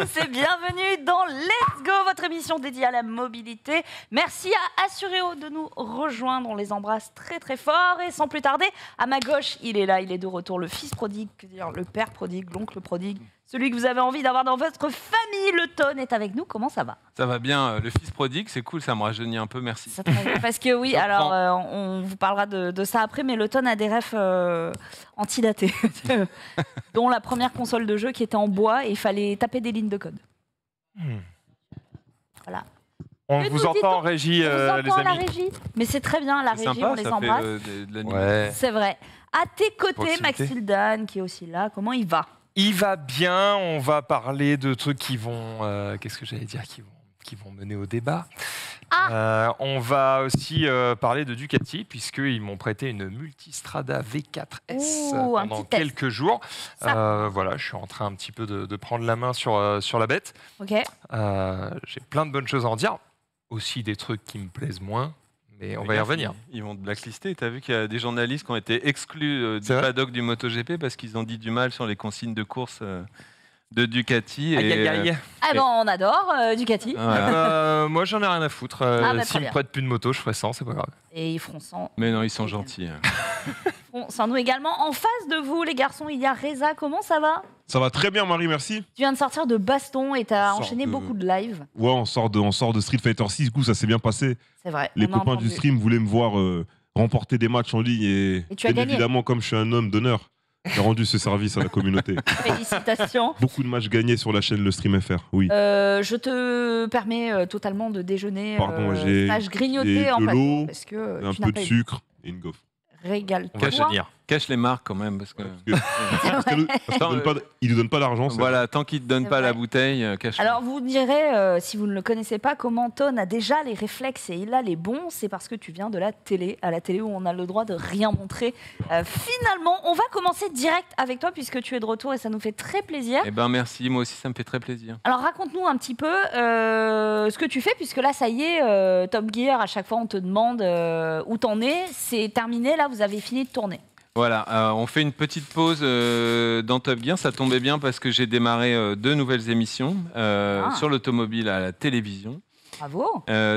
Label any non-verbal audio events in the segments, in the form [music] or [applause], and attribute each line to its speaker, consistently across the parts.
Speaker 1: [laughs] c'est bienvenue dans Let's Go, votre émission dédiée à la mobilité. Merci à Assuréo de nous rejoindre. On les embrasse très très fort et sans plus tarder, à ma gauche, il est là, il est de retour, le fils prodigue, le père prodigue, l'oncle prodigue, celui que vous avez envie d'avoir dans votre famille, le Ton est avec nous. Comment ça va
Speaker 2: Ça va bien. Euh, le fils prodigue, c'est cool, ça me rajeunit un peu, merci. Ça
Speaker 1: Parce que oui, [laughs] alors euh, on vous parlera de, ça après, mais le a des rêves euh, antidatés, [laughs] dont la première console de jeu qui était en bois et il fallait taper des lignes de code. Hmm. Voilà.
Speaker 3: On vous entend en régie, vous les amis. La
Speaker 1: régie. Mais c'est très bien, la régie, on les embrasse. C'est vrai. À tes côtés, Maxildan, qui est aussi là, comment il va
Speaker 3: il va bien, on va parler de trucs qui vont... Euh, qu'est-ce que j'allais dire qui vont, qui vont mener au débat. Ah. Euh, on va aussi euh, parler de Ducati, puisqu'ils m'ont prêté une Multistrada V4S pendant quelques jours. voilà, je suis en train un petit peu de, prendre la main sur, sur la bête. J'ai plein de bonnes choses à en dire. Aussi des trucs qui me plaisent moins on va y revenir.
Speaker 2: Ils vont te blacklister. Tu as vu qu'il y a des journalistes qui ont été exclus euh, du paddock du MotoGP parce qu'ils ont dit du mal sur les consignes de course euh, de Ducati. et, euh, Ah ben,
Speaker 1: on adore euh, Ducati. [laughs] Euh,
Speaker 2: moi j'en ai rien à foutre. Si je prête plus de moto, je ferai 100,
Speaker 3: c'est pas grave. Et ils feront Mais non, ils sont gentils. Hein.
Speaker 1: [laughs] on sans nous également. En face de vous, les garçons, il y a Reza. Comment ça va
Speaker 4: Ça va très bien, Marie, merci.
Speaker 1: Tu viens de sortir de Baston et t'as enchaîné beaucoup de lives.
Speaker 4: Ouais, on sort de, on sort de Street Fighter 6, du coup, ça s'est bien passé.
Speaker 1: C'est vrai. Les copains du stream
Speaker 4: voulaient me voir remporter des matchs en ligne et, tu as évidemment, comme je suis un homme d'honneur, j'ai rendu ce service à la communauté. [laughs]
Speaker 1: Félicitations.
Speaker 4: Beaucoup de matchs gagnés sur la chaîne Le Stream FR, oui.
Speaker 1: Euh, je te permets euh, totalement de déjeuner. Euh, Pardon, j'ai grignoté en de un peu de sucre et une gaufre. Régale-toi.
Speaker 2: Cache les marques quand même. Parce que... qu'il
Speaker 1: ne nous
Speaker 2: il nous donne pas l'argent. Voilà, tant qu'il ne te donne pas la bouteille, euh, cache Alors
Speaker 1: vous direz, euh, si vous ne le connaissez pas, comment Ton a déjà les réflexes et il a les bons, c'est parce que tu viens de la télé, à la télé où on a le droit de rien montrer. Euh, finalement, on va commencer direct avec toi puisque tu es de retour et ça nous fait très plaisir. Eh
Speaker 2: ben merci, moi aussi ça me fait très plaisir.
Speaker 1: Alors raconte-nous un petit peu ce que tu fais puisque là ça y est, Tom Top Gear, à chaque fois on te demande où t'en es, c'est terminé, là vous avez fini de tourner.
Speaker 2: Voilà, euh, on fait une petite pause euh, dans Top Gear. Ça tombait bien parce que j'ai démarré euh, deux nouvelles émissions ah. sur l'automobile à la télévision. Bravo.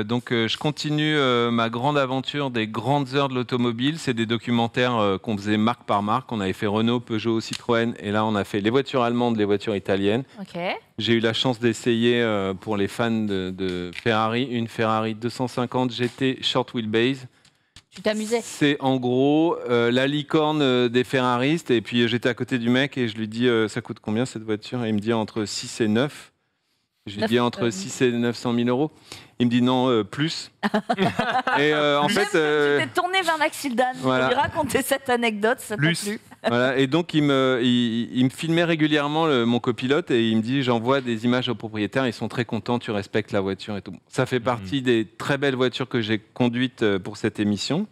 Speaker 2: donc je continue ma grande aventure des grandes heures de l'automobile. C'est des documentaires qu'on faisait marque par marque. On avait fait Renault, Peugeot, Citroën, et là on a fait les voitures allemandes, les voitures italiennes. J'ai eu la chance d'essayer pour les fans de, de Ferrari une Ferrari 250 GT short wheelbase. Tu t'amusais C'est en gros euh, la licorne euh, des ferraristes. Et puis euh, j'étais à côté du mec et je lui dis Ça coûte combien cette voiture Et il me dit Entre 6 et 9. Je lui dis entre 6 et 900 000 euros. Il me dit non, plus. [laughs] et en fait.
Speaker 1: Jean-Max hein, Hildan. Voilà. raconter cette anecdote, ça plus.
Speaker 2: Et donc, il me, il, me filmait régulièrement mon copilote et il me dit J'envoie des images aux propriétaires ils sont très contents, tu respectes la voiture et tout. Ça fait mhm. partie des très belles voitures que j'ai conduites euh, pour cette émission.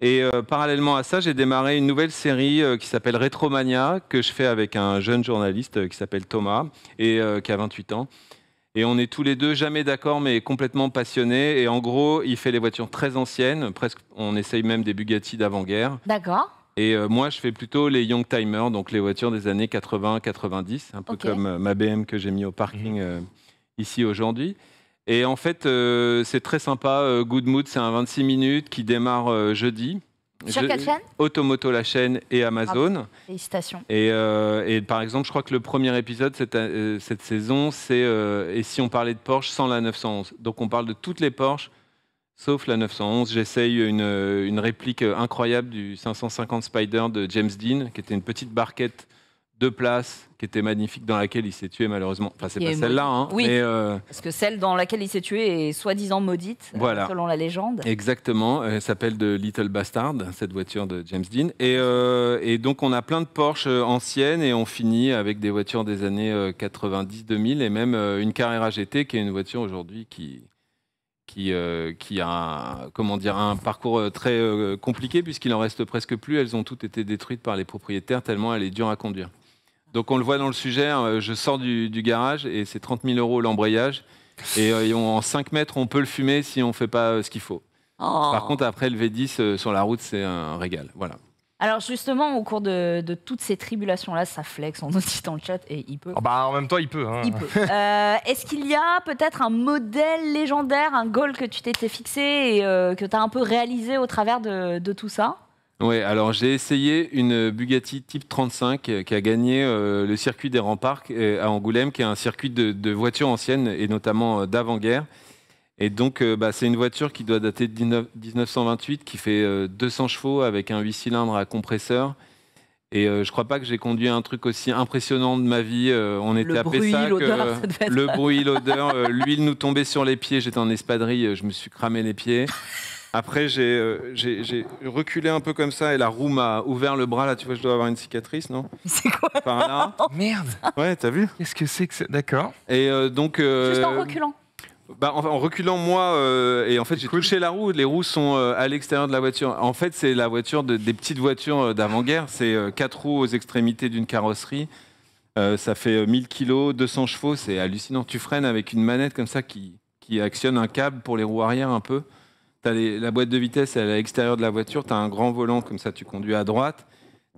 Speaker 2: Et euh, parallèlement à ça, j'ai démarré une nouvelle série euh, qui s'appelle Retromania, que je fais avec un jeune journaliste qui s'appelle Thomas et qui a 28 ans. Et on est tous les deux jamais d'accord, mais complètement passionnés. Et en gros, il fait les voitures très anciennes, presque. On essaye même des Bugatti d'avant-guerre. D'accord. Et euh, moi, je fais plutôt les Young Timers, donc les voitures des années 80-90, un peu comme euh, ma BM que j'ai mis au parking mhm. euh, ici aujourd'hui. Et en fait, c'est très sympa. Good Mood, c'est un 26 minutes qui démarre jeudi. Sur quelle chaîne Automoto la chaîne et Amazon. Ah, félicitations. Euh, et, par exemple, je crois que le premier épisode cette, euh, cette saison, c'est euh, Et si on parlait de Porsche sans la 911 Donc on parle de toutes les Porsches sauf la 911. J'essaye une, une, réplique incroyable du 550 Spider de James Dean, qui était une petite barquette de place était magnifique, dans laquelle il s'est tué malheureusement. Enfin, c'est pas celle-là. Hein, oui. Euh,
Speaker 1: Parce que celle dans laquelle il s'est tué est soi-disant maudite, euh, selon la légende.
Speaker 2: Exactement. Elle s'appelle de Little Bastard, cette voiture de James Dean. Et, euh, et, donc, on a plein de Porsche anciennes et on finit avec des voitures des années 90-2000 et même une Carrera GT qui est une voiture aujourd'hui qui, qui, qui, a comment dire, un parcours très compliqué puisqu'il en reste presque plus. Elles ont toutes été détruites par les propriétaires tellement elle est dure à conduire. Donc on le voit dans le sujet, hein. je sors du, garage et c'est 30 000 euros l'embrayage. Et, euh, en 5 mètres, on peut le fumer si on ne fait pas euh, ce qu'il faut.
Speaker 1: Oh. Par contre,
Speaker 2: après le V10 euh, sur la route, c'est un régal. Voilà.
Speaker 1: Alors justement, au cours de, toutes ces tribulations-là, ça flex, on nous dans le chat, et il peut. Ah
Speaker 2: bah en même temps, il peut. Hein. Il peut.
Speaker 1: Est-ce qu'il y a peut-être un modèle légendaire, un goal que tu t'étais fixé et que tu as un peu réalisé au travers de tout ça
Speaker 2: oui, alors j'ai essayé une Bugatti Type 35 euh, qui a gagné euh, le circuit des remparts euh, à Angoulême, qui est un circuit de, voitures anciennes et notamment d'avant-guerre. Et donc, bah, c'est une voiture qui doit dater de 1928, qui fait 200 chevaux avec un 8 cylindres à compresseur. Et je crois pas que j'ai conduit un truc aussi impressionnant de ma vie. on était le à Pessac, le bruit, [laughs] l'odeur, l'huile nous tombait sur les pieds. J'étais en espadrille, je me suis cramé les pieds. Après, euh, j'ai reculé un peu comme ça et la roue m'a ouvert le bras. Là, tu vois, je dois avoir une cicatrice, non [laughs] C'est quoi Par là. [laughs] Merde Ouais, t'as vu Qu'est-ce que c'est que ça D'accord. Et euh, donc. Euh, Juste en reculant bah, en, reculant moi et en fait j'ai touché la roue. Les roues sont à l'extérieur de la voiture. En fait c'est la voiture des petites voitures d'avant-guerre. C'est quatre roues aux extrémités d'une carrosserie. ça fait 1000 kg, 200 chevaux. C'est hallucinant. Tu freines avec une manette comme ça qui, qui actionne un câble pour les roues arrière un peu la boîte de vitesse, à l'extérieur de la voiture. Tu as un grand volant, comme ça, tu conduis à droite.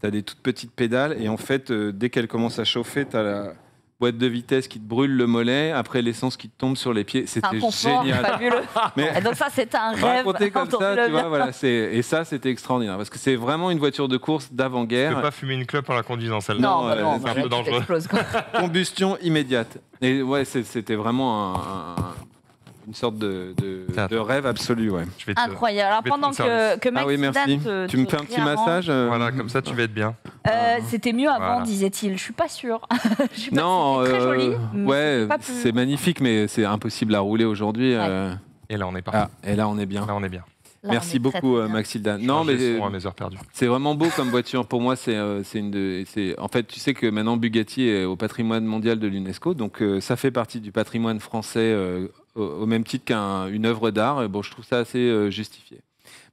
Speaker 2: Tu as des toutes petites pédales. Et en fait, euh, dès qu'elle commence à chauffer, tu as la boîte de vitesse qui te brûle le mollet, après l'essence qui te tombe sur les pieds. C'était génial.
Speaker 1: [laughs] donc ça, c'est un rêve.
Speaker 2: [laughs] et ça, c'était extraordinaire parce que c'est vraiment une voiture de course d'avant-guerre. Tu peux pas fumer une clope en la conduisant celle-là. c'est un peu dangereux. [laughs] Combustion immédiate. Et ouais, c'était vraiment un, une sorte de, rêve absolu. Ouais. Incroyable.
Speaker 1: Alors pendant que, que Max ah merci. Euh, tu me fais un petit massage.
Speaker 2: Euh, voilà, comme ça tu vas être bien.
Speaker 1: Euh, ah. C'était mieux avant, disait-il. Je suis pas sûr.
Speaker 2: [laughs] non, Ouais, c'est magnifique, mais c'est impossible à rouler aujourd'hui. Et là on est parti. Ah, et là on est bien. Là on est bien. Merci beaucoup, Maxilda. Non, mais c'est vraiment beau comme voiture. Pour moi, c'est une de. En fait, tu sais que maintenant Bugatti est au patrimoine mondial de l'UNESCO, donc ça fait partie du patrimoine français au, même titre qu'une œuvre d'art. Bon, je trouve ça assez euh, justifié.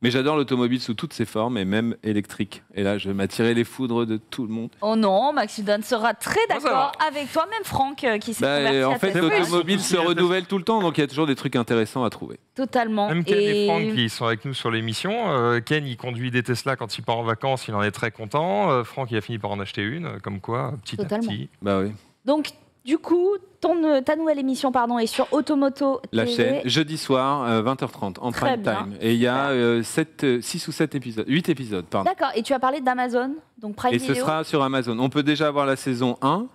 Speaker 2: Mais j'adore l'automobile sous toutes ses formes et même électrique. Et là, je vais m'attirer les foudres de tout le monde.
Speaker 1: Oh non, Max Maxudon sera très d'accord avec toi, même Franck euh, qui s'est bah, En fait, l'automobile se
Speaker 2: renouvelle tout le temps, donc il y a toujours des trucs intéressants à trouver.
Speaker 1: Totalement. Même Ken et, Franck
Speaker 2: qui sont avec nous
Speaker 3: sur l'émission. Euh, Ken, il conduit des Tesla quand il part en vacances, il en est très content. Franck, il a fini par en
Speaker 2: acheter une, comme quoi, petit à petit. Bah oui.
Speaker 1: Donc du coup, ton, euh, ta nouvelle émission pardon, est sur Automoto La chaîne,
Speaker 2: jeudi soir, 20h30, euh, en prime time. Et il y a 6 euh, ou 7 épisodes, 8 épisodes, pardon.
Speaker 1: D'accord, et tu as parlé d'Amazon, donc Prime Et ce sera
Speaker 2: sur Amazon. On peut déjà avoir la saison 1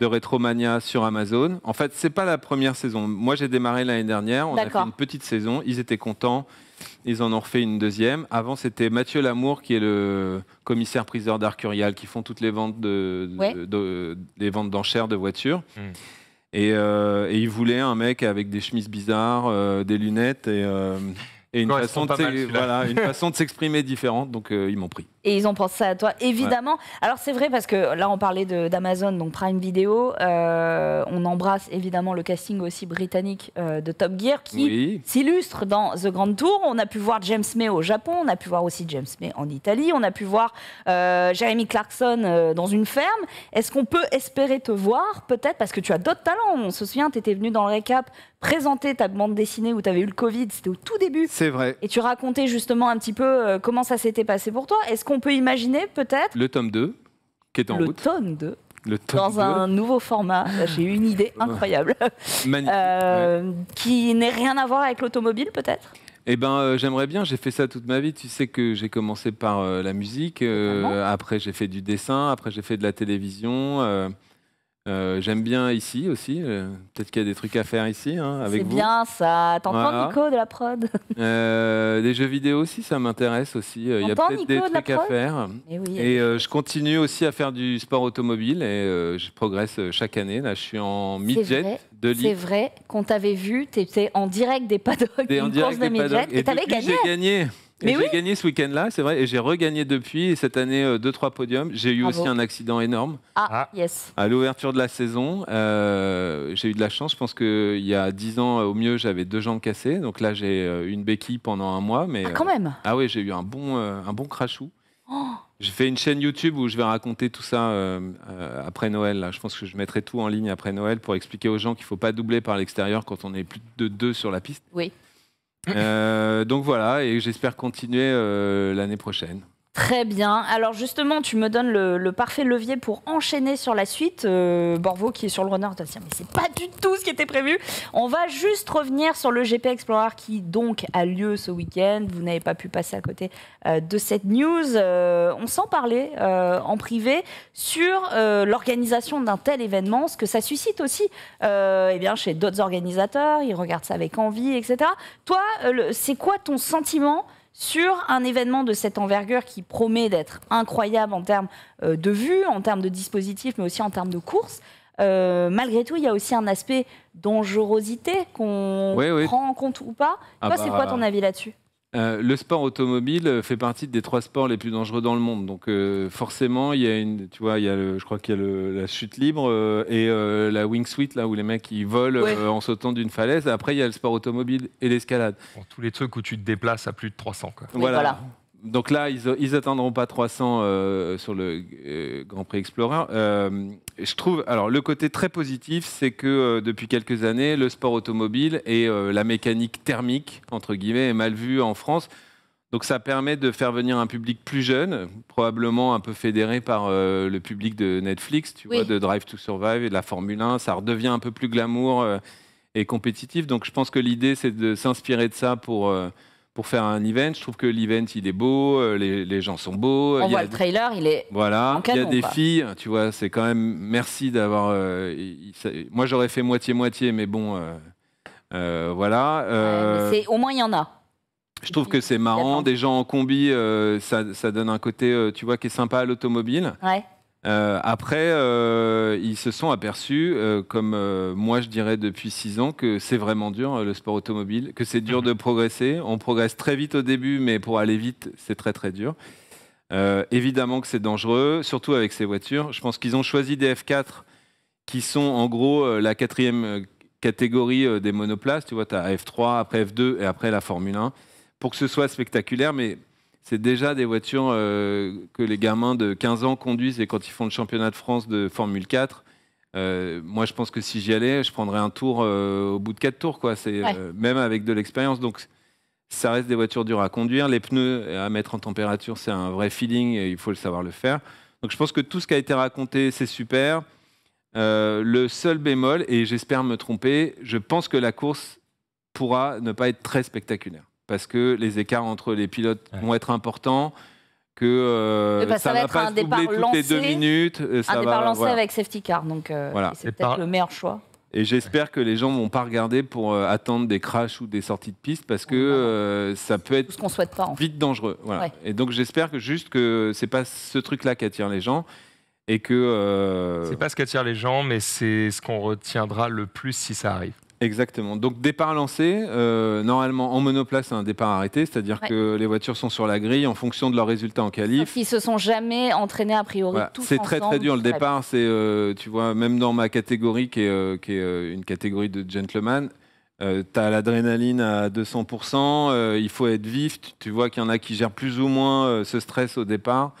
Speaker 2: de Retromania sur Amazon. En fait, c'est pas la première saison. Moi, j'ai démarré l'année dernière, on a fait une petite saison, ils étaient contents, ils en ont refait une deuxième. Avant, c'était Mathieu Lamour, qui est le commissaire priseur d'Arcurial, qui font toutes les ventes de, ventes d'enchères de voitures. Hmm. Et, euh, et, ils voulaient un mec avec des chemises bizarres, euh, des lunettes et, euh, une, façon une, façon de s'exprimer différente. Donc, euh, ils m'ont pris
Speaker 1: et ils ont pensé à toi, évidemment. Alors c'est vrai parce que là on parlait d'Amazon, donc Prime Video, euh, on embrasse évidemment le casting aussi britannique euh, de Top Gear qui s'illustre dans The Grand Tour. On a pu voir James May au Japon, on a pu voir aussi James May en Italie, on a pu voir euh, Jeremy Clarkson dans une ferme. Est-ce qu'on peut espérer te voir peut-être parce que tu as d'autres talents On se souvient, tu étais venu dans le récap présenter ta bande dessinée où tu avais eu le Covid, c'était au tout début. C'est vrai. Et tu racontais justement un petit peu comment ça s'était passé pour toi. Est-ce qu'on on peut imaginer peut-être
Speaker 2: Le tome 2, qui est en le
Speaker 1: Tome 2.
Speaker 2: Le dans un
Speaker 1: nouveau format, j'ai eu une idée [laughs] incroyable, euh, qui n'est rien à voir avec l'automobile peut-être
Speaker 2: eh ben, euh, j'aimerais bien. J'ai fait ça toute ma vie. Tu sais que j'ai commencé par euh, la musique. après, j'ai fait du dessin. Après, j'ai fait de la télévision. Euh, j'aime bien ici aussi. Euh, peut-être qu'il y a des trucs à faire ici hein, avec vous. C'est bien
Speaker 1: ça. T'entends Nico de la prod
Speaker 2: euh, Des jeux vidéo aussi, ça m'intéresse aussi. Euh, il y a peut-être des trucs à faire. Eh et, eh je continue aussi à faire du sport automobile et je progresse chaque année. Là, je suis en mid-jet. de Lille. C'est
Speaker 1: vrai qu'on t'avait vu. T'étais en direct des paddocks. Des, en direct des paddocks. Et, tu t'avais J'ai gagné j'ai
Speaker 2: gagné ce week-end-là, c'est vrai, et j'ai regagné depuis. cette année, euh, deux, trois podiums. J'ai eu aussi un accident énorme. Ah, ah. À l'ouverture de la saison, euh, j'ai eu de la chance. Je pense qu'il y a 10 ans, euh, au mieux, j'avais deux jambes cassées. Donc là, j'ai une béquille pendant un mois. Mais, ah, quand même Ah oui, j'ai eu un bon, un bon crachou. Oh. J'ai fait une chaîne YouTube où je vais raconter tout ça après Noël. Je pense que je mettrai tout en ligne après Noël pour expliquer aux gens qu'il ne faut pas doubler par l'extérieur quand on est plus de deux sur la piste. Oui. Euh, donc voilà, et j'espère continuer euh, l'année prochaine.
Speaker 1: Très bien. Alors justement, tu me donnes le, parfait levier pour enchaîner sur la suite. Euh, Borvo qui est sur le runner, ah, mais c'est pas du tout ce qui était prévu. On va juste revenir sur le GP Explorer qui donc a lieu ce week-end. Vous n'avez pas pu passer à côté euh, de cette news. Euh, on s'en parlait en privé sur l'organisation d'un tel événement, ce que ça suscite aussi eh bien, chez d'autres organisateurs. Ils regardent ça avec envie, etc. Toi, c'est quoi ton sentiment sur un événement de cette envergure qui promet d'être incroyable en termes euh, de vue, en termes de dispositifs, mais aussi en termes de course euh, malgré tout, il y a aussi un aspect dangerosité qu'on prend en compte ou pas. Ah c'est bah, quoi ton avis là-dessus
Speaker 2: euh, le sport automobile euh, fait partie des trois sports les plus dangereux dans le monde. Donc euh, forcément, il y a une, tu vois, je crois qu'il y a la chute libre et la wingsuit là où les mecs ils volent en sautant d'une falaise. Après, il y a le sport automobile et l'escalade. pour tous les trucs où tu te déplaces à plus de 300. voilà donc là, ils, ils attendront pas 300 euh, sur le euh, Grand Prix Explorer. Euh, je trouve, alors le côté très positif, c'est que depuis quelques années, le sport automobile et la mécanique thermique entre guillemets est mal vu en France. Donc ça permet de faire venir un public plus jeune, probablement un peu fédéré par le public de Netflix, tu vois, de Drive to Survive et de la Formule 1. Ça redevient un peu plus glamour et compétitif. Donc je pense que l'idée, c'est de s'inspirer de ça pour pour faire un event. Je trouve que l'event, il est beau, euh, les, gens sont beaux. On voit le
Speaker 1: trailer, il est.
Speaker 2: Voilà, il y a des filles, tu vois, c'est quand même. Merci d'avoir. Euh, moi, j'aurais fait moitié-moitié, mais bon, euh, voilà.
Speaker 1: au moins, il y en a.
Speaker 2: Je trouve que c'est marrant, des gens en combi, ça, ça, donne un côté, tu vois, qui est sympa à l'automobile. Ouais. Euh, après, euh, ils se sont aperçus, euh, comme moi je dirais depuis 6 ans, que c'est vraiment dur le sport automobile, que c'est dur mhm. de progresser. On progresse très vite au début, mais pour aller vite, c'est très très dur. évidemment que c'est dangereux, surtout avec ces voitures. Je pense qu'ils ont choisi des F4 qui sont en gros la quatrième catégorie des monoplaces. Tu vois, tu as F3, après F2 et après la Formule 1, pour que ce soit spectaculaire, mais c'est déjà des voitures euh, que les gamins de 15 ans conduisent et quand ils font le championnat de France de Formule 4. Euh, moi, je pense que si j'y allais, je prendrais un tour euh, au bout de quatre tours, quoi. même avec de l'expérience. Donc, ça reste des voitures dures à conduire. Les pneus à mettre en température, c'est un vrai feeling et il faut le savoir le faire. Donc, je pense que tout ce qui a été raconté, c'est super. le seul bémol, et j'espère me tromper, je pense que la course pourra ne pas être très spectaculaire parce que les écarts entre les pilotes vont être importants que euh, eh ben, ça, va, pas un départ toutes deux minutes. Ça un départ lancé avec
Speaker 1: safety car, donc euh, voilà. c'est peut-être le meilleur choix.
Speaker 2: Et j'espère que les gens ne vont pas regarder pour euh, attendre des crashs ou des sorties de piste parce que ça peut être souhaite vite dangereux. Et donc j'espère que juste que c'est pas ce truc-là qui attire les gens et que. C'est
Speaker 3: pas ce qui attire les gens, mais c'est ce qu'on retiendra le plus si ça arrive.
Speaker 2: Exactement. Donc départ lancé, euh, normalement en monoplace, c'est un départ arrêté, c'est-à-dire que les voitures sont sur la grille en fonction de leurs résultats en qualif.
Speaker 1: Ils se sont jamais entraînés a priori voilà. C'est très très dur le départ,
Speaker 2: c'est euh, tu vois même dans ma catégorie qui est, euh, une catégorie de gentleman, tu as l'adrénaline à 200%, il faut être vif, tu, vois qu'il y en a qui gèrent plus ou moins ce stress au départ.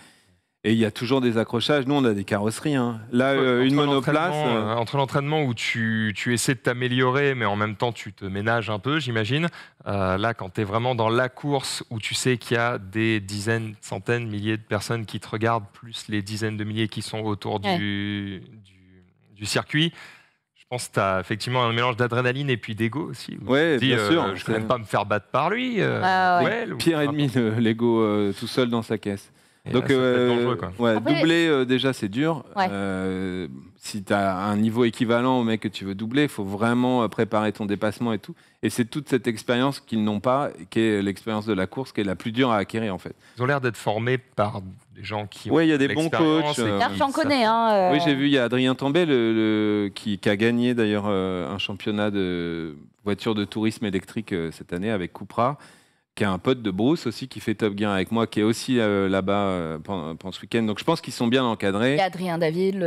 Speaker 2: Et il y a toujours des accrochages. Nous, on a des carrosseries. Hein. Là, euh, une monoplace. Euh, euh,
Speaker 3: entre l'entraînement où tu, essaies de t'améliorer, mais en même temps, tu te ménages un peu, j'imagine. là, quand tu es vraiment dans la course où tu sais qu'il y a des dizaines, centaines, milliers de personnes qui te regardent, plus les dizaines de milliers qui sont autour du, du, circuit. Je pense que tu as effectivement un mélange d'adrénaline et puis d'ego aussi. Oui, bien sûr. Je ne peux même pas me faire battre par lui. Ah
Speaker 2: Pierre et l'ego tout seul dans sa caisse. Donc, euh, doubler euh, déjà c'est dur. Euh, si tu as un niveau équivalent au mec que tu veux doubler, il faut vraiment préparer ton dépassement et tout. Et c'est toute cette expérience qu'ils n'ont pas, qui est l'expérience de la course, qui est la plus dure à acquérir en fait. Ils ont l'air d'être formés par des gens qui. ont Oui, il y a des bons coachs. J'en connais.
Speaker 1: Hein, oui, j'ai vu,
Speaker 2: il y a Adrien Tambay le, qui, a gagné d'ailleurs un championnat de voitures de tourisme électrique cette année avec Cupra qui a un pote de Bruce aussi, qui fait Top Gear avec moi, qui est aussi euh, là-bas euh, pendant, ce week-end. Donc je pense qu'ils sont bien encadrés. Et
Speaker 1: Adrien Daville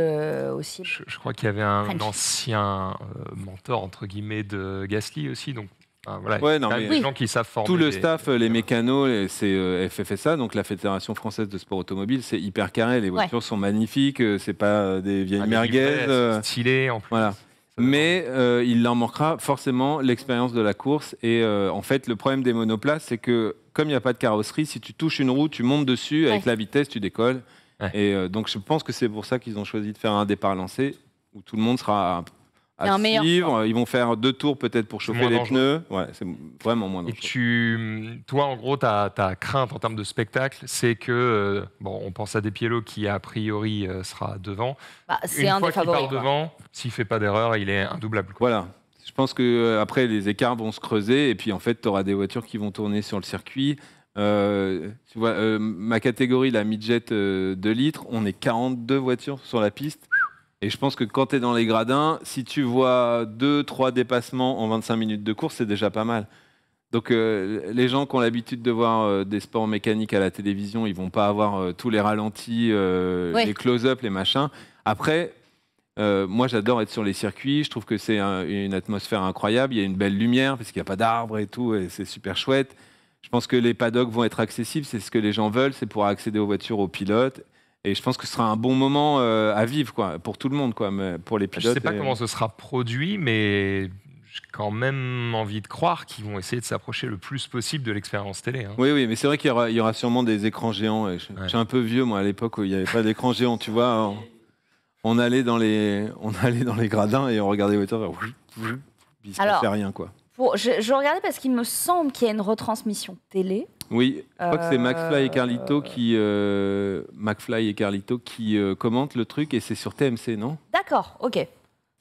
Speaker 1: aussi. Je,
Speaker 2: crois qu'il y avait un, ancien euh, mentor, entre guillemets,
Speaker 3: de Gasly aussi. Donc voilà, ouais, des gens qui savent former Tout le staff,
Speaker 2: les, mécanos, c'est FFSA, donc la Fédération française de sport automobile, c'est hyper carré. Les voitures sont magnifiques, c'est pas des vieilles ah, merguez. Euh, en plus. Voilà mais euh, il leur manquera forcément l'expérience de la course. Et euh, en fait, le problème des monoplaces, c'est que comme il n'y a pas de carrosserie, si tu touches une roue, tu montes dessus, avec la vitesse, tu décolles. Et euh, donc, je pense que c'est pour ça qu'ils ont choisi de faire un départ lancé où tout le monde sera
Speaker 1: ils
Speaker 2: vont faire deux tours peut-être pour chauffer les pneus. Ouais, c'est vraiment moins dangereux. Et tu, toi, en gros, ta,
Speaker 3: crainte en termes de spectacle, c'est que, euh, bon, on pense à des Despiello qui, a priori, euh, sera devant. Bah, c'est un fois des favoris. Part devant,
Speaker 2: s'il fait pas d'erreur, il est indoublable. Voilà. Je pense que euh, après les écarts vont se creuser et puis en fait, tu auras des voitures qui vont tourner sur le circuit. tu vois, ma catégorie, la midjet euh, 2 litres, on est 42 voitures sur la piste. Et je pense que quand tu es dans les gradins, si tu vois 2-3 dépassements en 25 minutes de course, c'est déjà pas mal. Donc euh, les gens qui ont l'habitude de voir euh, des sports mécaniques à la télévision, ils vont pas avoir euh, tous les ralentis, les close-up, les machins. Après, moi j'adore être sur les circuits, je trouve que c'est une atmosphère incroyable, il y a une belle lumière parce qu'il n'y a pas d'arbres et tout, et c'est super chouette. Je pense que les paddocks vont être accessibles, c'est ce que les gens veulent, c'est pour accéder aux voitures, aux pilotes. Et je pense que ce sera un bon moment euh, à vivre quoi, pour tout le monde, quoi, pour les pilotes. Je ne sais pas comment ce
Speaker 3: sera produit, mais j'ai quand même envie de croire qu'ils vont essayer de s'approcher le plus possible de l'expérience télé. Hein.
Speaker 2: Oui, oui, mais c'est vrai qu'il y aura, sûrement des écrans géants. je, suis un peu vieux, moi, à l'époque où il n'y avait pas d'écran géant, tu vois. [laughs] On, allait dans les, on allait dans les gradins et on regardait Water.
Speaker 1: Il rien, quoi. je, je regardais parce qu'il me semble qu'il y a une retransmission télé.
Speaker 2: Oui, je crois que c'est McFly et Carlito euh, qui, euh, McFly et Carlito qui euh, commentent le truc et c'est sur TMC, non
Speaker 1: D'accord, ok.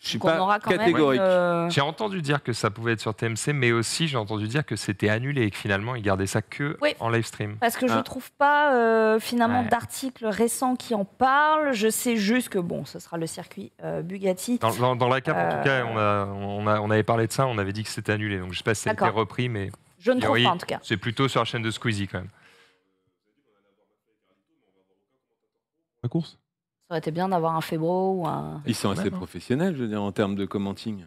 Speaker 2: Je suis pas catégorique. J'ai entendu dire
Speaker 3: que ça pouvait être sur TMC, mais aussi j'ai entendu dire que c'était annulé et que finalement ils gardaient ça que en live stream.
Speaker 1: Parce que je ne ah. trouve pas finalement d'article récent qui en parle. Je sais juste que bon, ce sera le circuit Bugatti. Dans, la CAP, en tout cas, on,
Speaker 3: a, on, on, avait parlé de ça, on avait dit que c'était annulé. Donc je ne sais pas si ça a été repris, mais. Je ne trouve pas en tout cas. C'est plutôt sur la chaîne de Squeezie quand même. La course
Speaker 2: Ça
Speaker 1: aurait été bien d'avoir un Febro ou un. Ils sont assez hein.
Speaker 2: professionnels, je veux dire, en termes de commenting.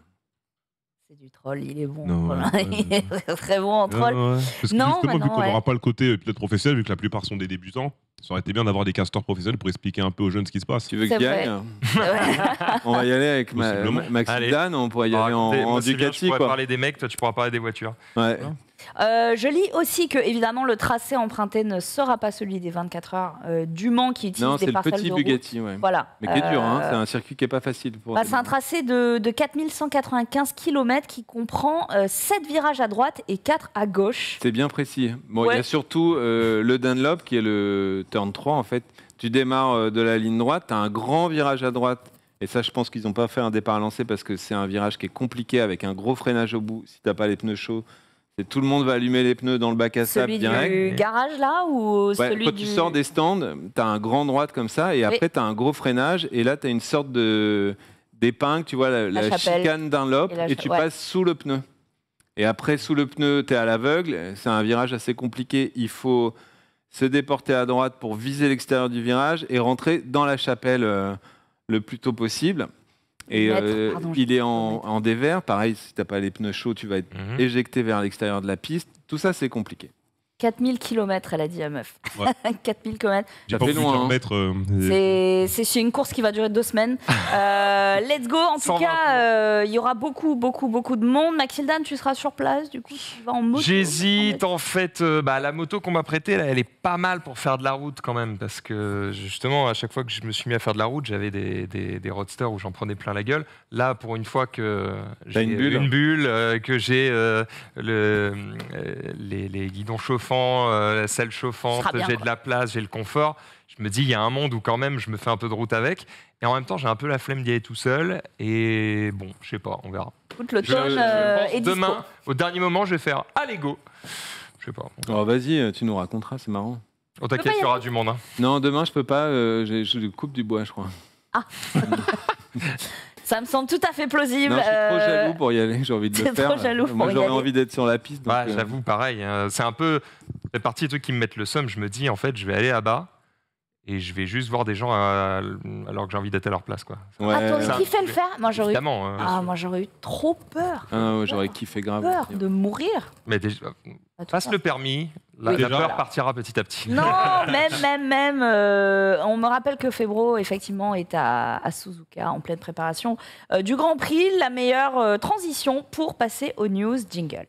Speaker 1: C'est du troll, il est bon.
Speaker 2: voilà. [laughs] il
Speaker 1: est très bon en troll. Non, mais Parce que non, justement, vu qu'on n'aura
Speaker 2: pas le côté euh, peut-être
Speaker 4: professionnel, vu que la plupart sont des débutants, ça aurait été bien d'avoir des casteurs professionnels pour expliquer un peu aux jeunes ce qui se passe. Tu veux que gagne hein
Speaker 2: [laughs] [laughs] On va y aller avec ma, Max Dan, on pourrait y ah, aller en, en, Ducati. Bien, parler
Speaker 3: des mecs, toi tu pourras parler des voitures.
Speaker 2: Ouais. Hein
Speaker 1: euh, je lis aussi que, évidemment, le tracé emprunté ne sera pas celui des 24 heures euh, du Mans qui utilise non, des parcelles de Non, c'est le petit Bugatti, Voilà. Mais qui est dur, hein, euh, c'est un
Speaker 2: circuit qui n'est pas facile. Bah, c'est un
Speaker 1: tracé de, 4195 km qui comprend 7 virages à droite et 4 à gauche.
Speaker 2: C'est bien précis. Bon, Il y a surtout le Dunlop qui est le turn 3, en fait. Tu démarres de la ligne droite, tu as un grand virage à droite et ça, je pense qu'ils n'ont pas fait un départ lancé parce que c'est un virage qui est compliqué avec un gros freinage au bout. Si tu n'as pas les pneus chauds, tout le monde va allumer les pneus dans le bac à sable direct. Celui du
Speaker 1: garage là ou ouais, Quand tu sors
Speaker 2: des stands, tu as un grand droite comme ça et après tu as un gros freinage et là tu as une sorte de d'épingle, tu vois, la, chicane d'un lop et, tu passes sous le pneu. Et après, sous le pneu, tu es à l'aveugle. C'est un virage assez compliqué. Il faut se déporter à droite pour viser l'extérieur du virage et rentrer dans la chapelle euh, le plus tôt possible. Et euh, il est en, dévers. Pareil, si t'as pas les pneus chauds, tu vas être mhm. éjecté vers l'extérieur de la piste. Tout ça, c'est compliqué.
Speaker 1: 4000 km, elle a dit à meuf. 4000 [laughs] km. J'ai pas C'est une course qui va durer deux semaines. [laughs] Euh, let's go. En tout cas, euh, il y aura beaucoup, beaucoup, beaucoup de monde. Maxildan, tu seras sur place, du coup, tu vas en moto. J'hésite.
Speaker 3: En fait, euh, bah, la moto qu'on m'a prêtée, elle, est pas mal pour faire de la route quand même. Parce que justement, à chaque fois que je me suis mis à faire de la route, j'avais des, des, roadsters où j'en prenais plein la gueule. Là, pour une fois que j'ai une bulle, que j'ai le, les, les guidons chauffants, euh, la salle chauffante, j'ai de la place, j'ai le confort. Je me dis, il y a un monde où quand même je me fais un peu de route avec. Et en même temps, j'ai un peu la flemme d'y aller tout seul. Et bon, je sais pas, on verra.
Speaker 1: l'automne euh,
Speaker 3: Demain,
Speaker 2: au dernier moment, je vais faire Allez, go Je sais pas. Oh, vas-y, euh, tu nous raconteras, c'est marrant. On oh, t'inquiète, bah, il y aura du monde. Hein. Non, demain, je peux pas. je coupe du bois, je crois. Ah [laughs]
Speaker 1: [laughs] Ça me semble tout à fait plausible. Non, je suis trop euh, jaloux
Speaker 2: pour y aller, j'ai envie de le
Speaker 1: faire. Trop jaloux Moi, j'aurais envie
Speaker 3: d'être sur la piste. Bah, euh. J'avoue, pareil. Hein. c'est un peu. la partie des trucs qui me mettent le somme. Je me dis, en fait, je vais aller à bas et je vais juste voir des gens alors que j'ai envie d'être à leur place. Quoi. Ouais. Ah, t'aurais le faire
Speaker 1: Moi, j'aurais eu... Hein. ah, moi, j'aurais eu trop peur.
Speaker 3: Ah, ouais, j'aurais kiffé grave.
Speaker 1: Peur de mourir.
Speaker 3: Mais déjà, le permis, la, peur partira petit à petit. Non, [laughs] même, même,
Speaker 1: même. Euh, on me rappelle que Febro, effectivement, est à, Suzuka en pleine préparation euh, du Grand Prix. La meilleure euh, transition pour passer aux news jingle.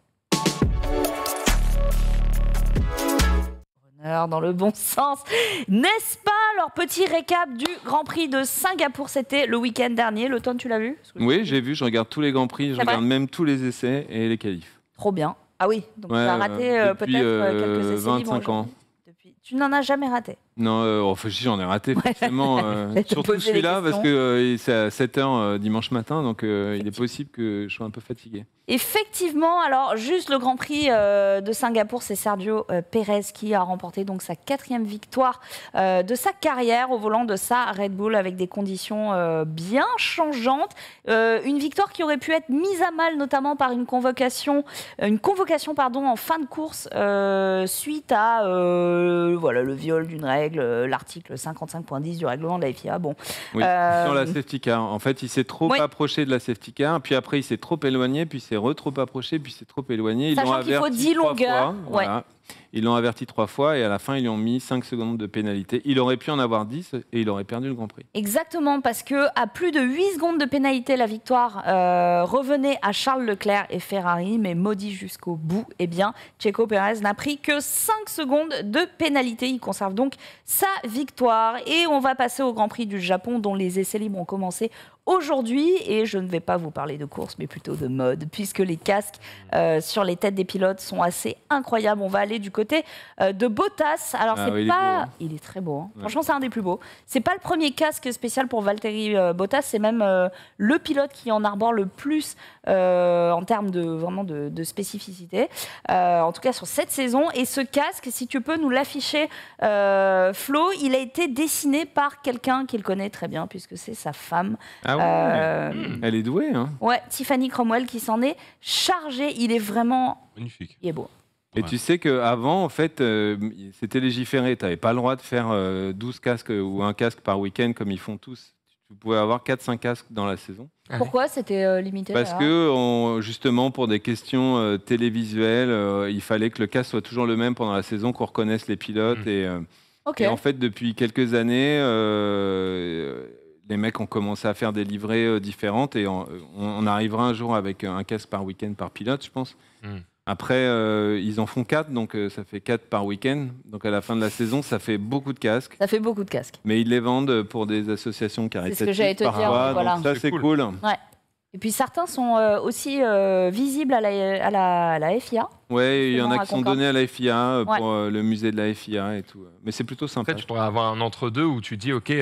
Speaker 1: dans le bon sens, n'est-ce pas Leur petit récap du Grand Prix de Singapour, c'était le week-end dernier. Le temps, tu l'as vu
Speaker 2: Oui, j'ai vu. Je regarde tous les Grands Prix, je regarde même tous les essais et les qualifs.
Speaker 1: Trop bien. Ah oui, donc tu as raté euh, peut-être euh, quelques euh, essais 25 libres ans. Depuis... Tu n'en as jamais raté.
Speaker 2: Non, euh, j'en ai raté, forcément. [laughs] Euh, surtout celui-là, parce que euh, c'est à 7h dimanche matin, donc il est possible que je sois un peu fatigué.
Speaker 1: Effectivement, alors juste le Grand Prix de Singapour, c'est Sergio Pérez qui a remporté donc sa quatrième victoire de sa carrière au volant de sa Red Bull avec des conditions bien changeantes. une victoire qui aurait pu être mise à mal notamment par une convocation, une convocation pardon, en fin de course suite à voilà, le viol d'une règle règle euh, l'article 55.10 du règlement de la FIA. Bon. Oui, euh, sur la
Speaker 2: safety car. En fait, il s'est trop approché de la safety car, puis après, il s'est trop éloigné, puis il s'est approché, puis il s'est trop éloigné. Ils Sachant qu'il faut 10 longueurs ils l'ont averti trois fois et à la fin, ils lui ont mis 5 secondes de pénalité. Il aurait pu en avoir 10 et il aurait perdu le Grand Prix.
Speaker 1: Exactement, parce que à plus de 8 secondes de pénalité, la victoire euh, revenait à Charles Leclerc et Ferrari, mais maudit jusqu'au bout, eh bien, Checo Pérez n'a pris que 5 secondes de pénalité. Il conserve donc sa victoire. Et on va passer au Grand Prix du Japon, dont les essais libres ont commencé aujourd'hui et je ne vais pas vous parler de course mais plutôt de mode puisque les casques euh, sur les têtes des pilotes sont assez incroyables. On va aller du côté euh, de Bottas. Alors ah c'est pas hein. il est, très beau. Hein. Franchement, c'est un des plus beaux. C'est pas le premier casque spécial pour Valtteri euh, Bottas, c'est même euh, le pilote qui en arbore le plus euh, en termes de vraiment de, de spécificité. en tout cas sur cette saison et ce casque, si tu peux nous l'afficher Flo, il a été dessiné par quelqu'un qu'il connaît très bien puisque c'est sa femme. Ah ah euh,
Speaker 2: Elle est douée. Hein.
Speaker 1: Ouais, Tiffany Cromwell qui s'en est chargée. Il est vraiment. Magnifique. Il est beau.
Speaker 2: Et tu sais qu'avant, en fait, euh, c'était légiféré. Tu n'avais pas le droit de faire 12 euh, casques ou un casque par week-end comme ils font tous. Tu pouvais avoir 4-5 casques dans la saison. Ah Pourquoi
Speaker 1: c'était limité Parce
Speaker 2: que justement, pour des questions télévisuelles, il fallait que le casque soit toujours le même pendant la saison, qu'on reconnaisse les pilotes. Hmm. Et, et, en fait, depuis quelques années les mecs ont commencé à faire des livrées euh, différentes et euh, on, arrivera un jour avec euh, un casque par week-end par pilote, je pense. Hmm. Après, ils en font quatre, donc ça fait quatre par week-end. Donc à la fin de la saison, ça fait beaucoup de casques.
Speaker 1: Ça fait beaucoup de casques.
Speaker 2: Mais ils les vendent pour des associations caritatives. C'est ce que ça, c'est cool. cool.
Speaker 1: Et puis certains sont euh, aussi euh, visibles à la, à la, FIA.
Speaker 2: Oui, il y en a qui sont donnés à la FIA euh, pour le musée de la
Speaker 3: FIA et tout. Mais c'est plutôt sympa. En tu pourrais avoir un entre-deux où tu dis OK,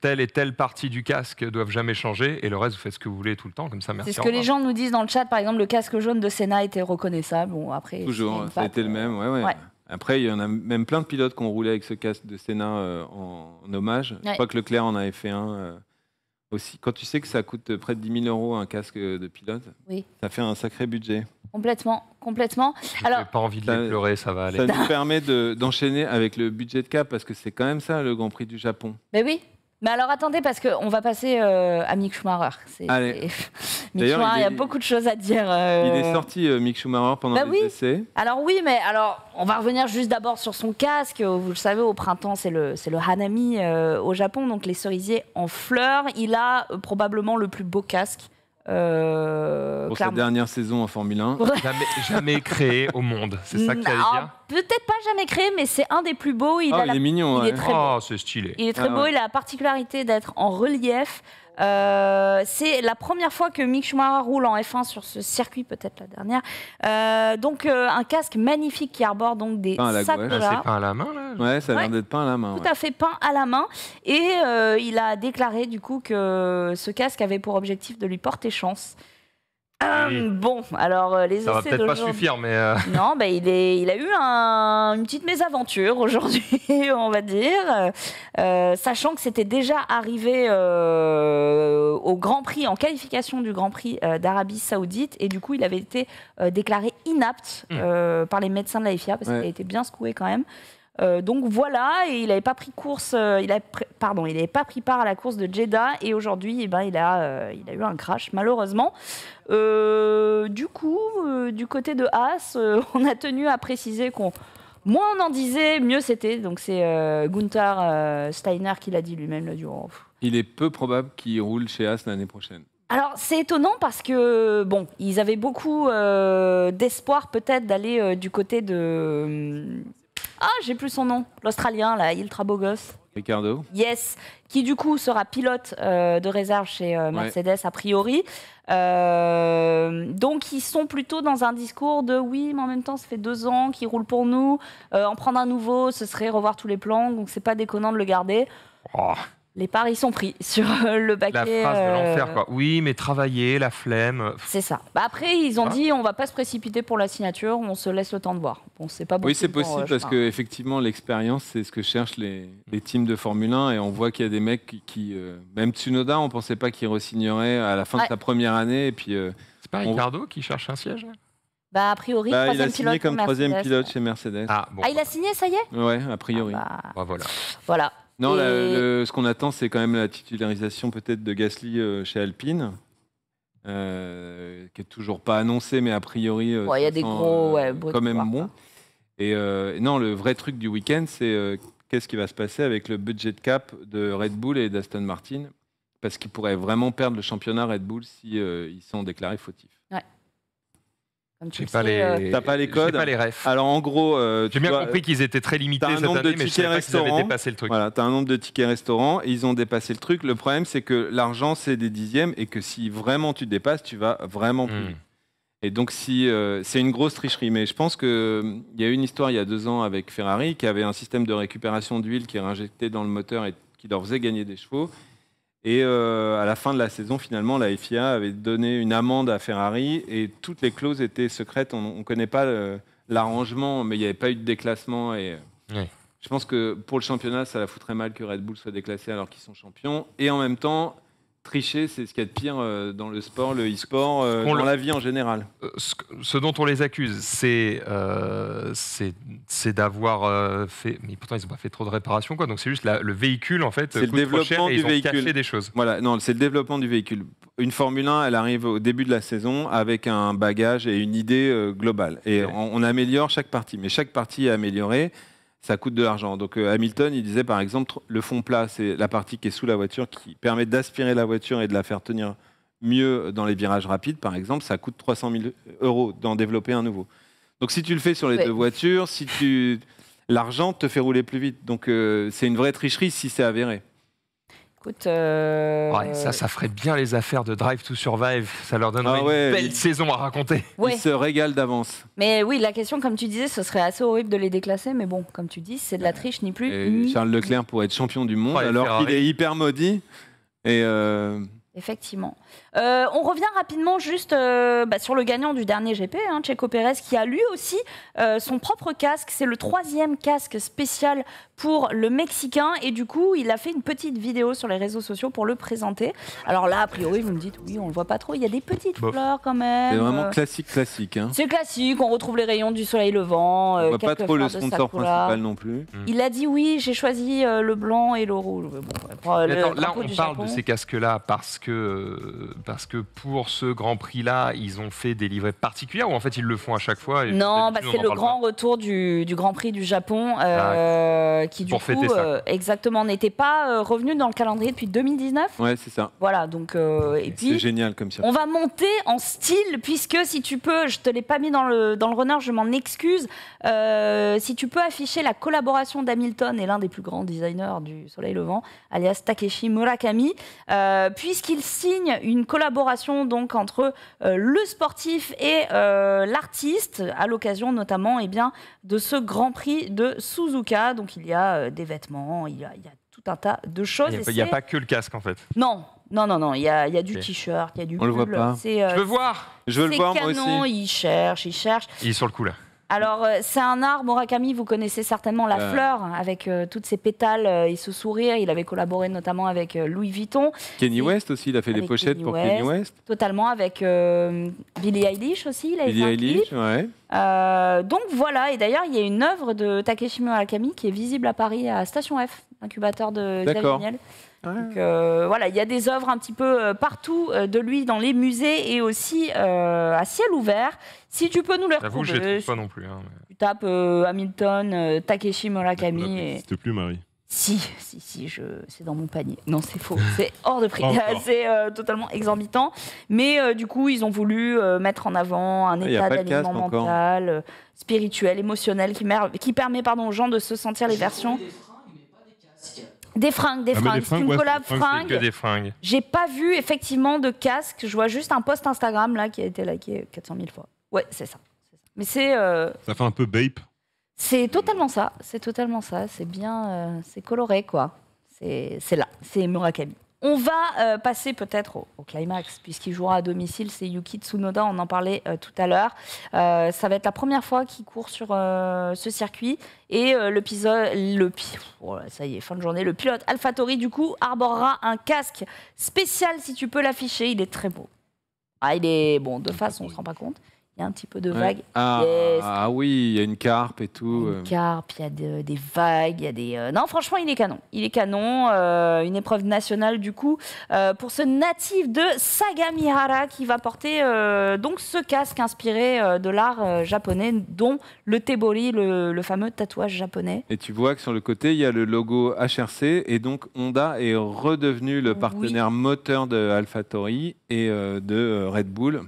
Speaker 3: telle et telle partie du casque doivent jamais changer et le reste, vous faites ce que vous voulez tout le temps. Comme ça, merci. C'est ce que les gens
Speaker 1: nous disent dans le chat. Par exemple, le casque jaune de Senna était reconnaissable. Bon, après, Toujours, ça a été
Speaker 2: le même. Ouais, ouais. Après, il y en a même plein de pilotes qui ont roulé avec ce casque de Senna en, en, hommage. Je crois que Leclerc en avait fait un aussi, quand tu sais que ça coûte près de 10 000 euros un casque de pilote, ça fait un sacré budget.
Speaker 1: Complètement, complètement. Alors,
Speaker 2: pas envie de les pleurer, ça va aller. Ça nous [laughs] permet d'enchaîner avec le budget de cap parce que c'est quand même ça le Grand Prix du Japon.
Speaker 1: Mais ben oui, mais alors attendez, parce qu'on va passer euh, à Mick Schumacher. [laughs] Mick
Speaker 2: Schumacher, il, y a beaucoup
Speaker 1: de choses à dire. Euh. Il est
Speaker 2: sorti, euh, Mick Schumacher, pendant bah les
Speaker 1: Alors oui, mais alors, on va revenir juste d'abord sur son casque. Vous le savez, au printemps, c'est le, le Hanami au Japon, donc les cerisiers en fleurs. Il a probablement le plus beau casque euh, pour cette
Speaker 2: dernière saison en Formule 1. jamais, créé au monde, c'est ça que tu
Speaker 1: Peut-être pas jamais créé, mais c'est un des plus beaux. Il, ah, il est mignon. Il est très oh,
Speaker 3: beau. stylé. Il est très ah, beau. Il a la
Speaker 1: particularité d'être en relief. Euh, c'est la première fois que Mick Schumacher roule en F1 sur ce circuit, peut-être la dernière. Euh, donc euh, un casque magnifique qui arbore donc des peint à la ah, à la main là. Ouais, ça a l'air d'être
Speaker 2: peint à la main. Tout à
Speaker 1: fait peint à la main. Et il a déclaré du coup que ce casque avait pour objectif de lui porter chance. Ah hum, bon, alors euh, les ça va peut-être pas suffire, mais euh. [laughs] non, bah, il, a eu une petite mésaventure aujourd'hui, [laughs] on va dire, euh, sachant que c'était déjà arrivé au Grand Prix en qualification du Grand Prix d'Arabie Saoudite et du coup il avait été déclaré inapte hum. par les médecins de la FIA parce qu'il a été bien secoué quand même. Euh, donc voilà, et il n'avait pas pris course, euh, il a, pardon, il n'avait pas pris part à la course de Jeddah et aujourd'hui, eh ben, il a, euh, il a eu un crash malheureusement. du coup, du côté de Haas, [laughs] on a tenu à préciser qu'on moins on en disait, mieux c'était. Donc c'est Gunther Steiner qui l'a dit lui-même le oh,
Speaker 2: Il est peu probable qu'il roule chez Haas l'année prochaine.
Speaker 1: Alors c'est étonnant parce que bon, ils avaient beaucoup d'espoir peut-être d'aller du côté de hum, ah, j'ai plus son nom. L'Australien, là, ultra beau gosse. Ricardo. Yes, qui du coup sera pilote euh, de réserve chez euh, Mercedes a priori. Euh, donc ils sont plutôt dans un discours de oui, mais en même temps ça fait deux ans qu'il roule pour nous. en prendre un nouveau, ce serait revoir tous les plans, donc c'est pas déconnant de le garder. Oh les paris sont pris [laughs] sur euh, le baquet. La phrase de euh, l'enfer, quoi.
Speaker 3: Oui, mais travailler, la flemme. C'est
Speaker 1: ça. Bah, après, ils ont ah. dit on va pas se précipiter pour la signature, on se laisse le temps de voir. Bon, c'est pas Oui, c'est possible euh, parce que
Speaker 2: l'expérience, c'est ce que cherchent les, teams de Formule 1 et on voit qu'il y a des mecs qui, même Tsunoda, on pensait pas qu'il resignerait à la fin de sa première année et puis. c'est pas Ricardo qui cherche un siège.
Speaker 1: Bah, a priori, bah, comme troisième
Speaker 2: pilote chez Mercedes. Ah, ah
Speaker 1: il a bah. signé, ça y est
Speaker 2: Ouais, a priori. Ah, voilà.
Speaker 1: Voilà. Non, ce
Speaker 2: qu'on attend, c'est quand même la titularisation peut-être de Gasly euh, chez Alpine. Euh, qui est toujours pas annoncée, mais a priori, euh, il y a des gros, quand même bon. Et non, le vrai truc du week-end, c'est qu'est-ce qui va se passer avec le budget cap de Red Bull et d'Aston Martin parce qu'ils pourraient vraiment perdre le championnat Red Bull si ils sont déclarés fautifs.
Speaker 1: J'ai pas, les... Euh, t'as pas les codes. Pas
Speaker 2: les refs. Alors en gros, euh, tu j'ai bien compris qu'ils étaient très limités un nombre de tickets restaurants. dépassé le truc. Voilà, un nombre de tickets restaurants. Ils ont dépassé le truc. Le problème, c'est que l'argent, c'est des dixièmes, et que si vraiment tu dépasses, tu vas vraiment plus. Hmm. Et donc, si euh, c'est une grosse tricherie, mais je pense qu'il y a eu une histoire il y a deux ans avec Ferrari qui avait un système de récupération d'huile qui est injecté dans le moteur et qui leur faisait gagner des chevaux. Et euh, à la fin de la saison, finalement, la FIA avait donné une amende à Ferrari et toutes les clauses étaient secrètes. On ne connaît pas euh, l'arrangement, mais il n'y avait pas eu de déclassement. Et euh, Je pense que pour le championnat, ça la foutrait mal que Red Bull soit déclassé alors qu'ils sont champions. Et en même temps, tricher, c'est ce qu'il y a de pire euh, dans le sport, le e-sport, euh, dans la vie en général. Euh,
Speaker 3: ce, dont on les accuse, c'est c'est d'avoir fait. Mais pourtant, ils n'ont pas fait trop de réparations, quoi. Donc, c'est juste la, le véhicule, en fait. C'est le développement du véhicule. des
Speaker 2: choses. Voilà, non, c'est le développement du véhicule. Une Formule 1, elle arrive au début de la saison avec un bagage et une idée globale. Et on améliore chaque partie. Mais chaque partie est améliorée ça coûte de l'argent. Donc euh, Hamilton, il disait par exemple, le fond plat, c'est la partie qui est sous la voiture, qui permet d'aspirer la voiture et de la faire tenir mieux dans les virages rapides, par exemple, ça coûte 300 000 euros d'en développer un nouveau. Donc si tu le fais sur les deux voitures, si tu l'argent te fait rouler plus vite. Donc euh, c'est une vraie tricherie si c'est avéré.
Speaker 1: Euh, ouais,
Speaker 3: ça, ça ferait bien les affaires de Drive to Survive. Ça leur donnerait ah une belle saison à raconter.
Speaker 2: [laughs] Ils se régalent d'avance.
Speaker 1: Mais oui, la question, comme tu disais, ce serait assez horrible de les déclasser. Mais bon, comme tu dis, c'est de la euh, triche, ni plus. Charles
Speaker 2: Leclerc pourrait être champion du monde alors qu'il est hyper maudit. Et euh,
Speaker 1: Effectivement. Euh, on revient rapidement juste euh, bah, sur le gagnant du dernier GP, hein, Checo Pérez, qui a lui aussi euh, son propre casque. C'est le troisième casque spécial pour le Mexicain. Et du coup, il a fait une petite vidéo sur les réseaux sociaux pour le présenter. Alors là, a priori, vous me dites, oui, on le voit pas trop. Il y a des petites couleurs, fleurs quand même. C'est vraiment
Speaker 2: classique, classique. Hein.
Speaker 1: C'est classique. On retrouve les rayons du soleil levant. on voit pas trop le sponsor principal non
Speaker 2: plus. Mm. Il
Speaker 1: a dit, oui, j'ai choisi le blanc et le rouge.
Speaker 3: là, on parle de ces casques-là parce que parce que pour ce Grand Prix-là, ils ont fait des livrets particuliers ou en fait ils le font à chaque fois Non, bah, c'est le grand
Speaker 1: retour du, Grand Prix du Japon euh, ah qui du coup euh, exactement n'était pas euh, revenu dans le calendrier depuis 2019. Ouais, c'est ça. Voilà, donc C'est génial comme ça. On va monter en style puisque si tu peux, je te l'ai pas mis dans le dans le runner, je m'en excuse. si tu peux afficher la collaboration d'Hamilton et l'un des plus grands designers du Soleil levant, alias Takeshi Murakami, puisqu'il signe une collaboration collaboration donc entre euh, le sportif et euh, l'artiste, à l'occasion notamment et eh bien, de ce Grand Prix de Suzuka. Donc il y a euh, des vêtements, il y a, tout un tas de choses. Il n'y a, pas que le casque en fait. Non, non, non, non. Il y a, du t-shirt, il y a du. On pull, le voit pas. je veux voir. Je le voir aussi. Il cherche, il cherche. Il est sur le coup là. Alors, euh, c'est un art, Murakami, vous connaissez certainement la fleur, avec euh, toutes ses pétales euh, et ce sourire. Il avait collaboré notamment avec Louis Vuitton.
Speaker 2: Kenny West aussi, il a fait des pochettes pour Kenny West.
Speaker 1: Totalement, avec Billie Eilish aussi. Il a Billie
Speaker 2: Eilish, ouais.
Speaker 1: donc voilà, et d'ailleurs, il y a une œuvre de Takeshi Murakami qui est visible à Paris à Station F, incubateur de Xavier donc, euh, voilà, il y a des œuvres un petit peu euh, partout euh, de lui dans les musées et aussi à ciel ouvert. Si tu peux nous les retrouver. J'avoue, je pas non plus. Hein, tu tapes Hamilton, Takeshi Murakami. C'était plus Marie. Si, si, si, je... c'est dans mon panier. Non, c'est faux, c'est hors de prix, [laughs] c'est totalement exorbitant. Mais du coup, ils ont voulu mettre en avant un état d'alignement mental, spirituel, émotionnel, qui, qui permet pardon, aux gens de se sentir les versions. Des ah, fringues, des fringues. une collab fringues. J'ai pas vu effectivement de casque. Je vois juste un post Instagram là qui a été liké 400 000 fois. Ouais, c'est ça. ça. Mais c'est. Euh,
Speaker 4: ça fait un peu bape.
Speaker 1: C'est totalement ça. C'est totalement ça. C'est bien. Euh, c'est coloré quoi. C'est là. C'est Murakami. On va euh, passer peut-être au, climax, puisqu'il jouera à domicile, c'est Yuki Tsunoda, on en parlait euh, tout à l'heure. Euh, ça va être la première fois qu'il court sur ce circuit. Et l'épisode, le, oh ça y est, fin de journée, le pilote AlphaTauri, du coup, arborera un casque spécial, si tu peux l'afficher, il est très beau. Ah, il est, bon, de face, on ne se rend pas compte. Il y a un petit peu de vagues. Ah, ah,
Speaker 2: ah, oui, il y a une carpe et tout. Une euh.
Speaker 1: carpe, il y a des vagues, il y a des... Euh, non, franchement, il est canon. Il est canon. Euh, une épreuve nationale, du coup, pour ce natif de Sagamihara qui va porter donc ce casque inspiré de l'art japonais, dont le tebori, le, fameux tatouage japonais.
Speaker 2: Et tu vois que sur le côté, il y a le logo HRC et donc Honda est redevenu le partenaire moteur de AlphaTauri et de Red Bull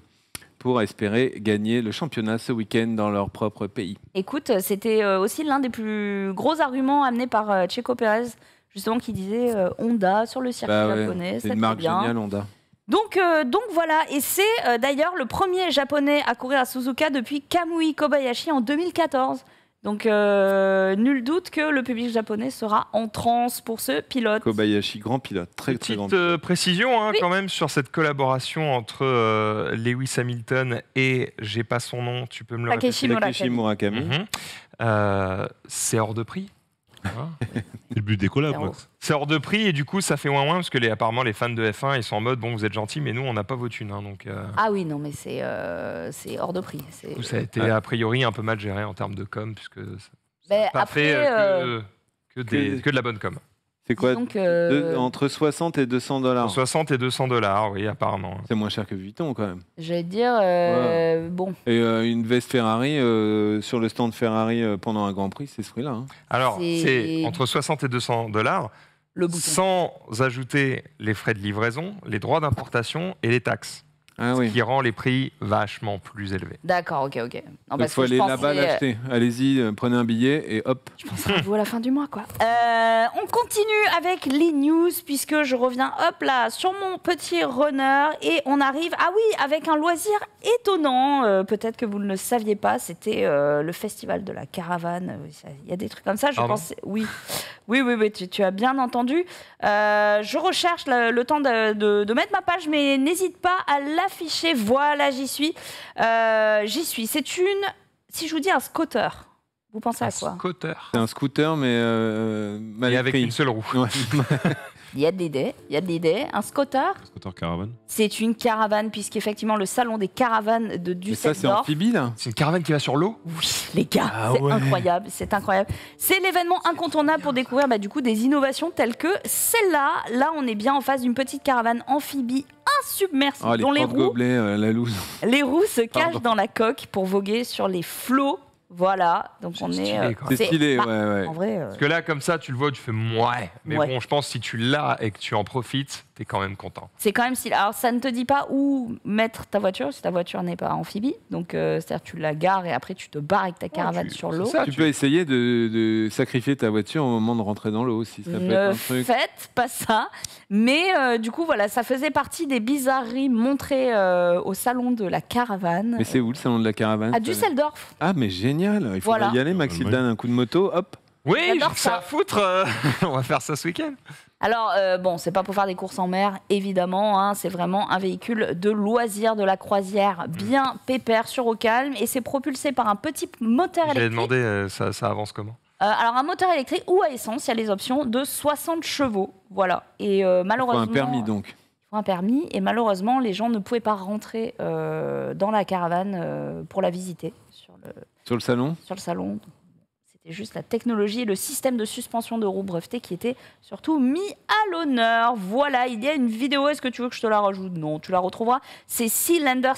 Speaker 2: pour espérer gagner le championnat ce week-end dans leur propre pays.
Speaker 1: Écoute, c'était euh, aussi l'un des plus gros arguments amenés par euh, Checo Pérez, justement, qui disait euh, Honda sur le circuit bah japonais. C'est une marque bien. géniale, Honda. Donc, donc voilà, et c'est d'ailleurs le premier japonais à courir à Suzuka depuis Kamui Kobayashi en 2014. Donc, euh, nul doute que le public japonais sera en transe pour ce pilote.
Speaker 2: Kobayashi, grand pilote, très Petite, très grand.
Speaker 3: Euh, précision hein, quand même sur cette collaboration entre euh, Lewis Hamilton et j'ai pas son nom, tu peux me le Takeshi répéter. Mhm. C'est hors de prix. Ah. c'est le but des collabs. C'est hors de prix et du coup ça fait moins moins parce que les, apparemment les fans de F1 ils sont en mode bon vous êtes gentils mais nous on n'a pas vos thunes hein, donc. Euh.
Speaker 1: Ah oui, non, mais c'est euh, c'est hors de prix. ça a été
Speaker 3: a priori un peu mal géré en termes de com puisque ça
Speaker 1: n'a ben, pas après, fait euh,
Speaker 2: que des- que de la bonne com. C'est quoi Entre 60 et 200 dollars. 60 et 200 dollars, oui, apparemment. C'est moins cher que Vuitton quand même.
Speaker 1: J'allais dire, euh, bon,
Speaker 2: Et euh, une veste Ferrari euh, sur le stand Ferrari pendant un Grand Prix, c'est ce prix-là. Hein. Alors, C'est-
Speaker 3: entre 60 et 200 dollars, sans ajouter les frais de livraison, les droits d'importation et les taxes. Ah ce oui. qui rend les prix vachement plus élevés.
Speaker 1: D'accord, ok, ok. Il faut aller là-bas euh, l'acheter.
Speaker 2: Allez-y, euh, prenez un billet et hop. Je pense à
Speaker 1: vous à la fin du mois, quoi. Euh, on continue avec les news, puisque je reviens, hop là, sur mon petit runner et on arrive, ah oui, avec un loisir étonnant. Peut-être que vous ne le saviez pas, c'était le festival de la caravane. Il y a des trucs comme ça, je pensais, pense. Oui, oui, oui, oui tu, as bien entendu. je recherche le, temps de, de mettre ma page, mais n'hésite pas à la affiché. Voilà, j'y suis. Euh, j'y suis. C'est une. Si je vous dis un scooter, vous pensez à quoi
Speaker 2: scooter. C'est un scooter, mais euh, avec une seule roue. [laughs]
Speaker 1: Il y a de l'idée, il y a de l'idée. Un scotard
Speaker 2: Scotard caravane
Speaker 1: C'est une caravane, puisqu'effectivement, le salon des caravanes de Düsseldorf. ça, c'est
Speaker 2: amphibie, là
Speaker 3: C'est une caravane qui va sur l'eau Oui, les gars, ah c'est incroyable,
Speaker 1: c'est incroyable. C'est l'événement incontournable pour découvrir bah, du coup des innovations telles que celle-là. Là, on est bien en face d'une petite caravane amphibie insubmersible ah, dont euh, les roues, se cachent dans la coque pour voguer sur les flots voilà, donc on est. Euh, c'est stylé, ouais, ouais. Euh, Parce
Speaker 2: que là, comme
Speaker 3: ça, tu le vois, tu fais mouais. Mais bon, je pense si tu l'as et que tu en profites, quand même content.
Speaker 1: C'est quand même si. Alors, ça ne te dit pas où mettre ta voiture si ta voiture n'est pas amphibie. Donc, euh, c'est-à-dire, tu la gares et après, tu te barres avec ta caravane sur l'eau. tu, peux
Speaker 2: essayer de, sacrifier ta voiture au moment de rentrer dans l'eau si Ça peut ne
Speaker 1: faites pas ça. Mais euh, du coup, voilà, ça faisait partie des bizarreries montrées euh, au salon de la caravane. Mais c'est
Speaker 2: où le salon de la caravane À Düsseldorf. Ah, mais génial Il faut y aller, Maxime, donne un coup de moto, hop. Oui, ça. ça foutre. [laughs] On va faire ça ce week-end.
Speaker 1: Alors, euh, bon, c'est pas pour faire des courses en mer, évidemment. Hein, c'est vraiment un véhicule de loisir, de la croisière, mm. bien pépère, sur au calme. Et c'est propulsé par un petit moteur électrique. J'allais
Speaker 3: demandé, euh, ça, avance comment
Speaker 1: euh, alors un moteur électrique ou à essence, il y a les options de 60 chevaux, voilà. Et malheureusement, il faut un permis donc. Il faut un permis et malheureusement, les gens ne pouvaient pas rentrer dans la caravane pour la visiter sur le salon. Sur le salon. C'est juste la technologie et le système de suspension de roues breveté qui était surtout mis à l'honneur. Voilà, il y a une vidéo. Est-ce que tu veux que je te la rajoute Non, tu la retrouveras. C'est Cylinder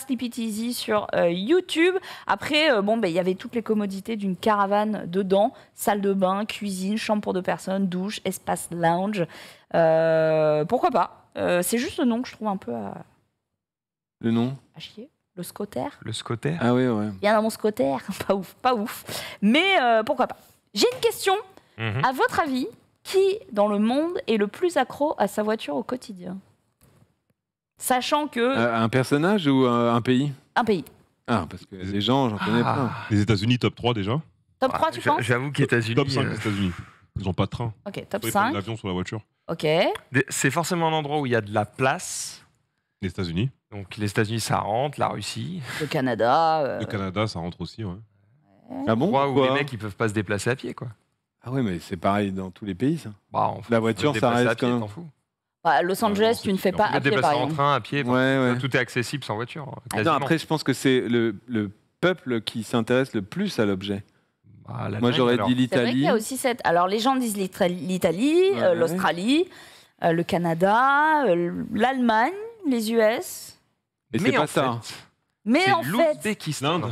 Speaker 1: sur euh, YouTube. Après, euh, ben, il y avait toutes les commodités d'une caravane dedans salle de bain, cuisine, chambre pour deux personnes, douche, espace lounge. Euh, pourquoi pas C'est juste le nom que je trouve un peu à. Le nom À chier. Le scotaire.
Speaker 2: Le scotter. Ah oui, ouais.
Speaker 1: Bien dans mon scotaire. [laughs] Pas ouf, pas ouf. Mais euh, pourquoi pas. J'ai une question. Mhm. À votre avis, qui dans le monde est le plus accro à sa voiture au quotidien Sachant que. Euh,
Speaker 2: un personnage ou euh, un pays Un pays. Ah, parce que les gens, j'en connais ah. pas. Les États-Unis, top 3 déjà
Speaker 1: Top 3, ah, tu penses J'avoue
Speaker 2: les États-Unis. Top 5 des États-Unis.
Speaker 1: Ils n'ont
Speaker 4: pas
Speaker 3: de train.
Speaker 1: Ok, top 5. Ils l'avion sur la voiture. Ok.
Speaker 3: C'est forcément un endroit où il y a de la place les États-Unis. Donc les États-Unis, ça rentre, la Russie.
Speaker 1: Le Canada. Euh, le Canada,
Speaker 3: ça rentre aussi, ouais. Ah bon les mecs, ils peuvent pas se déplacer à pied, quoi. Ah oui, mais c'est pareil dans
Speaker 2: tous les pays, ça. Bah, La voiture, ça reste
Speaker 1: bah, Los Angeles, tu ne fais pas à pied, déplacer en
Speaker 3: train, à pied. Tout est accessible sans
Speaker 2: voiture. Hein, ah non, après, je pense que c'est le, peuple qui s'intéresse le plus à l'objet. Bah, Moi, j'aurais dit C'est vrai y a aussi
Speaker 1: cette. Alors, les gens disent l'Italie, euh, l'Australie, euh, le Canada, l'Allemagne les US. Mais, mais pas fait, ça. Mais en fait, l'Inde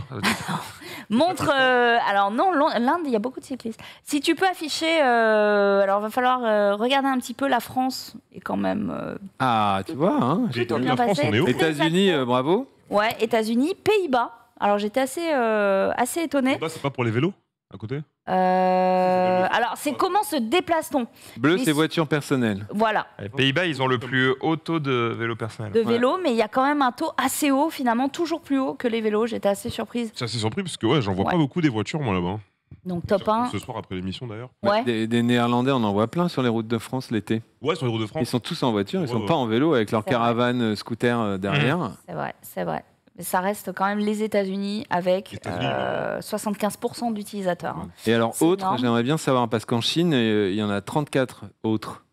Speaker 1: montre. Euh, alors non, l'Inde, il y a beaucoup de cyclistes. Si tu peux afficher, alors euh, alors va falloir euh, regarder un petit peu la France et quand même. ah, tu vois, hein,
Speaker 2: j'ai bien passé. États-Unis, bravo.
Speaker 1: Ouais, États-Unis, Pays-Bas. Alors j'étais assez assez étonné. Pays-Bas, c'est
Speaker 3: pas pour les vélos à côté
Speaker 1: euh, alors, c'est comment se déplace-t-on Bleu, c'est
Speaker 3: voitures personnelles. Voilà. Les Pays-Bas, ils ont le plus haut taux de vélo personnel.
Speaker 4: De vélo,
Speaker 1: mais il y a quand même un taux assez haut, finalement, toujours plus haut que les vélos. J'étais assez surprise.
Speaker 3: C'est assez
Speaker 2: surpris parce que j'en vois pas beaucoup des voitures, moi, là-bas.
Speaker 1: Donc top 1. Ce
Speaker 4: soir après l'émission d'ailleurs.
Speaker 2: Des, Néerlandais, on en voit plein sur les routes de France l'été. Ouais, sur les routes de France. Ils sont tous en voiture, ils sont pas en vélo avec leur caravane, euh, scooter euh, derrière.
Speaker 1: C'est vrai, c'est vrai ça reste quand même les États-Unis avec 75% euh, d'utilisateurs. Hein.
Speaker 2: Et alors, autre, j'aimerais bien savoir, parce qu'en Chine, euh, il y en a 34 autres.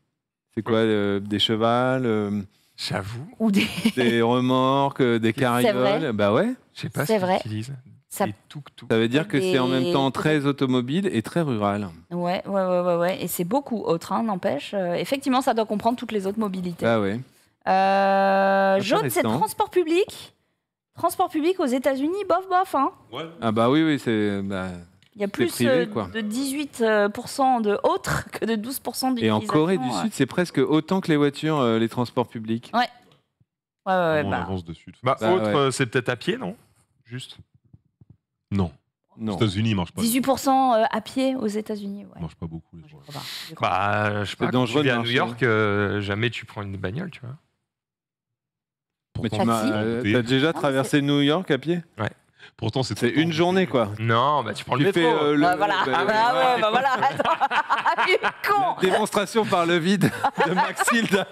Speaker 2: C'est quoi euh, Des chevals J'avoue. Ou des... [laughs] des remorques, des carrioles Bah ouais. Je sais pas ce vrai. utilisent. Ça... ça veut dire que c'est en même temps très automobile et très rural.
Speaker 1: Ouais, ouais, ouais, ouais. Et c'est beaucoup autre, hein, n'empêche. effectivement, ça doit comprendre toutes les autres mobilités. Ah ouais. jaune, c'est transport public. Transport public aux États-Unis, bof, bof. Hein.
Speaker 2: Ah bah oui, oui, c'est. Bah, Il y a plus euh, de
Speaker 1: 18% euh, de autres que de 12% Et en Corée du Sud, c'est
Speaker 2: presque autant que les voitures, euh, les transports publics.
Speaker 1: Ouais. on bah. avance
Speaker 2: dessus. Bah, bah, autre,
Speaker 3: c'est peut-être à pied, non Juste Non. Les États-Unis, marche
Speaker 1: pas. 18% à pied aux États-Unis. Ouais. Marche pas beaucoup. Les je pas.
Speaker 2: Je Bah, je peux dangereux. Tu à New York,
Speaker 3: hein. jamais tu prends une bagnole, tu vois
Speaker 2: tu as euh, déjà traversé New York à pied Ouais. Pourtant, c'était une journée, quoi. Non, bah tu prends le métro. Fais, voilà. voilà. con. démonstration par le vide de Max Hildan.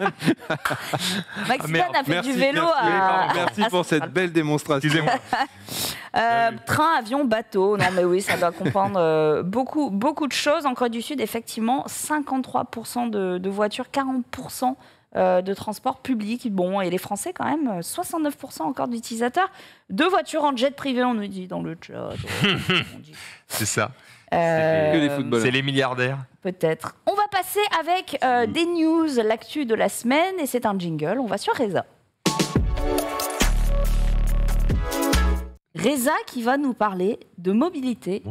Speaker 1: Max a fait du vélo merci, à...
Speaker 2: Merci pour cette belle démonstration. [laughs]
Speaker 1: Euh, train, avion, bateau. Non, mais oui, ça doit comprendre euh, beaucoup, beaucoup de choses. En Corée du Sud, effectivement, 53% de, de voitures, 40% euh, de transport public. Bon, et les Français, quand même, 69% encore d'utilisateurs de voitures en jet privé, on nous dit dans le chat. [laughs]
Speaker 3: C'est ça. Euh, c'est les milliardaires.
Speaker 1: Peut-être. On va passer avec euh, mm. des news, l'actu de la semaine, et c'est un jingle. On va sur Reza. Reza qui va nous parler de mobilité,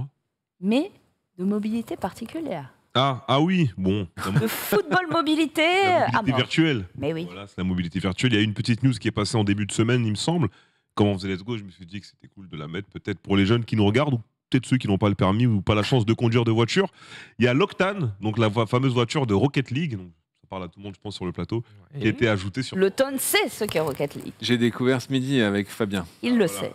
Speaker 1: mais de mobilité particulière.
Speaker 4: Ah, ah, oui, bon. Le
Speaker 1: football mobilité. [laughs] La mobilité ah virtuelle. Mais oui. Voilà,
Speaker 4: c'est la mobilité virtuelle. Il y a une petite news qui est passée en début de semaine, il me semble. Quand on faisait Let's Go, je me suis dit que c'était cool de la mettre peut-être pour les jeunes qui nous regardent ou peut-être ceux qui n'ont pas le permis ou pas la chance de conduire de voiture. Il y a l'Octane, donc la fameuse voiture de Rocket League parle à tout le monde, je pense, sur le plateau, qui était ajouté sur. Le
Speaker 1: tonne sait ce qu'est Rocket League.
Speaker 4: J'ai découvert ce midi avec Fabien. Il le ah, sait.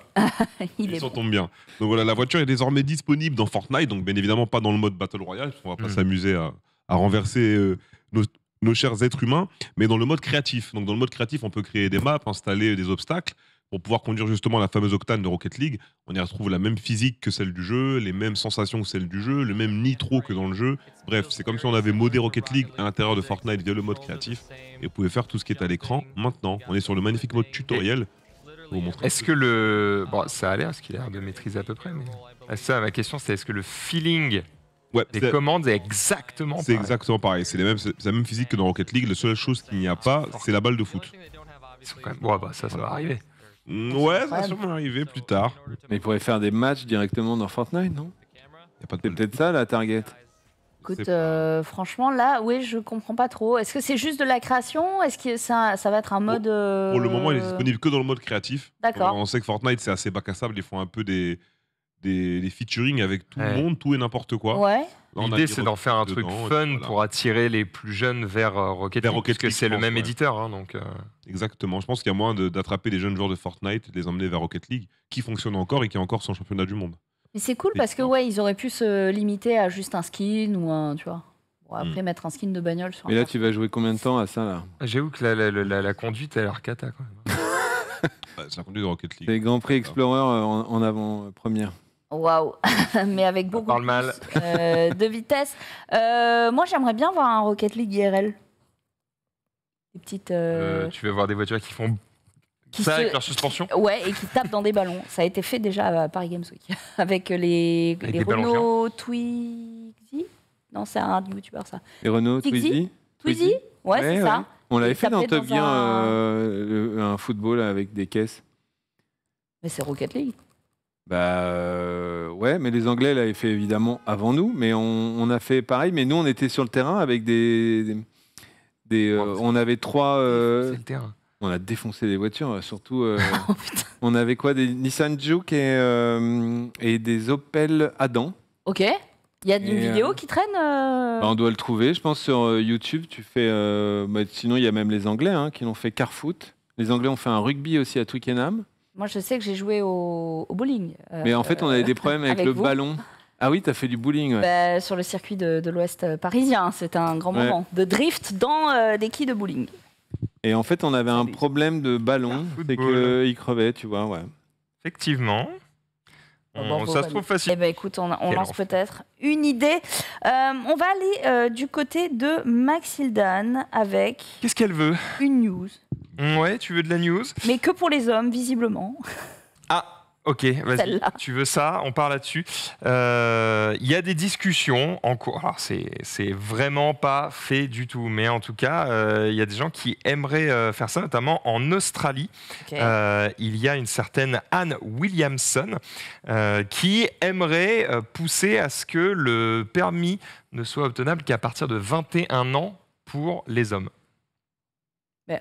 Speaker 4: [laughs] Il, est. s'en tombe bien. Donc voilà, la voiture est désormais disponible dans Fortnite, donc bien évidemment pas dans le mode Battle Royale, on va pas mmh. s'amuser à, renverser euh, nos, nos chers êtres humains, mais dans le mode créatif. Donc dans le mode créatif, on peut créer des maps, installer des obstacles pour pouvoir conduire justement la fameuse octane de Rocket League. On y retrouve la même physique que celle du jeu, les mêmes sensations que celle du jeu, le même nitro que dans le jeu. Bref, c'est comme si on avait modé Rocket League à l'intérieur de Fortnite via le mode créatif et vous pouvez faire tout ce qui est à l'écran. Maintenant, on est sur le
Speaker 3: magnifique mode tutoriel. Est-ce que le. Bon, ça a l'air, ce qu'il a l'air de maîtriser à peu près, mais. Ça, ma question, c'est est-ce que le feeling des commandes est exactement C'est
Speaker 4: exactement pareil. C'est la même physique que dans Rocket League. La seule chose qu'il n'y a pas, c'est la balle de foot.
Speaker 2: Bon, bah, ça, ça va arriver. Mm, ouais, ça va sûrement arriver plus tard. Mais ils pourraient faire des matchs directement dans Fortnite, non pas peut-être ça la target.
Speaker 1: Écoute, euh, franchement, là, oui, je comprends pas trop. Est-ce que c'est juste de la création Est-ce que ça, ça va être un mode. Pour, le moment, il est euh, disponible
Speaker 4: que dans le mode créatif. D'accord. On sait que Fortnite, c'est assez bac à sable. Ils font un peu des, des, featuring avec tout le monde, tout et n'importe quoi. Ouais. L'idée, c'est d'en faire un truc fun pour
Speaker 3: attirer les plus jeunes vers euh, Rocket League, parce que c'est le même éditeur.
Speaker 4: Hein, donc, euh. Exactement. Je pense qu'il y a moyen d'attraper les jeunes joueurs de Fortnite, de les emmener vers Rocket League, qui fonctionne encore et qui est encore son championnat du monde.
Speaker 1: Mais c'est cool parce que ouais, ils auraient pu se limiter à juste un skin ou un, tu vois. Hmm. après, mettre un skin de bagnole sur. Mais
Speaker 2: là, tu vas jouer combien de temps à ça là ah, J'avoue que la, conduite, elle est arcata quand [laughs] c'est la conduite de Rocket League. C'est Grand Prix Explorer euh, en avant-première.
Speaker 1: Waouh, [laughs] mais avec beaucoup euh, de vitesse. Euh, moi, j'aimerais bien voir un Rocket League IRL. Des petites. Euh,
Speaker 3: tu veux voir des voitures qui font
Speaker 1: ça avec leur suspension Ouais, et qui tapent dans des ballons. Ça a été fait déjà à Paris Games Week [laughs] avec les, Renault Twizy. Non, c'est un youtubeur ça.
Speaker 2: Les Renault Twizy.
Speaker 1: Twizy, ouais, c'est ça.
Speaker 2: On l'avait fait dans un... un football avec des caisses.
Speaker 1: Mais c'est Rocket League.
Speaker 2: Bah euh, ouais, mais les Anglais l'avaient fait évidemment avant nous, mais on, a fait pareil. Mais nous, on était sur le terrain avec des, euh, oh, on avait trois. Euh, on a défoncé des voitures, surtout. [laughs] Oh, on avait quoi Des Nissan Juke et, des Opel Adam.
Speaker 1: Ok. Il y a une vidéo qui traîne bah, On
Speaker 2: doit le trouver, je pense, sur YouTube. Tu fais, bah, sinon, il y a même les Anglais hein, qui l'ont fait Carfoot. Les Anglais ont fait un rugby aussi à Twickenham.
Speaker 1: Moi, je sais que j'ai joué au, bowling. Euh, Mais en fait, on avait des problèmes avec, [laughs] le ballon.
Speaker 2: Ah oui, tu as fait du bowling.
Speaker 1: Bah, sur le circuit de, l'Ouest parisien, c'était un grand moment de drift dans euh, des quilles de bowling.
Speaker 2: Et en fait, on avait un problème de ballon, c'est qu'il euh, crevait, tu vois, ouais. Effectivement. Ah on, ça se trouve bah, facile.
Speaker 1: Eh ben, écoute, on, lance peut-être une idée. on va aller du côté de Maxildan avec. Qu'est-ce qu'elle veut Une news. Mm, ouais, tu veux de la news Mais que pour les hommes, visiblement.
Speaker 3: [laughs] Ah Ok, vas-y. Tu veux ça On part là-dessus. Il euh, y a des discussions en cours. Alors, c'est vraiment pas fait du tout, mais en tout cas, il euh, y a des gens qui aimeraient euh, faire ça, notamment en Australie. il y a une certaine Anne Williamson qui aimerait pousser à ce que le permis ne soit obtenable qu'à partir de 21 ans pour
Speaker 2: les hommes.
Speaker 1: Ben,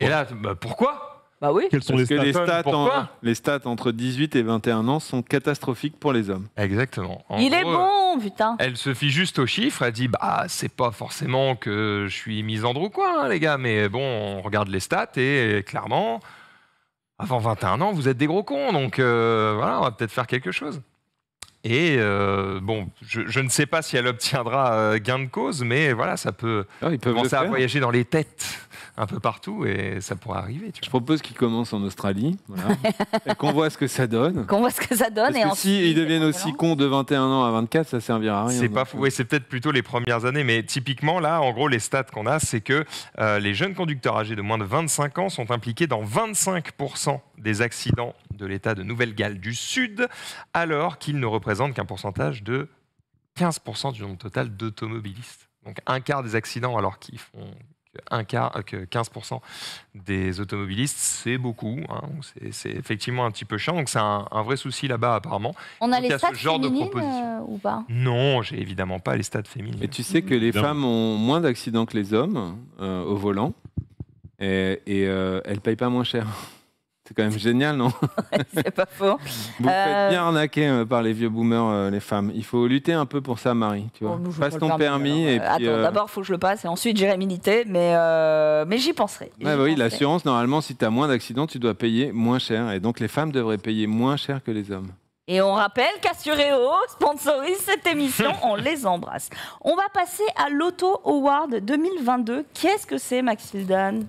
Speaker 1: et là,
Speaker 2: bah, pourquoi
Speaker 3: Bah oui. sont les stats,
Speaker 2: les stats, entre 18 et 21 ans sont catastrophiques pour les hommes. Exactement. Il est
Speaker 1: bon, putain.
Speaker 3: Elle se fie juste aux chiffres, elle dit bah c'est pas forcément que je suis misandre ou quoi hein, les gars, mais bon on regarde les stats et clairement avant 21 ans vous êtes des gros cons donc euh, voilà on va peut-être faire quelque chose. Et euh, bon je, ne sais pas si elle obtiendra euh, gain de cause mais voilà ça peut ah, commencer à voyager dans les têtes un peu partout et ça pourrait
Speaker 2: arriver. Je propose qu'ils commencent en Australie, [laughs] et qu'on voit ce que ça donne. Qu'on voit ce
Speaker 1: que ça donne. et
Speaker 2: ils deviennent aussi cons de 21 ans à 24, ça servira à rien. C'est pas fou. Euh. Oui, c'est peut-être plutôt les premières années,
Speaker 3: mais typiquement là, en gros, les stats qu'on a, c'est que euh, les jeunes conducteurs âgés de moins de 25 ans sont impliqués dans 25% des accidents de l'État de Nouvelle-Galles du Sud, alors qu'ils ne représentent qu'un pourcentage de 15% du nombre total d'automobilistes. Donc un quart des accidents alors qu'ils font un quart, euh, que 15% des automobilistes, c'est beaucoup. Hein. C'est effectivement un petit peu chiant. Donc c'est un, vrai souci là-bas apparemment.
Speaker 1: On a les stades stats ce de proposition. Euh, ou pas
Speaker 3: Non, j'ai évidemment pas les stades féminines.
Speaker 2: Mais tu sais que les femmes ont moins d'accidents que les hommes euh, au volant et, et elles payent pas moins cher. C'est quand même génial, non [laughs] C'est pas
Speaker 1: faux. [laughs] Vous faites euh, bien
Speaker 2: arnaquer euh, par les vieux boomers, euh, les femmes. Il faut lutter un peu pour ça, Marie. Tu vois. Oh, ton permis. Attends, d'abord,
Speaker 1: il faut que je le passe et ensuite j'irai militer, mais, mais j'y penserai. Bah oui, l'assurance,
Speaker 2: normalement, si tu as moins d'accidents, tu dois payer moins cher. Et donc, les femmes devraient payer moins cher que les hommes.
Speaker 1: Et on rappelle qu'Assureo sponsorise cette émission, [laughs] on les embrasse. On va passer à l'Auto Award 2022. Qu'est-ce que c'est, Max Dan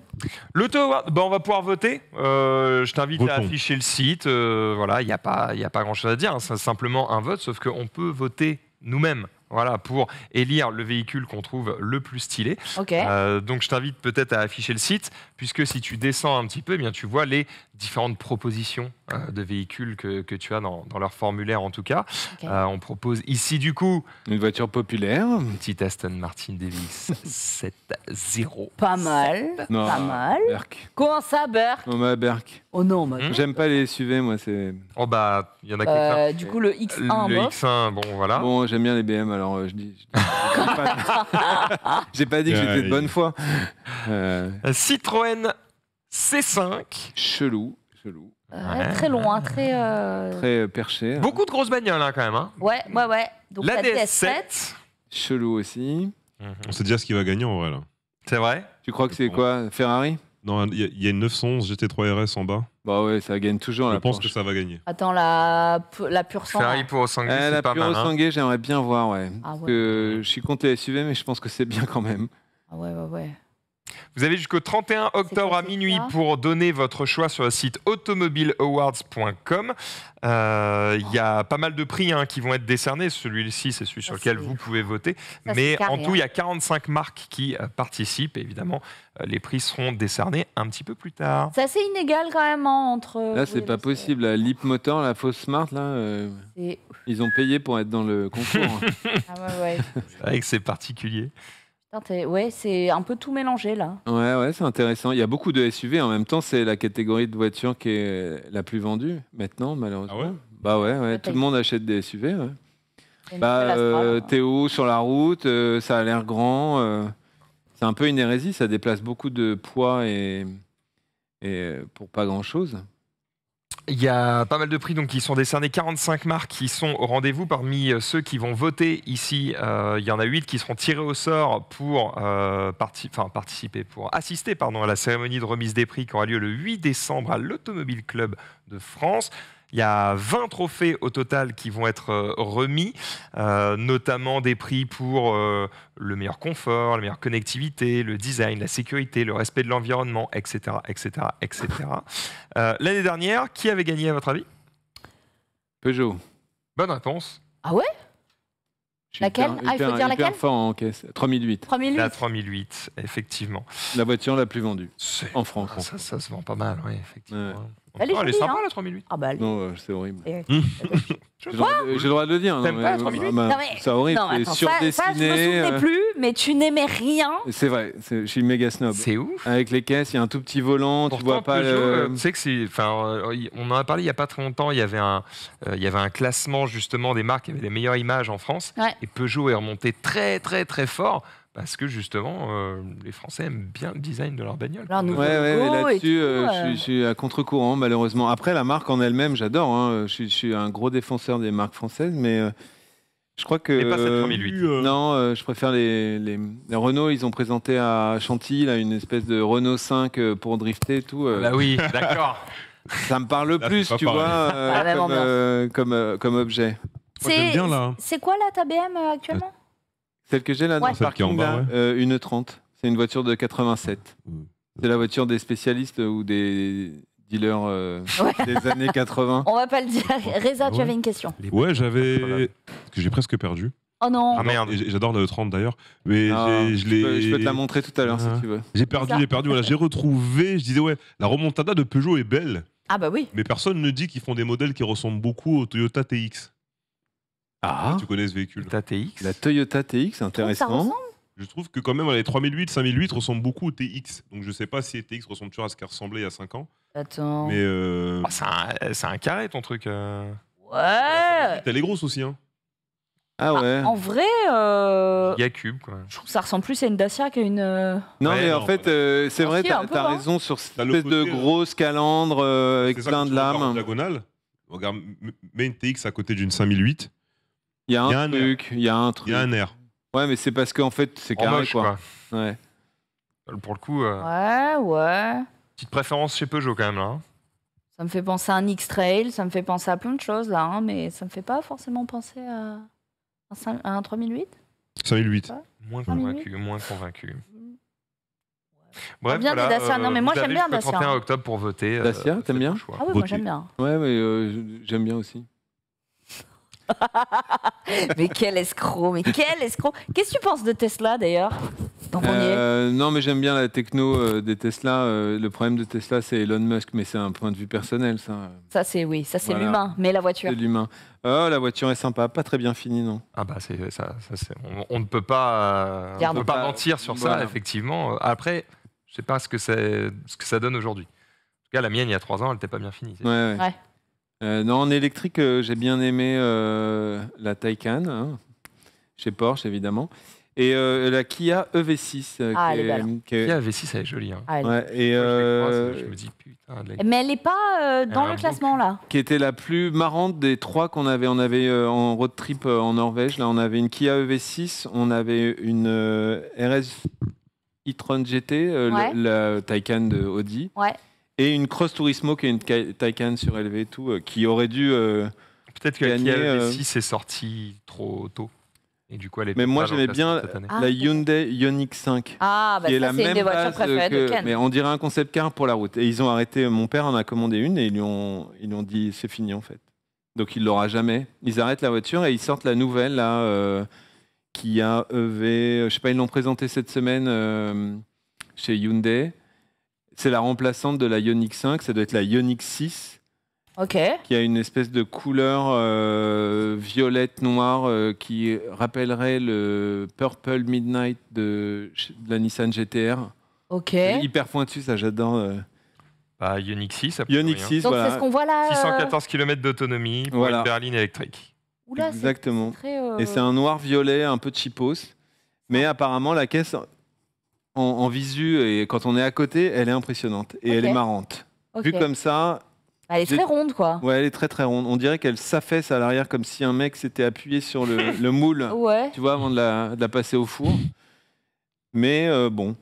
Speaker 3: L'Auto Award, ben, on va pouvoir voter. Euh, je t'invite à afficher le site. Euh, voilà, il n'y a pas, y a pas grand-chose à dire. Hein. C'est simplement un vote, sauf qu'on peut voter nous-mêmes voilà, pour élire le véhicule qu'on trouve le plus stylé. Euh, donc je t'invite peut-être à afficher le site, puisque si tu descends un petit peu, eh bien, tu vois les différentes propositions euh, de véhicules que, tu as dans, leur formulaire en tout cas. Euh, on propose ici du coup une voiture populaire, une petite Aston Martin Davis 7-0. [laughs]
Speaker 1: Pas mal, pas ah, mal. Berk. Comment ça, Berk
Speaker 2: Oh, ma Berk.
Speaker 1: Oh non, ma hmm j'aime
Speaker 2: pas les SUV, moi c'est. Oh bah, il y en a quelques euh,
Speaker 1: Du coup, le X1. Le, hein.
Speaker 2: X1, bon voilà. Bon, j'aime bien les BM, alors je dis. [laughs] J'ai pas... pas dit que j'étais de bonne foi. Citroën C5. Chelou, chelou. Euh, très loin, hein,
Speaker 1: très. Euh,
Speaker 2: très euh, perché. Hein. Beaucoup de grosses bagnoles hein, quand même.
Speaker 1: Ouais, ouais, ouais. Donc la, DS7.
Speaker 2: Chelou aussi.
Speaker 4: Mhm. On sait déjà ce qui va gagner en vrai là. C'est vrai Tu crois que c'est quoi Ferrari Non, il y, a- une 911 GT3 RS en bas.
Speaker 2: Bah ouais, ça gagne toujours Je pense que ça va gagner.
Speaker 1: Attends, la, la pure sang. Ferrari
Speaker 3: pour eh,
Speaker 4: la pas mal.
Speaker 2: j'aimerais bien voir, ouais. Ah je suis contre la SUV, mais je pense que c'est bien quand même. Ah ouais, ouais, ouais.
Speaker 3: Vous avez jusqu'au 31 octobre à
Speaker 2: minuit pour
Speaker 3: donner votre choix sur le site automobileawards.com. Euh, il y a pas mal de prix hein, qui vont être décernés. Celui-ci, c'est celui sur lequel vous pouvez voter. Mais en tout, il y a 45 hein. marques qui euh, participent. Évidemment, euh, les prix seront décernés un petit peu plus tard.
Speaker 1: C'est assez inégal quand même hein, entre. Là, c'est pas possible.
Speaker 2: La Lip Motor, la fausse Smart, là, ils ont payé pour être dans le concours. [laughs] ah c'est vrai que c'est particulier
Speaker 1: ouais, c'est un peu tout mélangé là.
Speaker 2: Ouais, c'est intéressant. Il y a beaucoup de SUV. En même temps, c'est la catégorie de voiture qui est la plus vendue maintenant, malheureusement. Ah ouais bah ouais, tout le monde achète des SUV. Ouais. Bah, euh, Théo sur la route, euh, ça a l'air grand. Euh, c'est un peu une hérésie, ça déplace beaucoup de poids et, et pour pas grand chose.
Speaker 3: Il y a pas mal de prix donc, qui sont décernés. 45 marques qui sont au rendez-vous. Parmi euh, ceux qui vont voter ici, euh, il y en a 8 qui seront tirés au sort pour euh, participer, pour assister pardon, à la cérémonie de remise des prix qui aura lieu le 8 décembre à l'Automobile Club de France. Il y a 20 trophées au total qui vont être euh, remis, euh, notamment des prix pour euh, le meilleur confort, la meilleure connectivité, le design, la sécurité, le respect de l'environnement, etc. etc., etc. L'année dernière, qui avait gagné à votre avis Peugeot. Bonne réponse.
Speaker 1: Ah ouais Laquelle Ah, il faut dire laquelle
Speaker 3: 3008. La 3008, effectivement. La voiture la plus vendue en France. Ah, ça, se vend pas mal, oui, effectivement. Elle est, ah, sympa hein. la
Speaker 1: 3008. Ah, bah,
Speaker 3: non, euh, c'est horrible. Eh, hmm.
Speaker 1: [laughs] J'ai
Speaker 2: le droit de- le dire. Hein, euh, ah, c'est horrible, non, c'est attends, je me souvenais euh. plus,
Speaker 1: mais tu n'aimais rien.
Speaker 2: C'est vrai, je suis méga snob. C'est ouf. Avec les caisses, il y a un tout petit volant, tu vois
Speaker 3: pas Peugeot, le... que on en a parlé il n'y a pas très longtemps. Il y avait un, il y avait un classement justement des marques qui avaient les meilleures images en France. Et Peugeot est remonté très très très fort parce que justement, euh, les Français aiment bien le design de leur bagnole. ouais, là-dessus, euh, euh. je,
Speaker 2: suis à contre-courant, malheureusement. Après, la marque en elle-même, j'adore. Hein. Je, suis un gros défenseur des marques françaises, mais je crois que. Mais pas cette Non, je préfère les, les, Renault. Ils ont présenté à Chantilly une espèce de Renault 5 pour drifter et tout. Ah bah oui, [laughs] d'accord. Ça me parle le plus, tu vois, ah, comme comme, comme, comme objet. C'est
Speaker 1: quoi là ta BM actuellement
Speaker 2: celle que j'ai là dans ah, le euh, une 30. C'est une voiture de 87. Mmh. C'est la voiture des spécialistes euh, ou des dealers euh, des années 80. On
Speaker 1: va pas le dire. Ah, Reza, tu avais une question.
Speaker 4: Ouais, j'avais. Parce que j'ai presque perdu. Oh non. Ah, merde. J'adore 30 d'ailleurs. Mais ah, je peux, te la montrer tout à l'heure si tu veux. J'ai perdu, j'ai perdu. j'ai retrouvé. Je disais, ouais, la remontada de Peugeot est belle. Ah bah oui. Mais personne ne dit qu'ils font des modèles qui ressemblent beaucoup au Toyota TX. Ah. Tu connais ce véhicule La TX. La Toyota TX, intéressant. Je trouve que quand même, les 3008, 5008 ressemblent beaucoup au TX. Donc je sais pas si les TX ressemblent toujours à ce qu'elle ressemblait il y a
Speaker 3: 5 ans. Attends. Mais. Euh, ah, c'est, un, carré ton truc. Euh.
Speaker 1: Ouais
Speaker 3: Elle est grosse aussi, hein. Ah ouais.
Speaker 4: Ah, en
Speaker 1: vrai, euh,
Speaker 3: quand quoi. je trouve
Speaker 1: que ça ressemble plus à une Dacia qu'à une. Euh,
Speaker 4: non, mais en fait, c'est ah, vrai, tu t'as hein. raison sur cette espèce de
Speaker 2: grosse calandre avec plein de tu lames. diagonale.
Speaker 4: Regarde, mets une TX à côté
Speaker 2: d'une 5008. Il y a un, truc, il y a un truc. Il y a un air. Ouais, mais c'est parce qu'en fait, c'est carré, quoi.
Speaker 3: Ouais. Pour le coup.
Speaker 1: Euh, ouais, ouais.
Speaker 3: Petite préférence chez Peugeot, quand même, là. Hein.
Speaker 1: Ça me fait penser à un X-Trail, ça me fait penser à plein de choses, là, hein, mais ça me fait pas forcément penser à un, 3008 5008. Moins convaincu,
Speaker 2: moins convaincu. Mm. Bref, bien voilà, non, mais euh, moi j'aime bien Dacia. 31 octobre pour voter. Euh, Dacia, t'aimes bien Ah oui, moi j'aime bien. Ouais, mais j'aime bien aussi.
Speaker 1: [laughs] mais quel escroc, mais quel escroc. Qu'est-ce que tu penses de Tesla d'ailleurs euh,
Speaker 2: non, mais j'aime bien la techno euh, des Tesla. Euh, le problème de Tesla, c'est Elon Musk, mais c'est un point de vue personnel, ça.
Speaker 1: Ça, c'est oui, ça c'est l'humain, mais la voiture.
Speaker 2: l'humain. Oh, la voiture est sympa, pas très bien finie, non Ah bah c'est ça, on, ne peut pas, pas
Speaker 3: mentir sur ça, effectivement. Après, je sais pas ce que, ce que ça donne aujourd'hui. En tout cas, la mienne, il y a trois ans, elle n'était pas bien finie.
Speaker 2: ouais. Euh, en électrique, euh, j'ai bien aimé euh, la Taycan, hein. chez Porsche évidemment, et la Kia EV6. Ah, Kia ev 6 elle est jolie. Hein. et
Speaker 1: Mais elle n'est pas dans le classement là.
Speaker 2: qui était la plus marrante des trois qu'on avait. On avait en road trip en Norvège, là on avait une Kia EV6, on avait une RS e-tron GT, la- la, Taycan de Audi, Ouais. Et une Cross Turismo qui est une Taycan surélevée et tout, euh, qui aurait dû. Euh, Peut-être que la Gagner, si c'est
Speaker 3: sorti sortie trop tôt. Et du coup, Mais moi, j'aimais bien- la Hyundai
Speaker 2: Ioniq 5. Ah, bah qui est la même des voitures préférées de mais on dirait un concept car pour la route. Et ils ont arrêté. Mon père en a commandé une et ils lui ont, ils ont dit c'est fini en fait. Donc il l'aura jamais. Ils arrêtent la voiture et ils sortent la nouvelle là euh, qui a EV. Je sais pas, ils l'ont présentée cette semaine chez Hyundai. C'est la remplaçante de la Ionix 5, ça doit être la Ioniq 6. Ok. Qui a une espèce de couleur euh, violette noire euh, qui rappellerait le Purple Midnight de, la Nissan GTR.
Speaker 1: Ok. hyper
Speaker 2: pointu, ça j'adore. euh. Bah, 6, après. 6, Donc c'est ce qu'on voit là. 614 euh. km d'autonomie pour une berline électrique. Oula, c'est Exactement. très, Et c'est un noir violet un peu chipos Mais apparemment, la caisse en, visu et quand on est à côté, elle est impressionnante et elle est marrante. Vu comme ça.
Speaker 1: Elle est très ronde, quoi.
Speaker 2: Ouais, elle est très très ronde. On dirait qu'elle s'affaisse à l'arrière comme si un mec s'était appuyé sur le, [laughs] moule, ouais. tu vois, avant de la, passer au four. Mais euh, bon.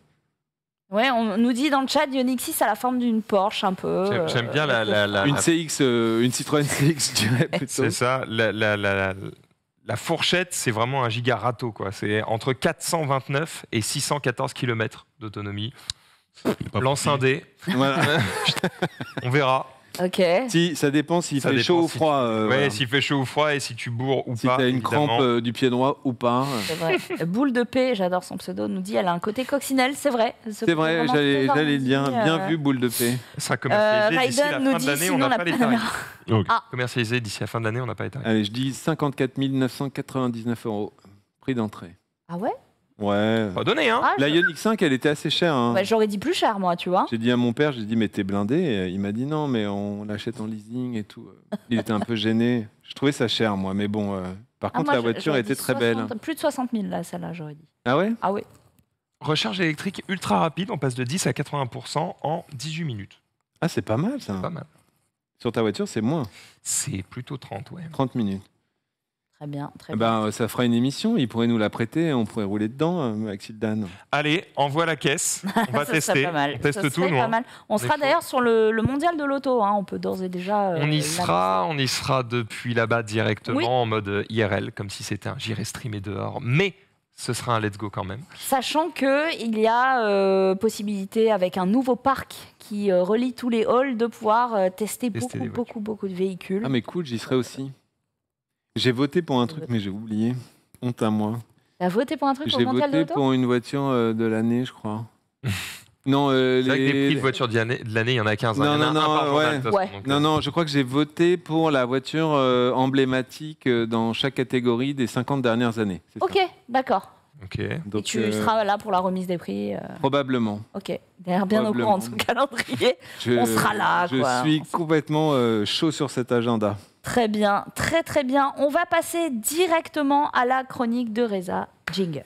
Speaker 1: Ouais, on nous dit dans le chat, x 6 a la forme d'une Porsche un peu. J'aime bien la, la,
Speaker 2: la, Une CX, euh, une Citroën CX, je plutôt. C'est ça, la,
Speaker 3: la fourchette, c'est vraiment un giga râteau. C'est entre 429 et 614 km d'autonomie. Lance [laughs]
Speaker 2: On verra. Ok. Si, ça dépend s'il fait chaud ou froid. Euh, ouais, s'il fait chaud ou froid et si tu bourres ou pas Si pas. t'as une crampe euh, du pied droit ou pas. Hein. C'est
Speaker 1: vrai. [laughs] Boule de paix, j'adore son pseudo, nous dit elle a un côté coccinelle, c'est vrai. C'est vrai, j'allais Bien euh, vu,
Speaker 2: boule de paix. ça
Speaker 3: sera d'ici la fin de l'année, on n'a pas les tarifs. [laughs] Ah. Commercialisé d'ici la fin de l'année, on n'a pas les
Speaker 2: tarifs. Allez, je dis 54 999 euros. Prix d'entrée. Ah ouais Ouais. Pas donné, hein. Ah, la Ioniq 5, elle était assez chère. Hein.
Speaker 1: J'aurais dit plus cher, moi, tu vois.
Speaker 2: J'ai dit à mon père, j'ai dit, mais t'es blindé. il m'a dit, non, mais on l'achète en leasing et tout. [laughs] Il était un peu gêné. Je trouvais ça cher, moi, mais bon. Euh, par ah, contre, la voiture était très belle.
Speaker 1: Plus de 60 000, là, celle-là, j'aurais dit.
Speaker 2: Ah ouais Ah ouais.
Speaker 3: Recharge électrique ultra rapide, on passe de 10 à 80% en 18 minutes.
Speaker 2: Ah, c'est pas mal, ça. Pas mal. Sur ta voiture, c'est moins. C'est plutôt 30, ouais. 30 minutes. Très bien, très eh ben, bien. Ben, ça fera une émission, il pourrait nous la prêter, on pourrait rouler dedans, Sid euh, Dan. Allez, envoie la caisse, [laughs] on va tester. On teste tout, hein. On sera
Speaker 1: d'ailleurs sur le, mondial de l'auto, hein. on peut d'ores et déjà. Euh, on y sera,
Speaker 3: on y sera depuis là-bas directement en mode IRL, comme si c'était un j'irai streamer dehors. Mais ce sera un let's go quand même.
Speaker 1: Sachant qu'il y a euh, possibilité avec un nouveau parc qui relie tous les halls de pouvoir tester, tester beaucoup, beaucoup, beaucoup de véhicules. Ah mais
Speaker 2: cool, j'y serai aussi. J'ai voté pour un truc, mais j'ai oublié. Honte à moi.
Speaker 1: T'as voté pour un truc pour J'ai voté pour
Speaker 2: une voiture euh, de l'année, je crois. [laughs]
Speaker 3: Non, euh, C'est vrai que les prix de voiture de l'année, il y en a 15. Hein. Non, non, non, euh,
Speaker 2: Non, non, je crois que j'ai voté pour la voiture emblématique dans chaque catégorie des 50 dernières années.
Speaker 1: Ok, d'accord.
Speaker 2: Ok. Et tu seras
Speaker 1: là pour la remise des prix.
Speaker 2: Probablement.
Speaker 1: ok. D'ailleurs, bien au courant de son calendrier. On sera là, Je suis
Speaker 2: complètement chaud sur cet agenda.
Speaker 1: Très bien, très très bien. On va passer directement à la chronique de Reza. Jingle.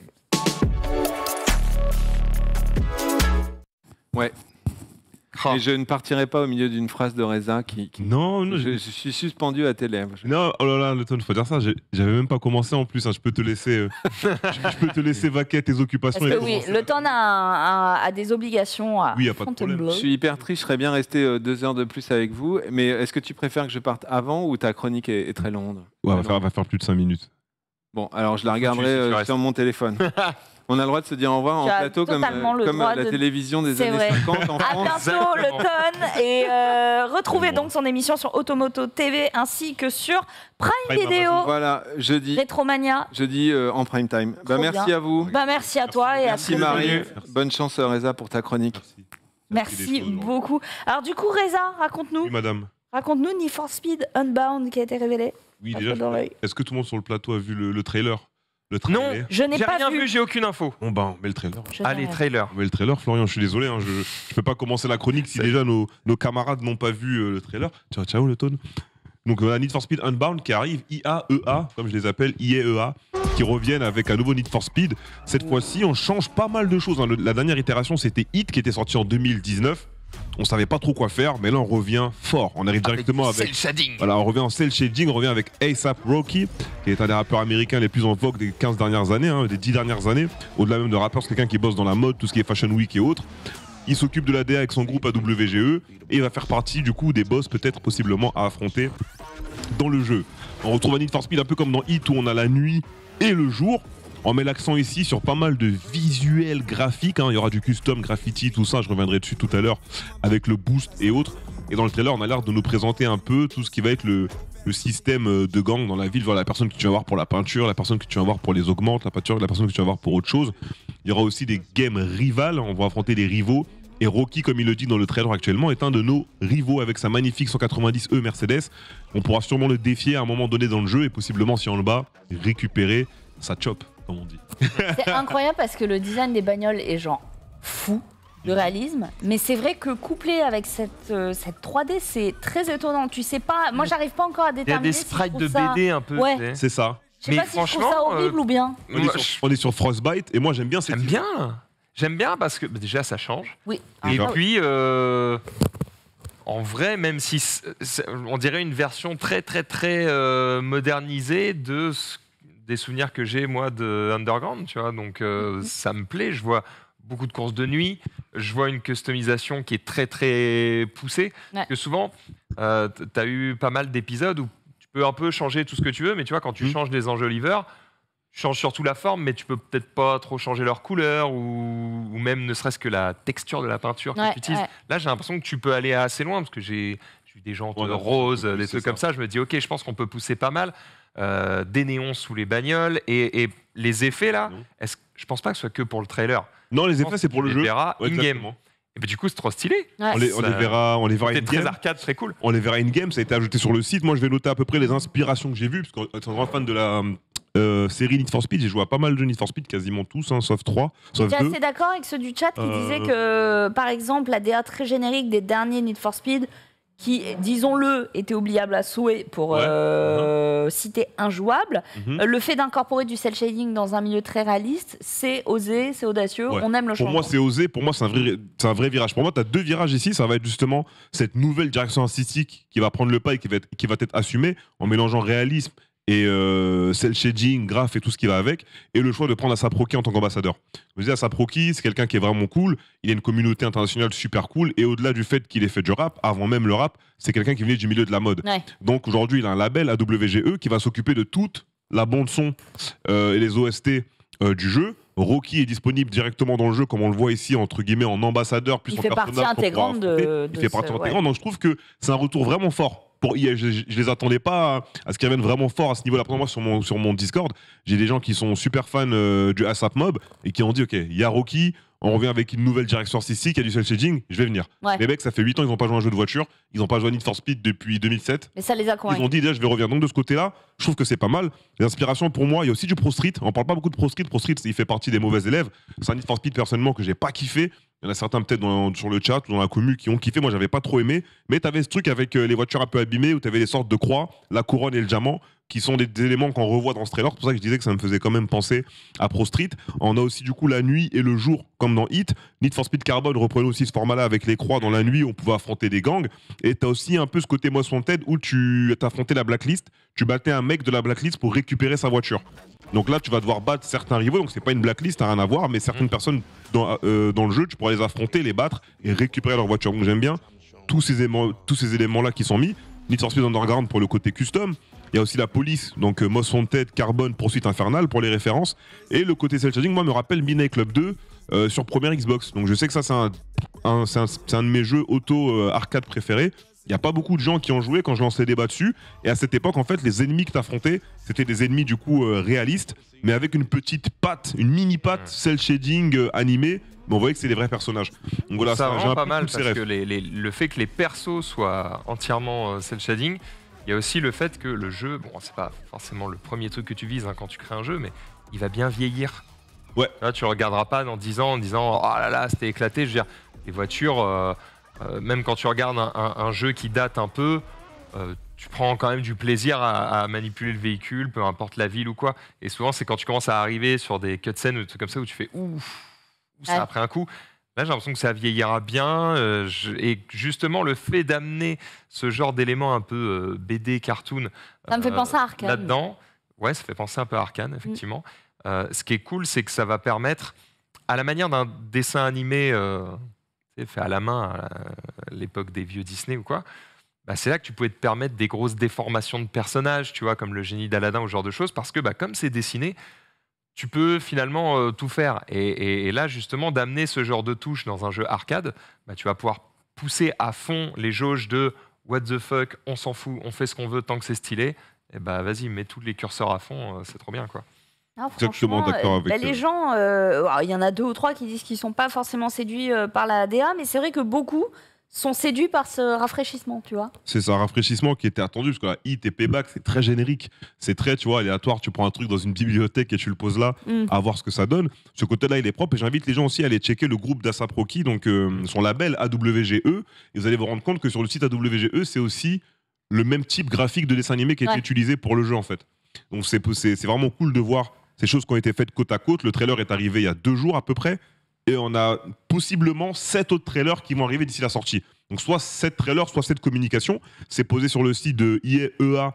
Speaker 2: Ouais, et ah. je ne partirai pas au milieu d'une phrase de raisin qui. Non, non. Je, suis suspendu à tes lèvres.
Speaker 4: Non, oh là là, le il faut dire ça. J'avais même pas commencé en plus. Hein, je peux te laisser. Euh, [laughs] je, peux te laisser vaquer tes occupations.
Speaker 1: oui, le temps a, a, des obligations. À oui, a pas de problème. Je suis
Speaker 2: hyper triste. Je serais bien resté euh, deux heures de plus avec vous. Mais est-ce que tu préfères que je parte avant ou ta chronique est, très longue Ouais, on va, ah
Speaker 4: va faire, plus de cinq minutes.
Speaker 2: Bon, alors je la regarderai euh, sur mon téléphone. [laughs] On a le droit de se dire au revoir en plateau comme, la télévision des années 50 en France. À bientôt le
Speaker 1: et euh, retrouvez donc son émission sur Automoto TV ainsi que sur Prime, Vidéo. Video. Voilà, jeudi. Rétromania.
Speaker 2: Je dis euh, en prime time. Bah, merci à vous.
Speaker 1: Bah, merci à toi et à Merci Marie.
Speaker 2: Bonne chance Reza pour ta chronique.
Speaker 1: Merci, hein. beaucoup. Alors du coup Reza, raconte-nous. madame. Raconte-nous Need for Speed Unbound qui a été révélé.
Speaker 2: Oui, déjà.
Speaker 4: Est-ce que tout le monde sur le plateau a vu le trailer non, je n'ai pas rien vu, j'ai aucune info. Bon ben, bah, mais le trailer. Allez, trailer. Mais le trailer, Florian, je suis désolé, hein, je ne peux pas commencer la chronique si déjà nos, camarades n'ont pas vu euh, le trailer. Ciao, ciao, le tone. Donc, on euh, Need for Speed Unbound qui arrive, e A, comme je les appelle, e A, qui reviennent avec un nouveau Need for Speed. Cette fois-ci, on change pas mal de choses. Hein. La dernière itération, c'était Hit, qui était sorti en 2019 on savait pas trop quoi faire, mais là on revient fort. On arrive directement avec. avec shading. Voilà, on revient en cell shading, on revient avec ASAP Rocky, qui est un des rappeurs américains les plus en vogue des 15 dernières années, hein, des 10 dernières années. Au-delà même de rappeur, c'est quelqu'un qui bosse dans la mode, tout ce qui est Fashion Week et autres. Il s'occupe de la DA avec son groupe AWGE et il va faire partie du coup des boss peut-être possiblement à affronter dans le jeu. On retrouve un Need for Speed un peu comme dans Hit où on a la nuit et le jour on met l'accent ici sur pas mal de visuels graphiques. Hein. Il y aura du custom, graffiti, tout ça. Je reviendrai dessus tout à l'heure avec le boost et autres. Et dans le trailer, on a l'air de nous présenter un peu tout ce qui va être le, système euh, de gang dans la ville. Voilà, la personne que tu vas voir pour la peinture, la personne que tu vas voir pour les augmentes, la peinture, la personne que tu vas voir pour autre chose. Il y aura aussi des games rivales. On va affronter des rivaux. Et Rocky, comme il le dit dans le trailer actuellement, est un de nos rivaux avec sa magnifique 190E Mercedes. On pourra sûrement le défier à un moment donné dans le jeu et possiblement, si on le bat, récupérer sa chop dit.
Speaker 1: [laughs] C'est incroyable parce que le design des bagnoles est genre fou de réalisme. Mais c'est vrai que couplé avec cette, euh, cette 3D, c'est très étonnant. Tu sais pas, moi mm. j'arrive pas encore à déterminer. Il y a des sprites de BD un peu. Ouais. C'est
Speaker 4: ça. Je sais pas si je trouve ça horrible euh, ou bien. On est, sur, Frostbite et moi j'aime bien cette. J'aime bien.
Speaker 3: J'aime bien parce que bah, déjà ça change. Oui. Et puis. Euh, en vrai, même si on dirait une version très très très modernisée de ce des souvenirs que j'ai, moi, de Underground, tu vois. Donc, euh, mhm. ça me plaît. Je vois beaucoup de courses de nuit. Je vois une customisation qui est très, très poussée. que souvent, euh, tu as eu pas mal d'épisodes où tu peux un peu changer tout ce que tu veux, mais tu vois, quand tu mhm. changes des enjoliveurs, tu changes surtout la forme, mais tu peux peut-être pas trop changer leur couleur ou, même ne serait-ce que la texture de la peinture que tu utilises. Là, j'ai l'impression que tu peux aller assez loin parce que j'ai des gens roses, rose, des trucs comme ça. Je me dis, ok, je pense qu'on peut pousser pas mal. Euh, des néons sous les bagnoles et, les effets là. Est-ce, je pense pas que ce soit que pour le trailer. Non, les effets c'est pour le jeu. On les verra in-game. Et ben, du coup, c'est trop stylé. On, les, verra, on in-game.
Speaker 4: très arcade, très cool. On les verra in-game, ça a été ajouté sur le site. Moi, je vais noter à peu près les inspirations que j'ai vues, parce un grand fan de la, euh, série Need for Speed, j'ai joué à pas mal de Need for Speed, quasiment tous, hein, sauf 3. Sauf J'étais assez
Speaker 1: d'accord avec ceux du chat qui disaient euh. que, par exemple, la DA très générique des derniers Need for Speed qui, disons-le, était oubliable à souhait pour euh, uh-huh. citer injouable. Mm-hmm. Euh, le fait d'incorporer du cel shading dans un milieu très réaliste, c'est osé, c'est audacieux, on aime le changement. Pour moi, c'est
Speaker 4: osé, pour moi, c'est un, vrai, un vrai virage. Pour moi, tu as deux virages ici, ça va être justement cette nouvelle direction artistique qui va prendre le pas et qui va être, qui va être assumée en mélangeant réalisme et euh, cel shading, graph et tout ce qui va avec, et le choix de prendre Asaproki en tant qu'ambassadeur. Je me Asaproki, c'est quelqu'un qui est vraiment cool, il a une communauté internationale super cool, et au-delà du fait qu'il ait fait du rap, avant même le rap, c'est quelqu'un qui venait du milieu de la mode. Donc aujourd'hui, il a un label AWGE qui va s'occuper de toute la bande-son euh, et les OST euh, du jeu. Rocky est disponible directement dans le jeu, comme on le voit ici, entre guillemets, en ambassadeur, plus fait Partie intégrante il fait partie intégrante. Donc je trouve que c'est un retour vraiment fort je, je, les attendais pas à, ce qu'ils reviennent vraiment fort à ce niveau-là. Moi, sur mon, sur Discord, j'ai des gens qui sont super fans euh, du ASAP Mob et qui ont dit Ok, il y a Rocky, on revient avec une nouvelle direction artistique, il y a du self shading, je vais venir. Les mecs, ça fait 8 ans, ils n'ont pas joué à un jeu de voiture, ils n'ont pas joué à Need for Speed depuis 2007.
Speaker 1: Ils
Speaker 4: ont dit déjà, je vais revenir. Donc de ce côté-là, je trouve que c'est pas mal. l'inspiration pour moi, il y a aussi du Pro Street. On parle pas beaucoup de Pro Street. Pro Street, il fait partie des mauvais élèves. C'est un Need for Speed personnellement que j'ai pas kiffé. Il y en a certains peut-être sur le chat ou dans la commune qui ont kiffé. Moi, j'avais pas trop aimé. Mais tu avais ce truc avec euh, les voitures un peu abîmées où tu avais des sortes de croix, la couronne et le diamant qui sont des, éléments qu'on revoit dans ce trailer. C'est pour ça que je disais que ça me faisait quand même penser à Pro Street. On a aussi du coup la nuit et le jour, comme dans Hit. Need for Speed Carbon reprenait aussi ce format-là avec les croix dans la nuit, où on pouvait affronter des gangs. Et tu as aussi un peu ce côté son tête où tu affronté la blacklist, tu battais un mec de la blacklist pour récupérer sa voiture. Donc là, tu vas devoir battre certains rivaux. Donc c'est pas une blacklist, à rien à voir, mais certaines mm. personnes dans, euh, dans, le jeu, tu pourras les affronter, les battre et récupérer leur voiture. Donc j'aime bien tous ces éléments, tous ces éléments là qui sont mis. Need for Speed Underground pour le côté custom. Il y a aussi la police, donc euh, Moss tête Carbone, Poursuite Infernale pour les références. Et le côté cel shading, moi, me rappelle Midnight Club 2 euh, sur première Xbox. Donc je sais que ça, c'est un, un, un, de mes jeux auto-arcade préférés. Il n'y a pas beaucoup de gens qui ont joué quand je lançais suis dessus. Et à cette époque, en fait, les ennemis que affrontais, c'était des ennemis du coup euh, réalistes, mais avec une petite patte, une mini patte, cel shading euh, animée. animé. Mais on voyait que c'est des vrais personnages. Donc ça, ça pas mal parce que
Speaker 3: le fait que les persos soient entièrement euh, cel shading, il y a aussi le fait que le jeu, bon, c'est pas forcément le premier truc que tu vises hein, quand tu crées un jeu, mais il va bien vieillir. Ouais. Là, tu regarderas pas dans 10 ans en disant oh là là, c'était éclaté. Je veux dire, les voitures. Euh, même quand tu regardes un, jeu qui date un peu, euh, tu prends quand même du plaisir à, manipuler le véhicule, peu importe la ville ou quoi. Et souvent, c'est quand tu commences à arriver sur des cutscenes ou des trucs comme ça où tu fais ouf, ça après un coup. Là, j'ai l'impression que ça vieillira bien. Euh, et justement, le fait d'amener ce genre d'éléments un peu BD, cartoon.
Speaker 1: Ça me fait penser à Arkane. Là-dedans,
Speaker 3: ouais, ça fait penser un peu à Arkane, effectivement. Mm. ce qui est cool, c'est que ça va permettre, à la manière d'un dessin animé fait à la main euh, à l'époque des vieux Disney ou quoi, bah, c'est là que tu pouvais te permettre des grosses déformations de personnages, tu vois, comme le génie d'Aladin ou ce genre de choses, parce que bah, comme c'est dessiné, tu peux finalement euh, tout faire. Et, là, justement, d'amener ce genre de touche dans un jeu arcade, bah, tu vas pouvoir pousser à fond les jauges de what the fuck, on s'en fout, on fait ce qu'on veut tant que c'est stylé. Et bah vas-y, mets tous les curseurs à fond, euh, c'est trop bien quoi.
Speaker 1: Ah, Exactement d'accord euh, avec bah, Les euh, gens, euh, il y en a deux ou trois qui disent qu'ils ne sont pas forcément séduits par la DA, mais c'est vrai que beaucoup sont séduits par ce rafraîchissement, tu vois.
Speaker 4: C'est un rafraîchissement qui était attendu, parce que la hein, c'est très générique. C'est très, tu vois, aléatoire. Tu prends un truc dans une bibliothèque et tu le poses là, mm. à voir ce que ça donne. Ce côté-là, il est propre. Et j'invite les gens aussi à aller checker le groupe d'Asaproki, donc son label AWGE. Et vous allez vous rendre compte que sur le site AWGE, c'est aussi le même type graphique de dessin animé qui est été utilisé pour le jeu, en fait. Donc c'est vraiment cool de voir ces choses qui ont été faites côte à côte. Le trailer est arrivé il y a deux jours à peu près. Et on a possiblement sept autres trailers qui vont arriver d'ici la sortie. Donc soit sept trailers, soit sept communications. C'est posé sur le site de IEEA e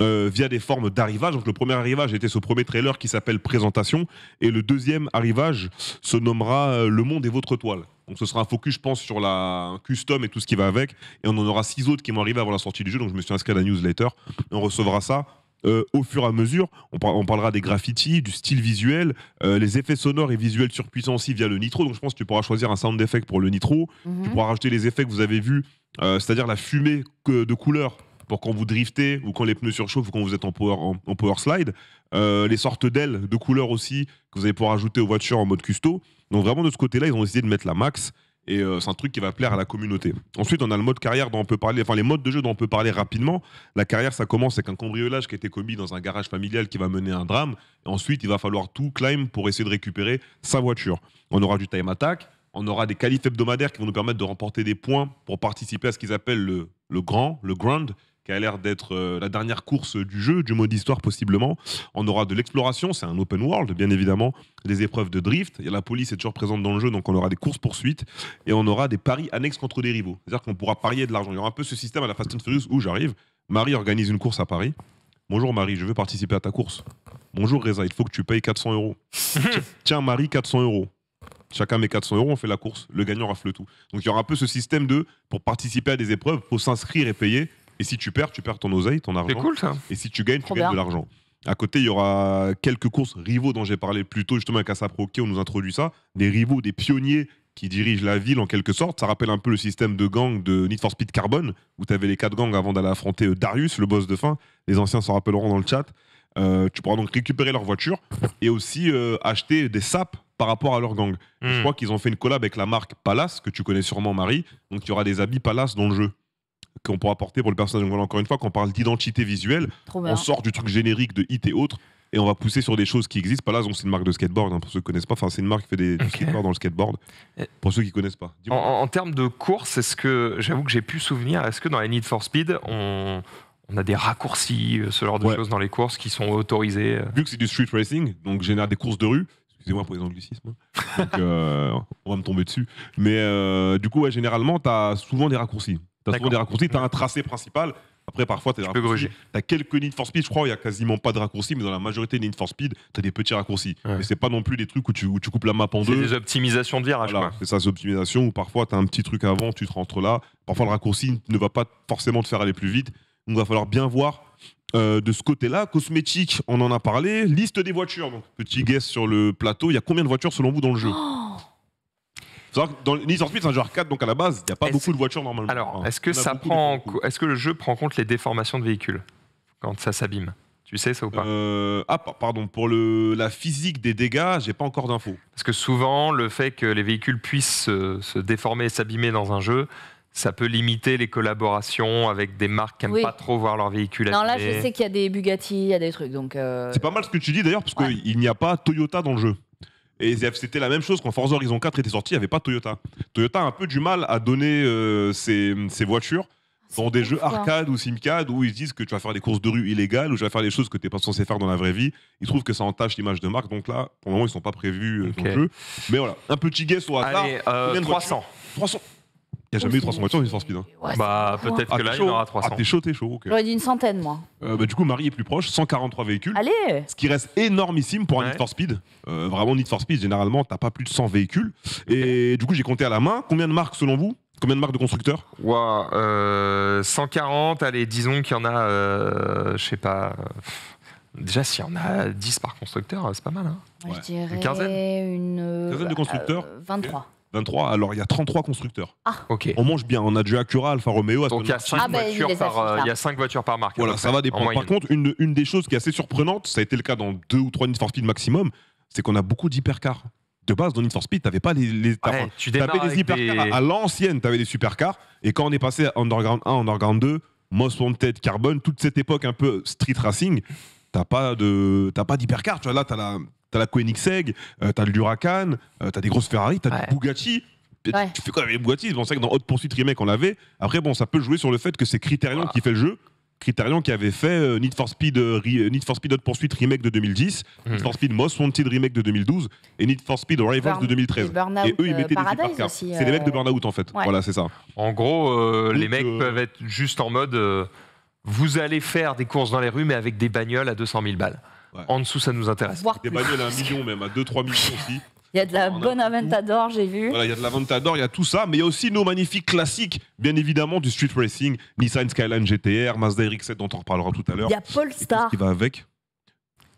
Speaker 4: euh, via des formes d'arrivage. Donc le premier arrivage était ce premier trailer qui s'appelle Présentation. Et le deuxième arrivage se nommera euh, Le monde et votre toile. Donc ce sera un focus, je pense, sur la custom et tout ce qui va avec. Et on en aura six autres qui vont arriver avant la sortie du jeu. Donc je me suis inscrit à la newsletter. On recevra ça euh, au fur et à mesure. On, parlera des graffitis, du style visuel, euh, les effets sonores et visuels surpuissants aussi via le nitro. Donc je pense que tu pourras choisir un sound effect pour le nitro. Tu mhm. pourras rajouter les effets que vous avez vus, euh, c'est-à-dire la fumée de couleur pour quand vous driftez ou quand les pneus surchauffent ou quand vous êtes en power, power slide. les sortes d'ailes de couleur aussi que vous allez pouvoir ajouter aux voitures en mode custo. Donc vraiment de ce côté-là, ils ont essayé de mettre la max et euh, c'est un truc qui va plaire à la communauté. Ensuite, on a le mode carrière dont on peut parler, enfin les modes de jeu dont on peut parler rapidement. La carrière, ça commence avec un cambriolage qui a été commis dans un garage familial qui va mener un drame. ensuite, il va falloir tout climb pour essayer de récupérer sa voiture. On aura du time attack, on aura des qualifs hebdomadaires qui vont nous permettre de remporter des points pour participer à ce qu'ils appellent le, le grand, le grand, qui a l'air d'être euh, la dernière course du jeu, du mode histoire possiblement. On aura de l'exploration, c'est un open world, bien évidemment, des épreuves de drift. Et la police est toujours présente dans le jeu, donc on aura des courses-poursuites et on aura des paris annexes contre des rivaux. C'est-à-dire qu'on pourra parier de l'argent. Il y aura un peu ce système à la Fast and Furious où j'arrive, Marie organise une course à Paris. Bonjour Marie, je veux participer à ta course. Bonjour Reza, il faut que tu payes 400 euros. [laughs] Tiens Marie, 400 euros chacun met 400 euros, on fait la course, le gagnant rafle tout. Donc il y aura un peu ce système de, pour participer à des épreuves, faut s'inscrire et payer. Et si tu perds, tu perds ton oseille, ton argent. C'est cool ça. Et si tu gagnes, tu gagnes de l'argent. À côté, il y aura quelques courses rivaux dont j'ai parlé plus tôt, justement avec Asaproké, on nous introduit ça. Des rivaux, des pionniers qui dirigent la ville en quelque sorte. Ça rappelle un peu le système de gang de Need for Speed Carbone, où tu avais les quatre gangs avant d'aller affronter euh, Darius, le boss de fin. Les anciens s'en rappelleront dans le chat. Euh, tu pourras donc récupérer leur voiture et aussi euh, acheter des sapes par rapport à leur gang. Je hmm. crois qu'ils ont fait une collab avec la marque Palace, que tu connais sûrement Marie. Donc il y aura des habits Palace dans le jeu qu'on pourra apporter pour le personnage. Voilà, encore une fois, quand on parle d'identité visuelle, on sort du truc générique de hit et autres et on va pousser sur des choses qui existent. là, c'est une marque de skateboard, hein, pour ceux qui connaissent pas. Enfin, c'est une marque qui fait des, skateboard dans le skateboard, euh, pour ceux qui ne connaissent pas.
Speaker 3: En, termes de course, est-ce que, j'avoue que j'ai pu souvenir, est-ce que dans les Need for Speed, on, a des raccourcis, euh, ce genre de choses dans les courses qui sont autorisées euh Vu que c'est du street racing, donc génère des courses de rue, excusez-moi pour les anglicismes, hein.
Speaker 4: [laughs] on va me tomber dessus. Mais du coup, généralement, tu as souvent des raccourcis. T'as souvent des raccourcis, t'as un tracé principal. Après, parfois, t'as as quelques lignes for speed. Je crois il y a quasiment pas de raccourcis, mais dans la majorité des lignes for speed, t'as des petits raccourcis. Mais c'est pas non plus des trucs où tu, coupes la map en deux. C'est des
Speaker 3: optimisations de virage.
Speaker 4: c'est ça, ces optimisations où parfois, t'as un petit truc avant, tu te rentres là. Parfois, le raccourci ne va pas forcément te faire aller plus vite. Donc, il va falloir bien voir euh, de ce côté-là. Cosmétique, on en a parlé. Liste des voitures. petit guess sur le plateau. Il y a combien de voitures selon vous dans le jeu oh dans Need for Speed, c'est un joueur 4, donc à la base, il n'y a pas beaucoup de voitures normalement. Alors, est-ce que, ça prend
Speaker 3: est-ce que le jeu prend en compte les déformations de véhicules quand ça s'abîme tu sais ça ou pas euh, Ah, pardon, pour le, la physique des dégâts, j'ai pas encore d'infos. Parce que souvent, le fait que les véhicules puissent se, déformer et s'abîmer dans un jeu, ça peut limiter les collaborations avec des marques qui n'aiment pas trop voir leurs véhicules
Speaker 1: Non, là, je sais qu'il y a des Bugatti, il y a des trucs. donc. Euh, c'est
Speaker 4: pas mal ce que tu dis d'ailleurs, parce que qu'il n'y a pas Toyota dans le jeu. Et c'était la même chose quand Forza Horizon 4 était sorti, il n'y avait pas Toyota. Toyota a un peu du mal à donner euh, ses, voitures dans des jeux hein. arcade ou simcade où ils disent que tu vas faire des courses de rue illégales ou tu vas faire des choses que tu n'es pas censé faire dans la vraie vie. Ils trouvent que ça entache l'image de marque. Donc là, pour le moment, ils ne sont pas prévus euh, dans le jeu. Mais voilà, un petit guess au hasard. Allez, 300. Euh,
Speaker 1: 300. Il n'y a jamais eu 300 voitures Need
Speaker 4: for Speed. Hein. Bah, peut-être ah, que là, il y en aura 300. Ah, t'es chaud, t'es chaud, J'aurais
Speaker 1: dit une centaine, moi.
Speaker 4: Euh, bah, du coup, Marie est plus proche, 143 véhicules. Allez Ce qui reste énormissime pour un Need for Speed. Euh, vraiment, Need for Speed, généralement, t'as pas plus de 100 véhicules. Et du coup, j'ai compté à la main. Combien de marques, selon vous Combien de marques de constructeurs
Speaker 3: 140, euh, allez, disons qu'il y en a, euh, je sais pas. Déjà, s'il y en a 10 par constructeur, c'est pas mal. Hein.
Speaker 4: Je dirais Une quinzaine
Speaker 1: une, Quinzaine de bah, constructeurs. 23.
Speaker 4: 23. Alors, il y a 33 constructeurs. Ah. ok. On mange bien. On a du Acura, Alfa Romeo, Donc, il y, a 5 ah, bah, voitures par, euh, y a
Speaker 3: voitures par marque. Voilà, ça va dépendre. Par
Speaker 4: contre, une, des choses qui est assez surprenante, ça a été le cas dans 2 ou 3 Need for Speed maximum, c'est qu'on a beaucoup d'hypercars. De base, dans Need for Speed, t'avais pas les. les tu avais des hypercars à, l'ancienne, t'avais des supercars. Et quand on est passé à Underground 1, Underground 2, Most Wanted, Carbon, toute cette époque un peu street racing, t'as pas de, as pas d'hypercar. Tu vois, là, t'as la t'as la Koenigsegg, euh, t'as le Huracan, euh, t'as des grosses Ferrari, t'as des du Bugatti. Tu fais quoi avec les Bugatti C'est que dans Hot Pursuit Remake, on l'avait. Après, bon, ça peut jouer sur le fait que c'est Criterion qui fait le jeu. Criterion qui avait fait euh, Need for Speed, Need for Speed Hot Pursuit Remake de 2010, mhm. Need for Speed Most Wanted Remake de 2012 et Need for Speed Rivals de 2013. Et, eux, ils mettaient des C'est des mecs de Burnout en fait. Voilà, c'est ça.
Speaker 3: En gros, les mecs peuvent être juste en mode vous allez faire des courses dans les rues, mais avec des bagnoles à 200 000 balles. En dessous, ça nous intéresse. Des bagnoles à 1 million, même à 2-3 millions aussi.
Speaker 1: Il y a de la bonne Aventador, j'ai vu.
Speaker 4: il y a de l'Aventador, il y a tout ça, mais il y a aussi nos magnifiques classiques, bien évidemment, du street racing, Nissan Skyline GTR, Mazda RX-7 dont on reparlera tout à l'heure. Il y a
Speaker 1: Polestar. Qui
Speaker 4: va avec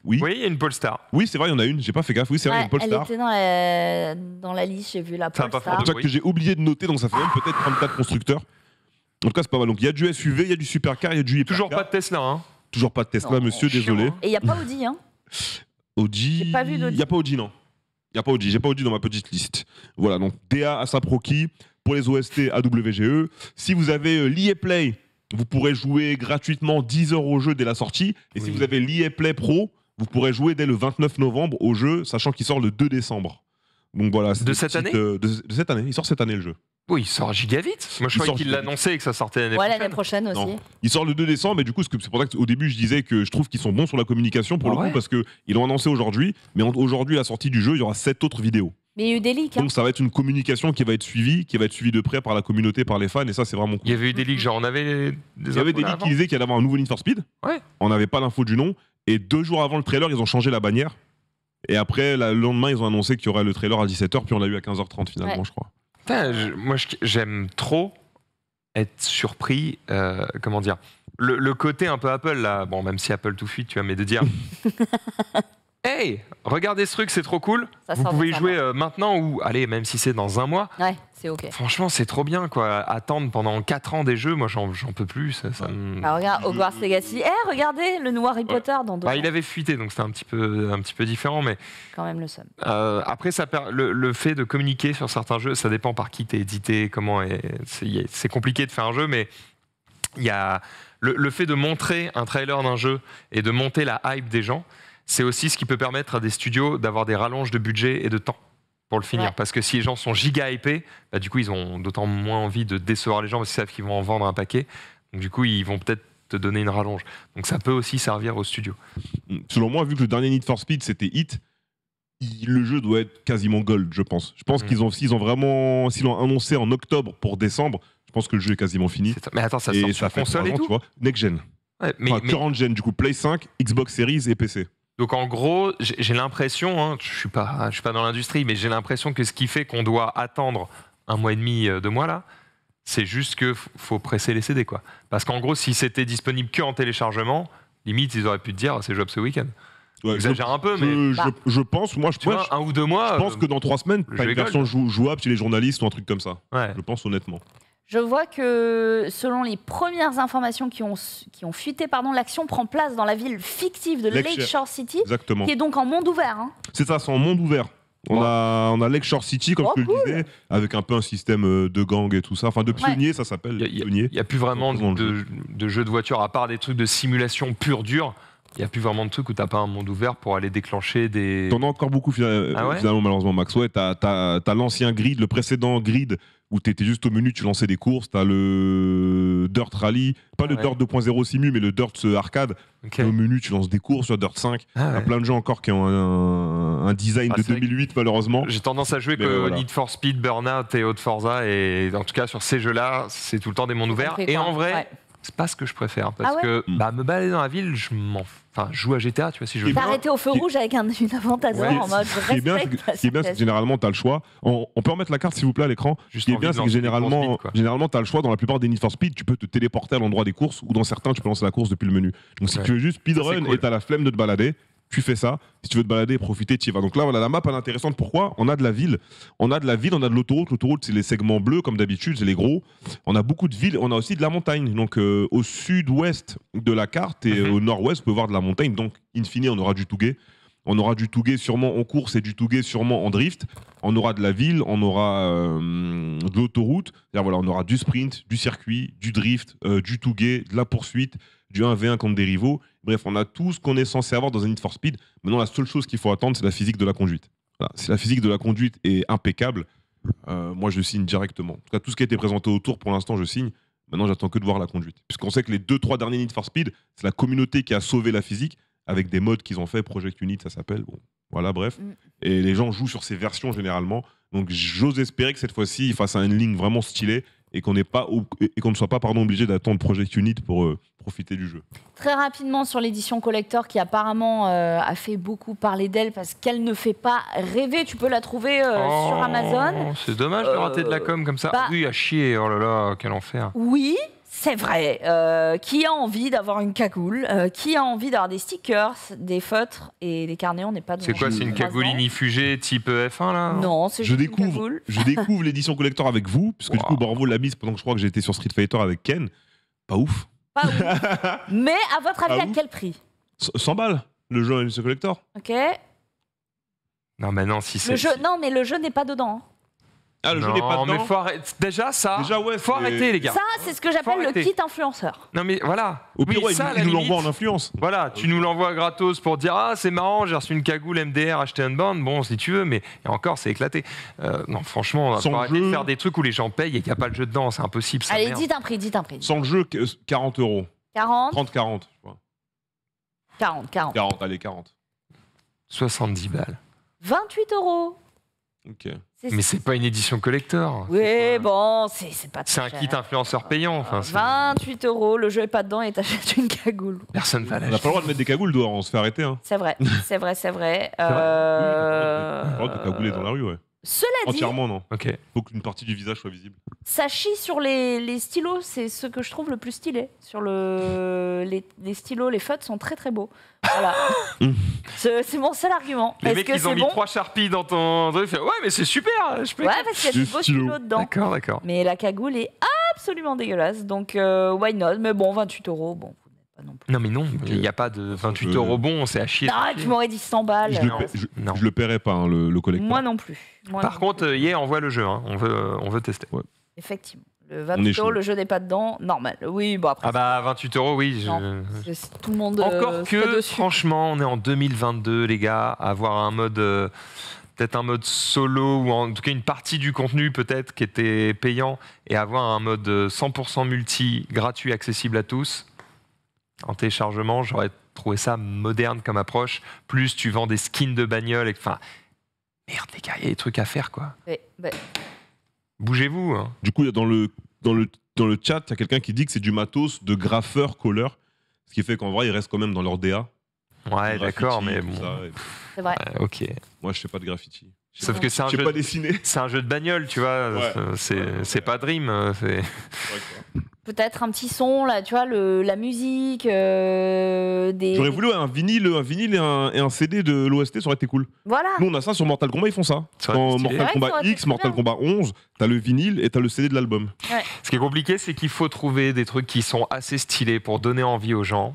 Speaker 4: oui. oui, il y a une Polestar. Oui, c'est vrai, il y en a une. J'ai pas fait gaffe. Oui, c'est vrai, il y a une Polestar. Elle
Speaker 1: était dans, euh, dans la liste, j'ai vu la Polestar. C'est un que
Speaker 4: j'ai oublié de noter, donc ça fait même peut-être 34 constructeurs. En tout cas, c'est pas mal. Donc il y a du SUV, il y a du supercar, il y a du Toujours pas de Tesla, hein Toujours pas de Tesla, monsieur, désolé.
Speaker 1: Et il n'y a pas Audi, hein
Speaker 4: [laughs] Audi. Il n'y a pas Audi, non. Il n'y a pas Audi. J'ai pas Audi dans ma petite liste. Voilà, donc DA à sa proqui pour les OST à WGE. Si vous avez euh, l'IA Play, vous pourrez jouer gratuitement 10 heures au jeu dès la sortie. Et si vous avez l'IA Play Pro, vous pourrez jouer dès le 29 novembre au jeu, sachant qu'il sort le 2 décembre. Donc voilà, De cette année euh, de cette année. Il sort cette année le jeu. Oui, il sort giga vite. Moi, je crois qu'il
Speaker 3: l'annonçait et que ça sortait l'année
Speaker 1: ouais, l'année prochaine aussi.
Speaker 4: Il sort le 2 décembre, mais du coup, c'est pour ça qu'au début, je disais que je trouve qu'ils sont bons sur la communication pour ah le coup, parce qu'ils l'ont annoncé aujourd'hui, mais aujourd'hui, à la sortie du jeu, il y aura 7 autres vidéos.
Speaker 1: Mais il y a eu des leaks. Hein. Donc
Speaker 4: ça va être une communication qui va être suivie, qui va être suivie de près par la communauté, par les fans, et ça c'est vraiment cool. Il y avait eu des leaks, genre on avait des. Il y avait des leaks qui disaient qu'il allait avoir un nouveau Need for Speed. On n'avait pas l'info du nom, et deux jours avant le trailer, ils ont changé la bannière. Et après, le lendemain, ils ont annoncé qu'il y aurait le trailer à 17h, puis on l'a eu à
Speaker 3: 15h30 finalement, je crois moi, j'aime trop être surpris. Euh, comment dire le, côté un peu Apple, là. Bon, même si Apple tout fuit, tu vois, mais de dire. [laughs] Hey, regardez ce truc, c'est trop cool. vous pouvez y jouer euh, maintenant ou allez, même si c'est dans un mois. Franchement, c'est trop bien, quoi. Attendre pendant 4 ans des jeux, moi, j'en peux plus. Ça,
Speaker 1: regarde, Hogwarts Legacy. Eh, regardez, le noir Harry Potter dans bah, Il
Speaker 3: avait fuité, donc c'était un, petit peu, un petit peu différent, mais. Quand même le somme. Euh, après, ça le, fait de communiquer sur certains jeux, ça dépend par qui t'es édité, comment. C'est compliqué de faire un jeu, mais il y a. le fait de montrer un trailer d'un jeu et de monter la hype des gens, c'est aussi ce qui peut permettre à des studios d'avoir des rallonges de budget et de temps pour le finir. Parce que si les gens sont giga hypés, bah, du coup, ils ont d'autant moins envie de décevoir les gens parce qu'ils savent qu'ils vont en vendre un paquet. Donc, du coup, ils vont peut-être te donner une rallonge. Donc, ça peut aussi servir au studio. Selon
Speaker 4: moi, vu que le dernier Need for Speed, c'était Hit, le jeu doit être quasiment gold, je pense. Je pense mm. qu'ils ont, s'ils ont vraiment, s'ils l'ont annoncé en octobre pour décembre, je pense que le jeu est quasiment fini. Mais attends, ça
Speaker 3: sort sur console et tout. Tu vois, next gen. Ouais, mais, gen du coup, Play 5, Xbox Series et PC. Donc en gros, j'ai l'impression, hein, je suis pas, je suis pas dans l'industrie, mais j'ai l'impression que ce qui fait qu'on doit attendre un mois et demi, euh, deux mois là, c'est juste que faut presser les CD quoi. Parce qu'en gros, si c'était disponible que en téléchargement, limite ils auraient pu te dire c'est jouable ce week-end. Exagère J'exagère un
Speaker 4: peu, mais. Je, bah. pense, moi, je, un ou deux mois. Je pense euh, que dans trois semaines, pas une version jouable chez les journalistes ou un truc comme ça. Je pense honnêtement.
Speaker 1: Je vois que selon les premières informations qui ont, qui ont fuité, pardon, l'action prend place dans la ville fictive de Lakeshore, City, qui est donc en monde ouvert. Hein.
Speaker 4: C'est ça, c'est en monde ouvert. On, a, on a Lakeshore City, comme oh,
Speaker 3: je le disais, avec un peu un système
Speaker 4: euh, de gang et tout ça. Enfin, de pionnier, ça s'appelle. Il n'y a, plus
Speaker 3: vraiment de, jeux de voiture, à part des trucs de simulation pure dure. Il n'y a plus vraiment de trucs où tu n'as pas un monde ouvert pour aller déclencher des. en
Speaker 4: as encore beaucoup ah finalement, malheureusement Max. Ouais, t'as, l'ancien grid, le précédent grid où tu étais juste au menu, tu lançais des courses. Tu as le Dirt Rally, pas le Dirt 2.0 Simu, mais le Dirt euh, Arcade. Au menu, tu lances des courses sur Dirt 5. il y a plein de gens encore qui ont un, design ah, de 2008, malheureusement. J'ai
Speaker 3: tendance à jouer que Need for Speed, Burnout et autres Forza. Et en tout cas, sur ces jeux-là, c'est tout le temps des mondes ouverts. Et en vrai c'est pas ce que je préfère parce ah que hmm. bah, me balader dans la ville je m'en enfin joue à GTA tu vois si je veux
Speaker 1: au feu rouge avec un, une en mode ce qui est bien c'est que généralement
Speaker 3: tu as le choix on,
Speaker 4: peut remettre la carte s'il vous plaît à l'écran ce qui est bien c'est que généralement généralement tu as le choix dans la plupart des Need for Speed tu peux te téléporter à l'endroit des courses ou dans certains tu peux lancer la course depuis le menu donc si tu veux juste speedrun et t'as la flemme de te balader tu fais ça. Si tu veux te balader et profiter, tu y vas. Donc là, voilà, la map, elle est intéressante. Pourquoi On a de la ville. On a de la ville, on a de l'autoroute. L'autoroute, c'est les segments bleus, comme d'habitude, c'est les gros. On a beaucoup de villes. On a aussi de la montagne. Donc euh, au sud-ouest de la carte et mhm. au nord-ouest, on peut voir de la montagne. Donc, in fine, on aura du Touguet. On aura du Touguet sûrement en course et du Touguet sûrement en drift. On aura de la ville, on aura euh, de l'autoroute. Voilà, on aura du sprint, du circuit, du drift, du euh, du Touguet, de la poursuite, du 1v1 contre des rivaux. Bref, on a tout ce qu'on est censé avoir dans un Need for Speed. Maintenant, la seule chose qu'il faut attendre, c'est la physique de la conduite. Si la physique de la conduite est impeccable, euh, moi je signe directement. En tout cas, tout ce qui a été présenté autour, pour l'instant, je signe. Maintenant, j'attends que de voir la conduite. Puisqu'on sait que les deux, trois derniers Need for Speed, c'est la communauté qui a sauvé la physique avec des modes qu'ils ont fait. Project Unit, ça s'appelle. Bon, voilà, bref. Mm. Et les gens jouent sur ces versions généralement. Donc, j'ose espérer que cette fois-ci, ils fassent une ligne vraiment stylée et qu'on ne soit pas pardon obligé d'attendre Project Unit pour euh, profiter du jeu.
Speaker 1: Très rapidement sur l'édition collector qui apparemment euh, a fait beaucoup parler d'elle parce qu'elle ne fait pas rêver. Tu peux la trouver euh, oh, sur Amazon. C'est dommage de rater de la com
Speaker 3: comme ça. Bah, ah oui, à chier. Oh là là, quel enfer.
Speaker 1: Oui, c'est vrai. Euh, qui a envie d'avoir une cagoule euh, Qui a envie d'avoir des stickers, des feutres et des carnets On n'est pas. C'est quoi C'est une cagoule
Speaker 3: inifugée type F1
Speaker 1: là Non, c'est je découvre.
Speaker 4: je découvre [laughs] l'édition collector avec vous, puisque que du coup Borvo l'a mise pendant que je crois que j'étais sur Street Fighter avec Ken. Pas ouf.
Speaker 1: Pas ouf. [laughs] Mais à votre avis, à quel prix
Speaker 4: 100 balles le jeu l'édition
Speaker 3: collector. Ok. Non mais non, si
Speaker 4: c'est.
Speaker 1: Non mais le jeu n'est pas dedans. Hein.
Speaker 3: Ah, le jeu n'est pas dedans. mais faut arrêter. Déjà, ça. Déjà, ouais, faut arrêter, les gars. Ça,
Speaker 1: c'est ce que j'appelle le kit influenceur.
Speaker 3: Non, mais voilà. Au pire, ça, il, nous l'envoie en influence. Voilà, tu nous l'envoies gratos pour dire Ah, c'est marrant, j'ai reçu une cagoule MDR, acheté un band. Bon, si tu veux, mais encore, c'est éclaté. Euh, non, franchement, on va pas arrêter de faire des trucs où les gens payent et qu'il n'y a pas le jeu dedans. C'est impossible. Ça, Allez, dites
Speaker 1: un prix, dites un prix.
Speaker 3: Sans le jeu, 40 euros. 40, 30, 40. je crois. 40, 40. 40, allez, 40. 70 balles.
Speaker 1: 28 euros. Mais c'est pas
Speaker 3: une édition collector.
Speaker 1: Oui, bon, c'est pas C'est un kit
Speaker 3: influenceur payant. Enfin,
Speaker 1: 28 euros, le jeu est pas dedans et t'achètes une cagoule.
Speaker 3: Personne va On a pas le droit de mettre des cagoules dehors, on se fait arrêter. Hein.
Speaker 1: C'est vrai, c'est vrai, c'est vrai. Euh... vrai.
Speaker 4: Oui, on a dans la rue, ouais. Cela dit, Entièrement, non. Ok. Faut qu'une partie du visage soit visible.
Speaker 1: ça chie sur les, stylos, c'est ce que je trouve le plus stylé. Sur le, les, stylos, les feutres sont très très beaux. Voilà. [laughs] c'est mon seul argument. Les mecs, ils ont mis
Speaker 3: trois Sharpies dans ton truc. Ouais, mais c'est super, je peux. Ouais, parce qu'il y a des stylos dedans. D'accord, d'accord.
Speaker 1: Mais la cagoule est absolument dégueulasse, donc euh, why not Mais bon, 28 euros, bon
Speaker 3: non, mais non, il n'y a pas de 28 euros bon, c'est à chier. Ah, tu
Speaker 1: m'aurais dit 100 balles. Je,
Speaker 3: le, paierais pas, hein, le, collecteur. Moi non plus. Par contre, hier, on voit le jeu, hein. on, veut, on veut tester.
Speaker 1: Effectivement. Le 28 euros, le jeu n'est pas dedans, normal. Oui, bon après.
Speaker 3: Ah bah 28 euros, oui.
Speaker 1: tout le monde. Euh, Encore que,
Speaker 3: franchement, on est en 2022, les gars, avoir un mode. Euh, peut-être un mode solo ou en tout cas une partie du contenu peut-être qui était payant et avoir un mode 100% euh, multi gratuit accessible à tous en téléchargement, j'aurais trouvé ça moderne comme approche. Plus tu vends des skins de bagnole, enfin, merde les gars, il y a des trucs à faire quoi. Bah,
Speaker 4: Bougez-vous. Hein. Du coup, dans le dans le dans le chat, il y a quelqu'un qui dit que c'est du matos de graffeur colleur, ce qui fait qu'en vrai, ils restent quand même dans leur DA. Ouais, d'accord, mais
Speaker 3: bon. ok. Moi, je fais pas de graffiti.
Speaker 4: Sauf que c'est un, jeu, pas dessiné.
Speaker 3: c'est un jeu de bagnole, tu vois. C'est pas Dream. Euh, c'est
Speaker 1: peut-être un petit son là, tu vois, le, la musique, euh, des. J'aurais voulu
Speaker 3: un vinyle, un vinyle et un,
Speaker 4: CD de l'OST, ça aurait été cool. Voilà. Nous on a ça sur Mortal Kombat, ils font ça. Dans Mortal Kombat X, Mortal Kombat 11, t'as le vinyle et t'as le CD de l'album.
Speaker 3: Ce qui est compliqué, c'est qu'il faut trouver des trucs qui sont assez stylés pour donner envie aux gens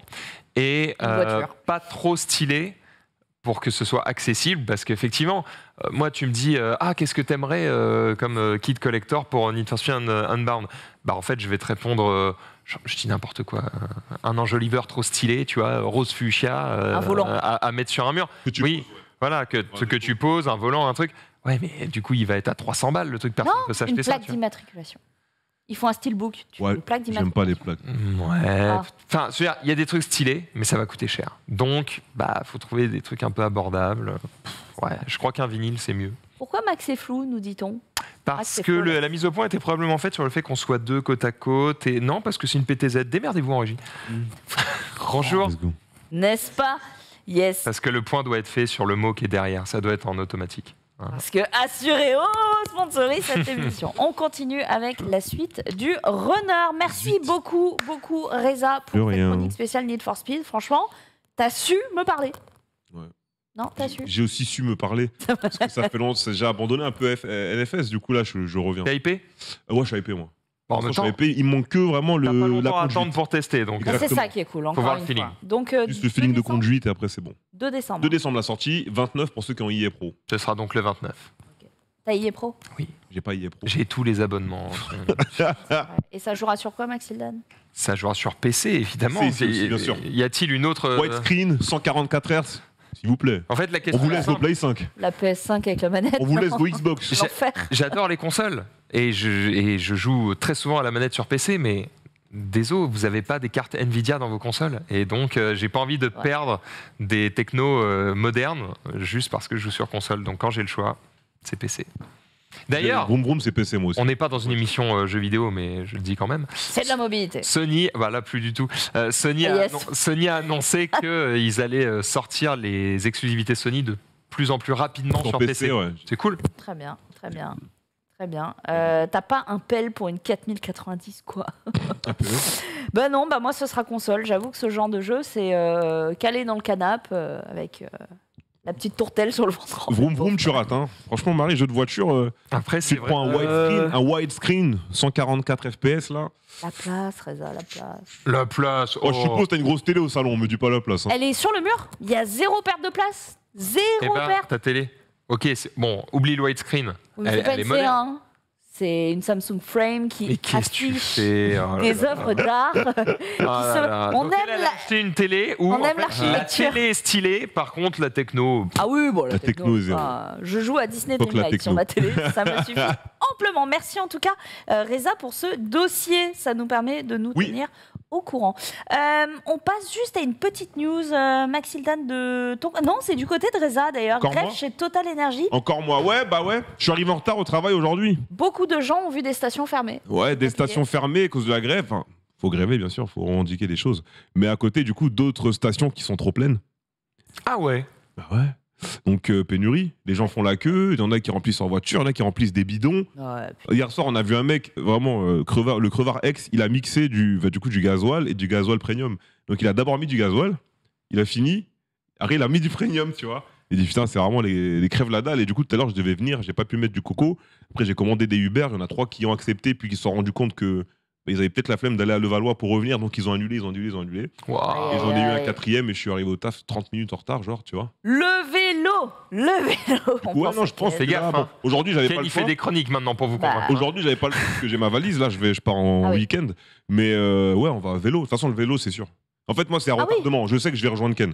Speaker 3: et euh, pas trop stylés pour que ce soit accessible, parce qu'effectivement. Euh, moi, tu me dis, euh, ah, qu'est-ce que t'aimerais euh, comme kit collector pour Need for Unbound Bah, en fait, je vais te répondre, je, dis n'importe quoi, un enjoliveur trop stylé, tu vois, rose fuchsia, À, mettre sur un mur. oui, voilà, que, que tu poses, un volant, un truc. Ouais, mais du coup, il va être à 300 balles, le truc, personne ne peut s'acheter ça. une plaque
Speaker 1: d'immatriculation ils font un steelbook. Tu une plaque J'aime pas
Speaker 3: les plaques. Mm, ouais. Ah. Enfin, il y a des trucs stylés, mais ça va coûter cher. Donc, bah, faut trouver des trucs un peu abordables. ouais, je crois qu'un vinyle, c'est mieux.
Speaker 1: Pourquoi Max est flou, nous dit-on
Speaker 3: Parce que la mise au point était probablement faite sur le fait qu'on soit deux côte à côte. Et non, parce que c'est une PTZ. Démerdez-vous en régie. Mm. [laughs] Bonjour.
Speaker 1: N'est-ce pas Yes.
Speaker 3: Parce que le point doit être fait sur le mot qui est derrière. Ça doit être en automatique.
Speaker 1: Parce que Assuréo sponsorise cette [laughs] émission. On continue avec la suite du renard. Merci beaucoup, beaucoup Reza pour cette chronique spéciale Need for Speed. Franchement, t'as su me parler. Ouais. Non, t'as su. J'ai
Speaker 4: aussi su me parler. [laughs] parce que ça fait longtemps, j'ai abandonné un peu NFS. du coup là je, reviens. T'es hypé ah Ouais, je suis hypé moi en même temps, manque que vraiment le. Pas longtemps la attendre pour tester. Donc euh, c'est ça qui est cool. Encore Faut voir le feeling. Fois.
Speaker 1: Donc euh, le
Speaker 4: feeling de conduite et après c'est bon. 2 décembre. 2 décembre la sortie, 29 pour ceux qui ont IE Pro. Ce sera donc le 29.
Speaker 1: T'as IE Pro Oui.
Speaker 3: J'ai pas IE Pro. J'ai tous les abonnements. [laughs]
Speaker 1: et ça jouera sur quoi, Maxildan
Speaker 3: Ça jouera sur PC évidemment. Oui, bien sûr. Y a-t-il une autre White screen, 144 Hz. S'il vous plaît. En fait, la question. On vous laisse le Play 5.
Speaker 1: La PS5 avec la manette. On vous laisse vos [laughs] Xbox.
Speaker 3: [laughs] J'adore les consoles. Et je, joue très souvent à la manette sur PC, mais Désolé, vous n'avez pas des cartes Nvidia dans vos consoles. Et donc, je euh, j'ai pas envie de perdre des technos euh, modernes juste parce que je joue sur console. Donc, quand j'ai le choix, c'est PC. D'ailleurs, c'est PC aussi. On n'est pas dans une émission jeu jeux vidéo, mais je le dis quand même. C'est
Speaker 1: de la mobilité. Sony,
Speaker 3: voilà, bah plus du tout. Euh, Sony, a Sony, a annoncé [laughs] qu'ils euh, allaient euh, sortir les exclusivités Sony de plus en plus rapidement sur, PC. C'est cool.
Speaker 1: Très bien, très bien. Très bien. T'as pas un PEL pour une 4090, quoi Ben [laughs] [laughs] non, bah moi, ce sera console. J'avoue que ce genre de jeu, c'est calé dans le canapé avec la petite tourtelle sur le ventre.
Speaker 4: vroom vroom, tu rates. Hein. Franchement, Marie, jeu de voiture, euh, Après, tu prends un widescreen, un widescreen, 144 FPS là.
Speaker 1: La place, Reza, la place.
Speaker 3: La place. Oh, je oh. suppose t'as une grosse télé au salon, On me dit pas la place.
Speaker 4: Hein.
Speaker 1: Elle est sur le mur. Il y a zéro perte de place. Zéro eh ben, perte.
Speaker 3: ta télé. Ok, bon, oublie le widescreen. Elle, pas est moderne.
Speaker 1: Hein. C'est une Samsung Frame qui affiche
Speaker 3: oh des œuvres d'art. [laughs] Oh on
Speaker 1: aime acheter
Speaker 3: une télé où
Speaker 1: on aime la télé
Speaker 3: est stylée, par contre la techno. Ah oui, bon, la, techno.
Speaker 1: je joue à Disney Dreamlight sur ma télé, ça me [laughs] suffit amplement. Merci en tout cas, euh, Reza, pour ce dossier. Ça nous permet de nous oui. tenir au courant. Euh, on passe juste à une petite news, euh, Maxildan de Non, c'est du côté de Reza d'ailleurs. Grève chez Total Energy.
Speaker 4: Encore moi, ouais, bah ouais. Je suis arrivé en retard au travail aujourd'hui.
Speaker 1: Beaucoup de gens ont vu des stations fermées.
Speaker 3: Ouais,
Speaker 4: des stations fermées à cause de la grève. faut gréver, bien sûr, faut revendiquer des choses. Mais à côté, du coup, d'autres stations qui sont trop pleines. Ah ouais Bah ouais. Donc euh, pénurie, les gens font la queue, il y en a qui remplissent en voiture, il y en a qui remplissent des bidons. Euh, hier soir, on a vu un mec, vraiment, euh, le crevard ex, il a mixé du, bah, du coup, du gasoil et du gasoil premium. Donc il a d'abord mis du gasoil, il a fini, après il a mis du premium, tu vois. Il dit putain, c'est vraiment les, crèves la dalle. Et du coup, tout à l'heure, je devais venir, j'ai pas pu mettre du coco. Après, j'ai commandé des Uber, il y en a trois qui ont accepté, puis qui se sont rendus compte que bah, ils avaient peut-être la flemme d'aller à Levallois pour revenir, donc ils ont annulé, ils ont annulé, ils ont annulé. Ils ont eu un quatrième et je suis arrivé au taf 30 minutes en retard, genre, tu vois.
Speaker 1: Le vélo Ouais, non, je pense, fais gaffe. Bah,
Speaker 4: hein. Aujourd'hui, j'avais pas le Il fait des chroniques maintenant pour vous bah. Aujourd'hui, j'avais pas le choix parce que j'ai ma valise. Là, je vais, je pars en ah week-end. Mais euh, ouais, on va à vélo. De toute façon, le vélo, c'est sûr. En fait, moi, c'est un ah Je sais que je vais rejoindre Ken.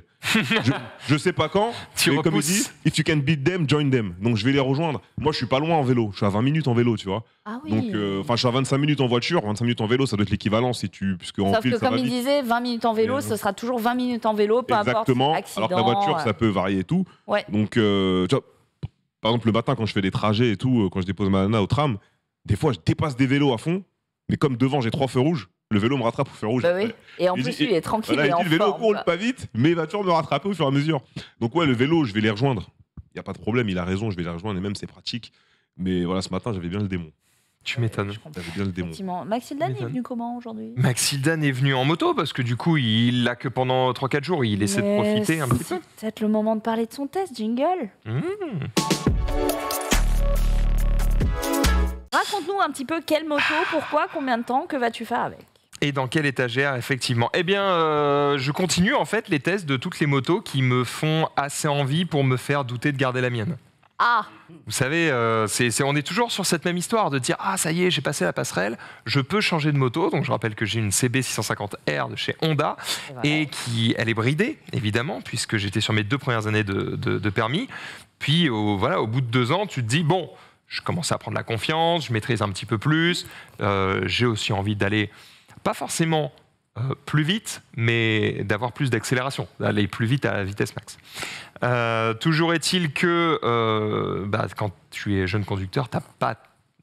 Speaker 4: je, [laughs] sais pas quand. Tu mais comme il dit, if you can beat them, join them. Donc, je vais les rejoindre. Moi, je suis pas loin en vélo. Je suis à 20 minutes en vélo, tu vois.
Speaker 1: Ah oui. Donc, euh,
Speaker 4: enfin, je suis à 25 minutes en voiture. 25 minutes en vélo, ça doit être l'équivalent si tu. puisque Sauf que, comme il disait,
Speaker 1: 20 minutes en vélo, euh, ce sera toujours 20 minutes en vélo, peu Exactement. importe. alors que la voiture, ça euh. peut varier et tout. Ouais.
Speaker 4: Donc, tu vois, par exemple, le matin, quand je fais des trajets et tout, quand je dépose ma nana au tram, des fois, je dépasse des vélos à fond. Mais comme devant, j'ai trois feux rouges, le vélo me rattrape au feu rouge.
Speaker 1: Bah oui. Et en plus, il est tranquille. il dit, le vélo ne roule pas
Speaker 4: vite, mais il va toujours me rattraper au fur et à mesure. Donc, ouais, le vélo, je vais les rejoindre. Il n'y a pas de problème, il a raison, je vais les rejoindre et même c'est pratique. Mais voilà, ce matin, j'avais
Speaker 3: bien le démon. Tu m'étonnes.
Speaker 1: Maxildan est venu comment aujourd'hui
Speaker 3: Maxildan est venu en moto parce que du coup, il l'a que pendant 3-4 jours. Il essaie de profiter un petit peu. C'est
Speaker 1: peut-être le moment de parler de son test, Jingle. Mmh. Raconte-nous un petit peu quelle moto, pourquoi, combien de temps, que vas-tu faire avec
Speaker 3: et dans quelle étagère, effectivement Eh bien, euh, je continue en fait les tests de toutes les motos qui me font assez envie pour me faire douter de garder la mienne. Ah Vous savez, euh, on est toujours sur cette même histoire de dire Ah, ça y est, j'ai passé la passerelle, je peux changer de moto. Donc, je rappelle que j'ai une CB650R de chez Honda et qui, elle est bridée, évidemment, puisque j'étais sur mes deux premières années de, permis. Puis, au, voilà, au bout de deux ans, tu te dis Bon, je commence à prendre la confiance, je maîtrise un petit peu plus, euh, j'ai aussi envie d'aller pas forcément euh, plus vite, mais d'avoir plus d'accélération, d'aller plus vite à la vitesse max. Euh, toujours est-il que euh, bah, quand tu es jeune conducteur, tu n'as pas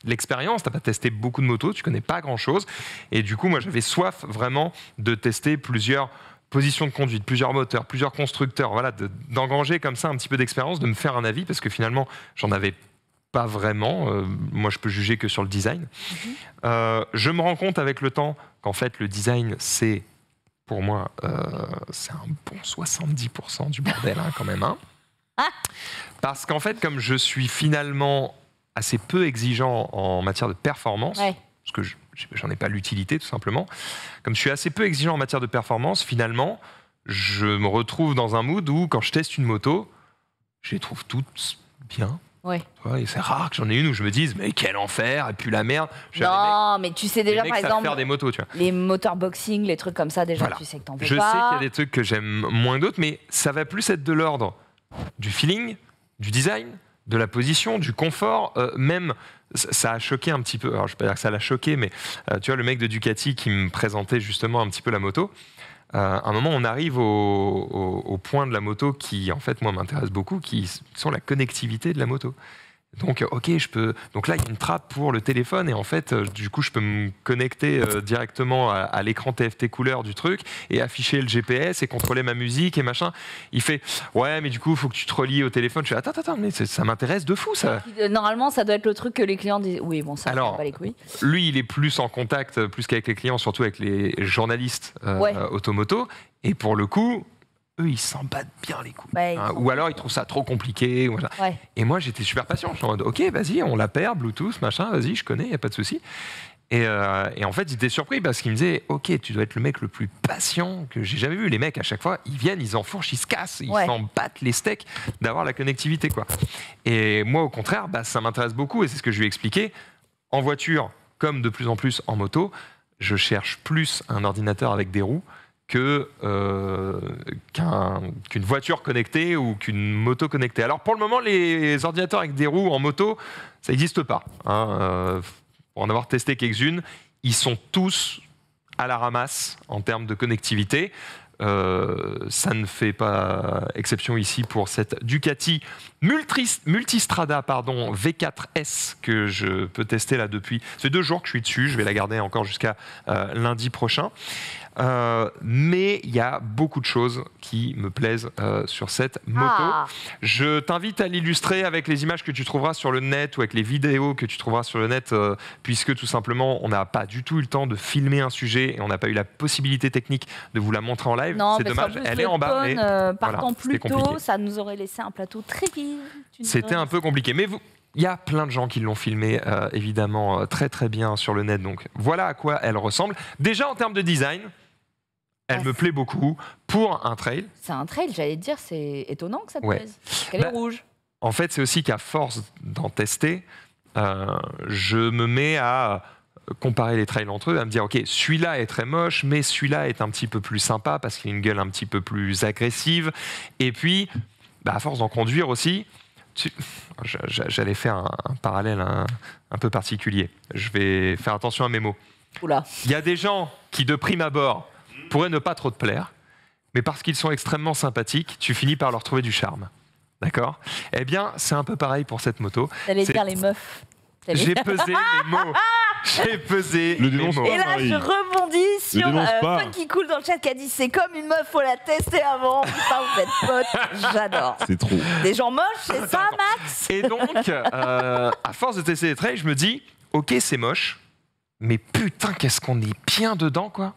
Speaker 3: l'expérience, tu n'as pas testé beaucoup de motos, tu connais pas grand-chose. Et du coup, moi, j'avais soif vraiment de tester plusieurs positions de conduite, plusieurs moteurs, plusieurs constructeurs, voilà, d'engranger comme ça un petit peu d'expérience, de me faire un avis, parce que finalement, j'en avais pas vraiment. Euh, moi, je peux juger que sur le design. Mhm. Euh, je me rends compte avec le temps qu'en fait, le design, c'est, pour moi, euh, c'est un bon 70% du bordel, hein, quand même. Hein. Ah. Parce qu'en fait, comme je suis finalement assez peu exigeant en matière de performance, parce que j'en ai pas l'utilité, tout simplement, comme je suis assez peu exigeant en matière de performance, finalement, je me retrouve dans un mood où, quand je teste une moto, je les trouve toutes bien, oui. c'est rare que j'en ai une où je me dise, mais quel enfer, et puis la merde. Non,
Speaker 1: mais tu sais déjà, par exemple. des motos, Les moteurs boxing, les trucs comme ça, déjà, tu sais que t'en veux je pas. Je sais qu'il y a
Speaker 3: des trucs que j'aime moins d'autres, mais ça va plus être de l'ordre du feeling, du design, de la position, du confort, euh, même ça a choqué un petit peu. Alors, je ne vais pas dire que ça l'a choqué, mais euh, tu vois, le mec de Ducati qui me présentait justement un petit peu la moto, euh, à un moment, on arrive au, point de la moto qui, en fait, moi, m'intéresse beaucoup, qui sont la connectivité de la moto. Donc, euh, ok, je peux. Donc là, il y a une trappe pour le téléphone et en fait, euh, du coup, je peux me connecter euh, directement à, l'écran TFT couleur du truc et afficher le GPS et contrôler ma musique et machin. Il fait ouais, mais du coup, il faut que tu te relies au téléphone. Je fais attends, attends, mais ça m'intéresse de fou ça.
Speaker 1: Normalement, ça doit être le truc que les clients disent. Oui, bon, ça. Alors, pas les couilles.
Speaker 3: lui, il est plus en contact, plus qu'avec les clients, surtout avec les journalistes automoto. Et pour le coup, ils s'en battent bien les coups, hein. ou alors ils trouvent ça trop compliqué. Et moi, j'étais super patient. Je suis en mode, ok, vas-y, on la perd, Bluetooth, machin, vas-y, je connais, il n'y a pas de souci. Euh, et, en fait, j'étais surpris parce qu'il me disait Ok, tu dois être le mec le plus patient que j'ai jamais vu. Les mecs, à chaque fois, ils viennent, ils enfourchent, ils se cassent, ils s'en battent les steaks d'avoir la connectivité. quoi. Et moi, au contraire, bah, ça m'intéresse beaucoup et c'est ce que je lui ai expliqué. En voiture, comme de plus en plus en moto, je cherche plus un ordinateur avec des roues euh, qu'une voiture connectée ou qu'une moto connectée. Alors pour le moment, les ordinateurs avec des roues en moto, ça n'existe pas. Hein. Euh, pour en avoir testé quelques-unes, ils sont tous à la ramasse en termes de connectivité. Euh, ça ne fait pas exception ici pour cette Ducati Multistrada pardon, V4S que je peux tester là depuis. C'est deux jours que je suis dessus, je vais la garder encore jusqu'à lundi prochain. Euh, mais il y a beaucoup de choses qui me plaisent euh, sur cette moto. Ah. Je t'invite à l'illustrer avec les images que tu trouveras sur le net ou avec les vidéos que tu trouveras sur le net, euh, puisque tout simplement, on n'a pas du tout eu le temps de filmer un sujet et on n'a pas eu la possibilité technique de vous la montrer en live. C'est dommage, elle est en bas. Mais partant plus tôt,
Speaker 1: ça nous aurait laissé un plateau très vide. C'était un
Speaker 3: peu compliqué, mais vous, il y a plein de gens qui l'ont filmé, évidemment, très très bien sur le net. Donc voilà à quoi elle ressemble. Déjà en termes de design, elle bah, me plaît beaucoup pour un trail.
Speaker 1: C'est un trail, j'allais dire, c'est étonnant que ça te plaise. Qu'elle est bah, rouge.
Speaker 3: En fait, c'est aussi qu'à force d'en tester, euh, je me mets à comparer les trails entre eux, à me dire, OK, celui-là est très moche, mais celui-là est un petit peu plus sympa parce qu'il a une gueule un petit peu plus agressive. Et puis, bah, à force d'en conduire aussi, j'allais faire un, parallèle un, peu particulier. Je vais faire attention à mes mots. Il y a des gens qui, de prime abord, pourraient ne pas trop te plaire, mais parce qu'ils sont extrêmement sympathiques, tu finis par leur trouver du charme. D'accord Eh bien, c'est un peu pareil pour cette moto. T'allais dire les
Speaker 1: meufs. J'ai pesé les [laughs] mots. J'ai
Speaker 3: pesé
Speaker 4: le Et là, je rebondis sur euh,
Speaker 1: qui coule dans le chat qui a dit c'est comme une meuf, faut la tester avant. Putain, vous êtes pote, J'adore. C'est trop. Des gens moches, c'est ça, Max Et donc,
Speaker 3: euh, à force de tester les traits, je me dis ok, c'est moche, mais putain, qu'est-ce qu'on est bien dedans, quoi.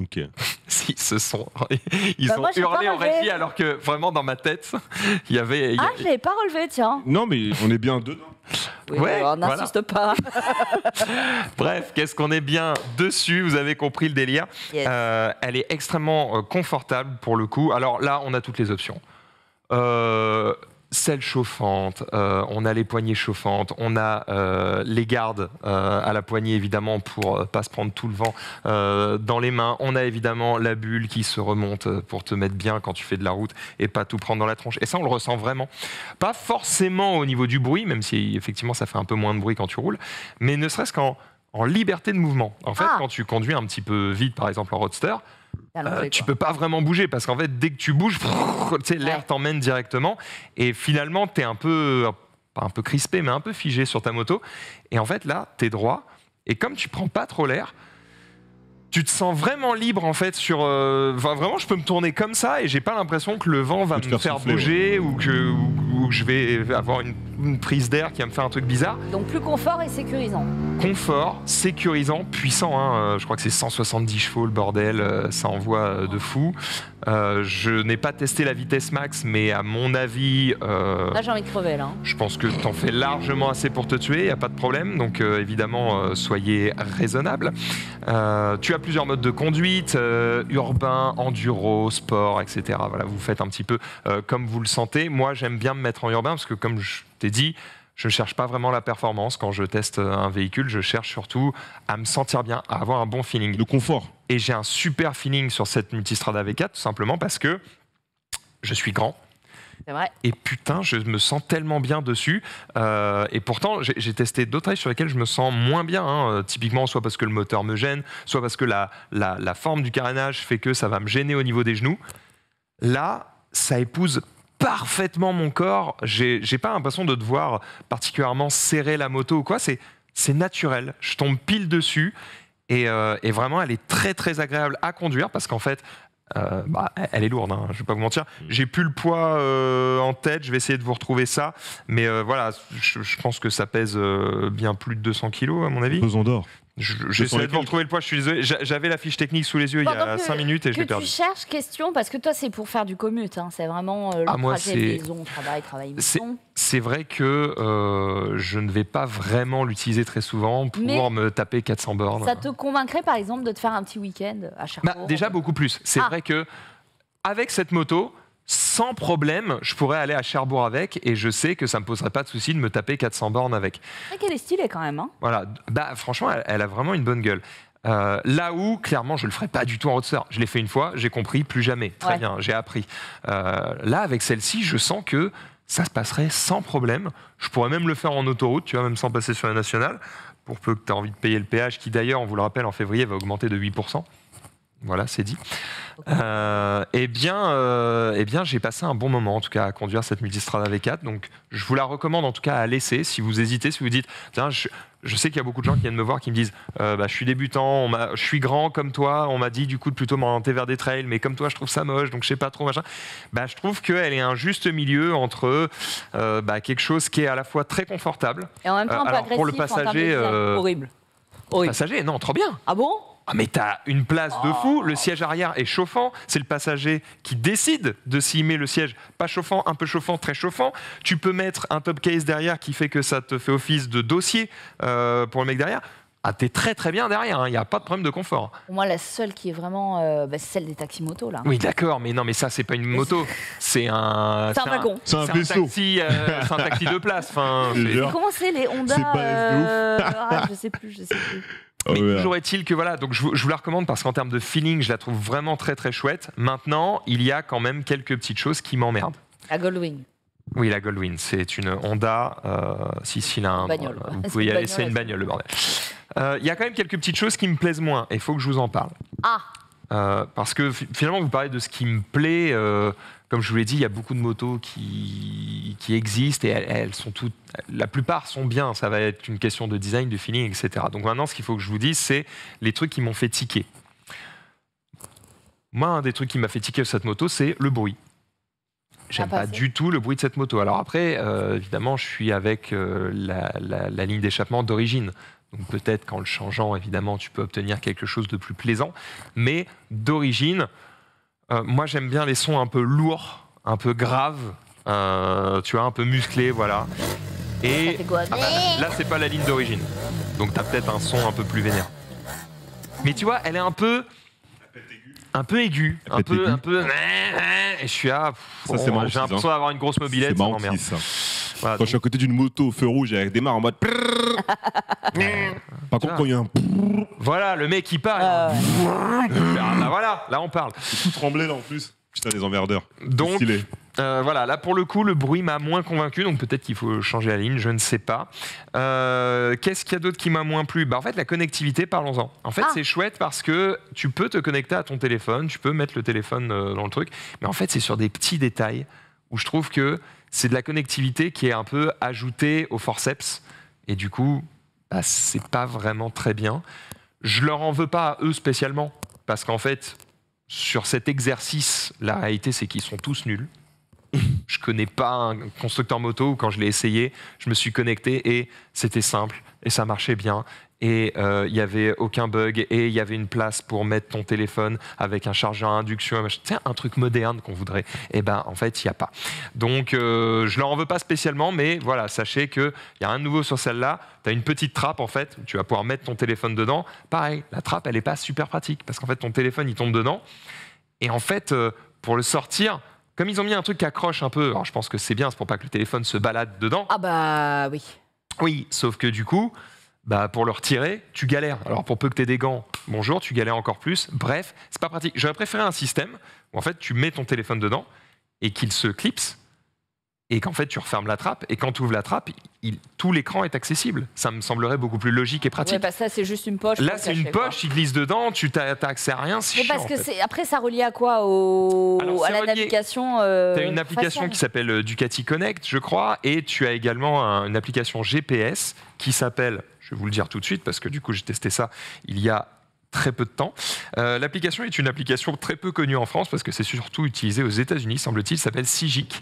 Speaker 3: Ok. [laughs] si, ce sont, [laughs] ils bah, ont hurlé en régie alors que vraiment dans ma tête, il y avait. Ah, je l'avais
Speaker 1: pas relevé, tiens.
Speaker 3: Non, mais on est bien dedans. ouais, on n'insiste
Speaker 1: pas. [laughs]
Speaker 3: Bref, qu'est-ce qu'on est bien dessus, vous avez compris le délire. Euh, elle est extrêmement euh, confortable pour le coup. Alors là, on a toutes les options. Euh, selle chauffante, euh, on a les poignées chauffantes, on a euh, les gardes euh, à la poignée évidemment pour pas se prendre tout le vent dans les mains. On a évidemment la bulle qui se remonte pour te mettre bien quand tu fais de la route et pas tout prendre dans la tronche. Et ça, on le ressent vraiment. Pas forcément au niveau du bruit, même si effectivement ça fait un peu moins de bruit quand tu roules, mais ne serait-ce qu'en en liberté de mouvement. En fait, ah. quand tu conduis un petit peu vite, par exemple en roadster, euh, tu peux pas vraiment bouger parce qu'en fait, dès que tu bouges, [laughs] l'air t'emmène directement et finalement, tu es un peu, un peu crispé, mais un peu figé sur ta moto. Et en fait, là, tu es droit et comme tu prends pas trop l'air, tu te sens vraiment libre en fait sur euh, vraiment je peux me tourner comme ça et j'ai pas l'impression que le vent va me faire, bouger ou que je vais avoir une, prise d'air qui va me faire un truc bizarre.
Speaker 1: Donc plus confort et sécurisant.
Speaker 3: Confort, sécurisant, puissant. Hein, euh, je crois que c'est 170 chevaux le bordel, euh, ça envoie euh, de fou. je n'ai pas testé la vitesse max, mais à mon avis. Euh, là,
Speaker 1: j'ai envie de crever, là. Hein.
Speaker 3: Je pense que t'en fais largement assez pour te tuer, il n'y a pas de problème. Donc, évidemment, soyez raisonnable. tu as plusieurs modes de conduite urbain, enduro, sport, etc. Voilà, vous faites un petit peu comme vous le sentez. Moi, j'aime bien me mettre en urbain, parce que comme je t'ai dit, je ne cherche pas vraiment la performance quand je teste un véhicule, je cherche surtout à me sentir bien, à avoir un bon feeling. Le confort. Et j'ai un super feeling sur cette Multistrada V4, tout simplement parce que je suis grand. vrai. Et putain, je me sens tellement bien dessus. Euh, et pourtant, j'ai testé d'autres rails sur lesquelles je me sens moins bien. Hein. Euh, typiquement, soit parce que le moteur me gêne, soit parce que la, la, la forme du carénage fait que ça va me gêner au niveau des genoux. Là, ça épouse parfaitement mon corps. J'ai pas l'impression de devoir particulièrement serrer la moto ou quoi. C'est naturel. Je tombe pile dessus. Euh, et, vraiment, elle est très très agréable à conduire parce qu'en fait, euh, bah, elle est lourde, hein, je ne vais pas vous mentir. Mm. J'ai plus le poids euh, en tête, je vais essayer de vous retrouver ça. Mais voilà, je, pense que ça pèse bien plus de 200 kilos, à mon avis. besoin d'or. J'essaie de retrouver le poids, je suis J'avais la fiche technique sous les yeux il y a 5 minutes et je l'ai perdu. tu
Speaker 1: cherches question, parce que toi, c'est pour faire du commute. Hein. c'est vraiment euh, le ah, moi, trajet maison, travail, travail, maison.
Speaker 3: C'est vrai que euh, je ne vais pas vraiment l'utiliser très souvent pour me taper 400 bornes. Ça
Speaker 1: te convaincrait, par exemple, de te faire un petit week-end à chaque bah, Déjà,
Speaker 3: beaucoup plus. C'est ah. vrai que avec cette moto, sans problème, je pourrais aller à Cherbourg avec et je sais que ça ne me poserait pas de souci de me taper 400 bornes avec. Et
Speaker 1: ah, qu'elle est stylée quand même. Hein.
Speaker 3: voilà, bah, franchement, elle, a vraiment une bonne gueule. Euh, là où, clairement, je ne le ferai pas du tout en sœur, Je l'ai fait une fois, j'ai compris, plus jamais. Très bien, j'ai appris. Euh, là, avec celle-ci, je sens que ça se passerait sans problème. Je pourrais même le faire en autoroute, tu vois, même sans passer sur la nationale, pour peu que tu aies envie de payer le péage, qui d'ailleurs, on vous le rappelle, en février va augmenter de 8%. Voilà, c'est dit. Euh, eh bien, euh, eh bien j'ai passé un bon moment, en tout cas, à conduire cette Multistrada V4. Donc, je vous la recommande, en tout cas, à laisser. Si vous hésitez, si vous dites, tiens, je, sais qu'il y a beaucoup de gens qui viennent me voir, qui me disent, euh, bah, je suis débutant, je suis grand comme toi, on m'a dit du coup de plutôt m'orienter vers des trails, mais comme toi, je trouve ça moche, donc je sais pas trop, machin. Bah, je trouve qu'elle est un juste milieu entre bah, quelque chose qui est à la fois très confortable.
Speaker 1: Et en même temps, pas agressif, pour le passager. horrible.
Speaker 3: Passager, non, trop bien. Ah bon ah mais t'as une place de fou, le oh. siège arrière est chauffant, c'est le passager qui décide de s'y met le siège pas chauffant, un peu chauffant, très chauffant. Tu peux mettre un top case derrière qui fait que ça te fait office de dossier euh, pour le mec derrière. Ah, t'es très très bien derrière, il hein, n'y a pas de problème de confort.
Speaker 1: Moi, la seule qui est vraiment, euh, bah, celle des taxis motos là. Oui,
Speaker 3: d'accord, mais non, mais ça, c'est pas une moto, [laughs] c'est un. C'est un wagon. C'est un, Taxi, euh, c'est un taxi de place. Enfin, [laughs] Comment
Speaker 1: c'est les Honda pas euh... ah, Je sais plus, je sais plus.
Speaker 3: Mais euh, toujours est-il que voilà, donc je, vous la recommande parce qu'en termes de feeling, je la trouve vraiment très très chouette. Maintenant, il y a quand même quelques petites choses qui m'emmerdent. La Goldwing. Oui, la Goldwing, c'est une Honda. Euh, si, si, bagnole, vous pouvez y aller, c'est une bagnole, le bordel. Euh, il y a quand même quelques petites choses qui me plaisent moins et il faut que je vous en parle. Ah euh, Parce que finalement, vous parlez de ce qui me plaît. Comme je vous l'ai dit, il y a beaucoup de motos qui, existent et elles, sont toutes, la plupart sont bien. Ça va être une question de design, de feeling, etc. Donc maintenant, ce qu'il faut que je vous dise, c'est les trucs qui m'ont fait tiquer. Moi, un des trucs qui m'a fait tiquer sur cette moto, c'est le bruit. J'aime ah, bah, pas, du tout le bruit de cette moto. Alors après, euh, évidemment, je suis avec euh, la, la ligne d'échappement d'origine. Donc peut-être qu'en le changeant, évidemment, tu peux obtenir quelque chose de plus plaisant. Mais d'origine, euh, moi, j'aime bien les sons un peu lourds, un peu graves, euh, tu vois, un peu musclés, voilà. Et ah, là, c'est pas la ligne d'origine. Donc, t'as peut-être un son un peu plus vénère. Mais tu vois, elle est un peu. Un peu aigu, un peu, un peu, et je suis à. J'ai hein. l'impression d'avoir une grosse mobilette. C'est
Speaker 4: voilà, Quand je suis à côté d'une moto au feu rouge avec des en mode. Par contre, il y a un.
Speaker 3: Voilà, le mec qui parle. Ah ah, bah voilà, là on parle. Tout tremblé là en plus. Putain, les emmerdeurs. Donc. Euh, voilà, là pour le coup, le bruit m'a moins convaincu, donc peut-être qu'il faut changer la ligne, je ne sais pas. Euh, qu'est-ce qu'il y a d'autre qui m'a moins plu bah, En fait, la connectivité, parlons-en. En fait, ah. c'est chouette parce que tu peux te connecter à ton téléphone, tu peux mettre le téléphone euh, dans le truc, mais en fait, c'est sur des petits détails où je trouve que c'est de la connectivité qui est un peu ajoutée au forceps. Et du coup, ce bah, c'est pas vraiment très bien. Je leur en veux pas à eux spécialement, parce qu'en fait, sur cet exercice, la réalité, c'est qu'ils sont tous nuls. je connais pas un constructeur moto quand je l'ai essayé, je me suis connecté et c'était simple et ça marchait bien et il euh, y n'y avait aucun bug et il y avait une place pour mettre ton téléphone avec un chargeur à induction, un truc moderne qu'on voudrait. Et eh ben en fait, il n'y a pas. Donc euh, je leur en veux pas spécialement, mais voilà, sachez qu'il y a un nouveau sur celle-là. Tu as une petite trappe en fait, tu vas pouvoir mettre ton téléphone dedans. Pareil, la trappe, elle n'est pas super pratique parce qu'en fait, ton téléphone, il tombe dedans. Et en fait, euh, pour le sortir, comme ils ont mis un truc qui accroche un peu, alors je pense que c'est bien, c'est pour pas que le téléphone se balade dedans. Ah bah oui. Oui, sauf que du coup, bah, pour le retirer, tu galères. Alors pour peu que tu aies des gants, bonjour, tu galères encore plus. Bref, c'est pas pratique. J'aurais préféré un système où en fait tu mets ton téléphone dedans et qu'il se clipse et qu'en fait tu refermes la trappe et quand tu ouvres la trappe, il, tout l'écran est accessible. Ça me semblerait beaucoup plus logique et pratique. Ouais, bah
Speaker 1: ça c'est juste une poche. Là c'est une poche,
Speaker 3: il glisse dedans, tu n'as accès à rien. parce que
Speaker 1: après ça relie à quoi au... À la tu as euh, une application qui
Speaker 3: s'appelle euh, Ducati Connect, je crois, et tu as également une application GPS qui s'appelle je vais vous le dire tout de suite parce que du coup j'ai testé ça il y a très peu de temps. Euh, l'application est une application très peu connue en France parce que c'est surtout utilisé aux États-Unis, semble-t-il, s'appelle Sigic.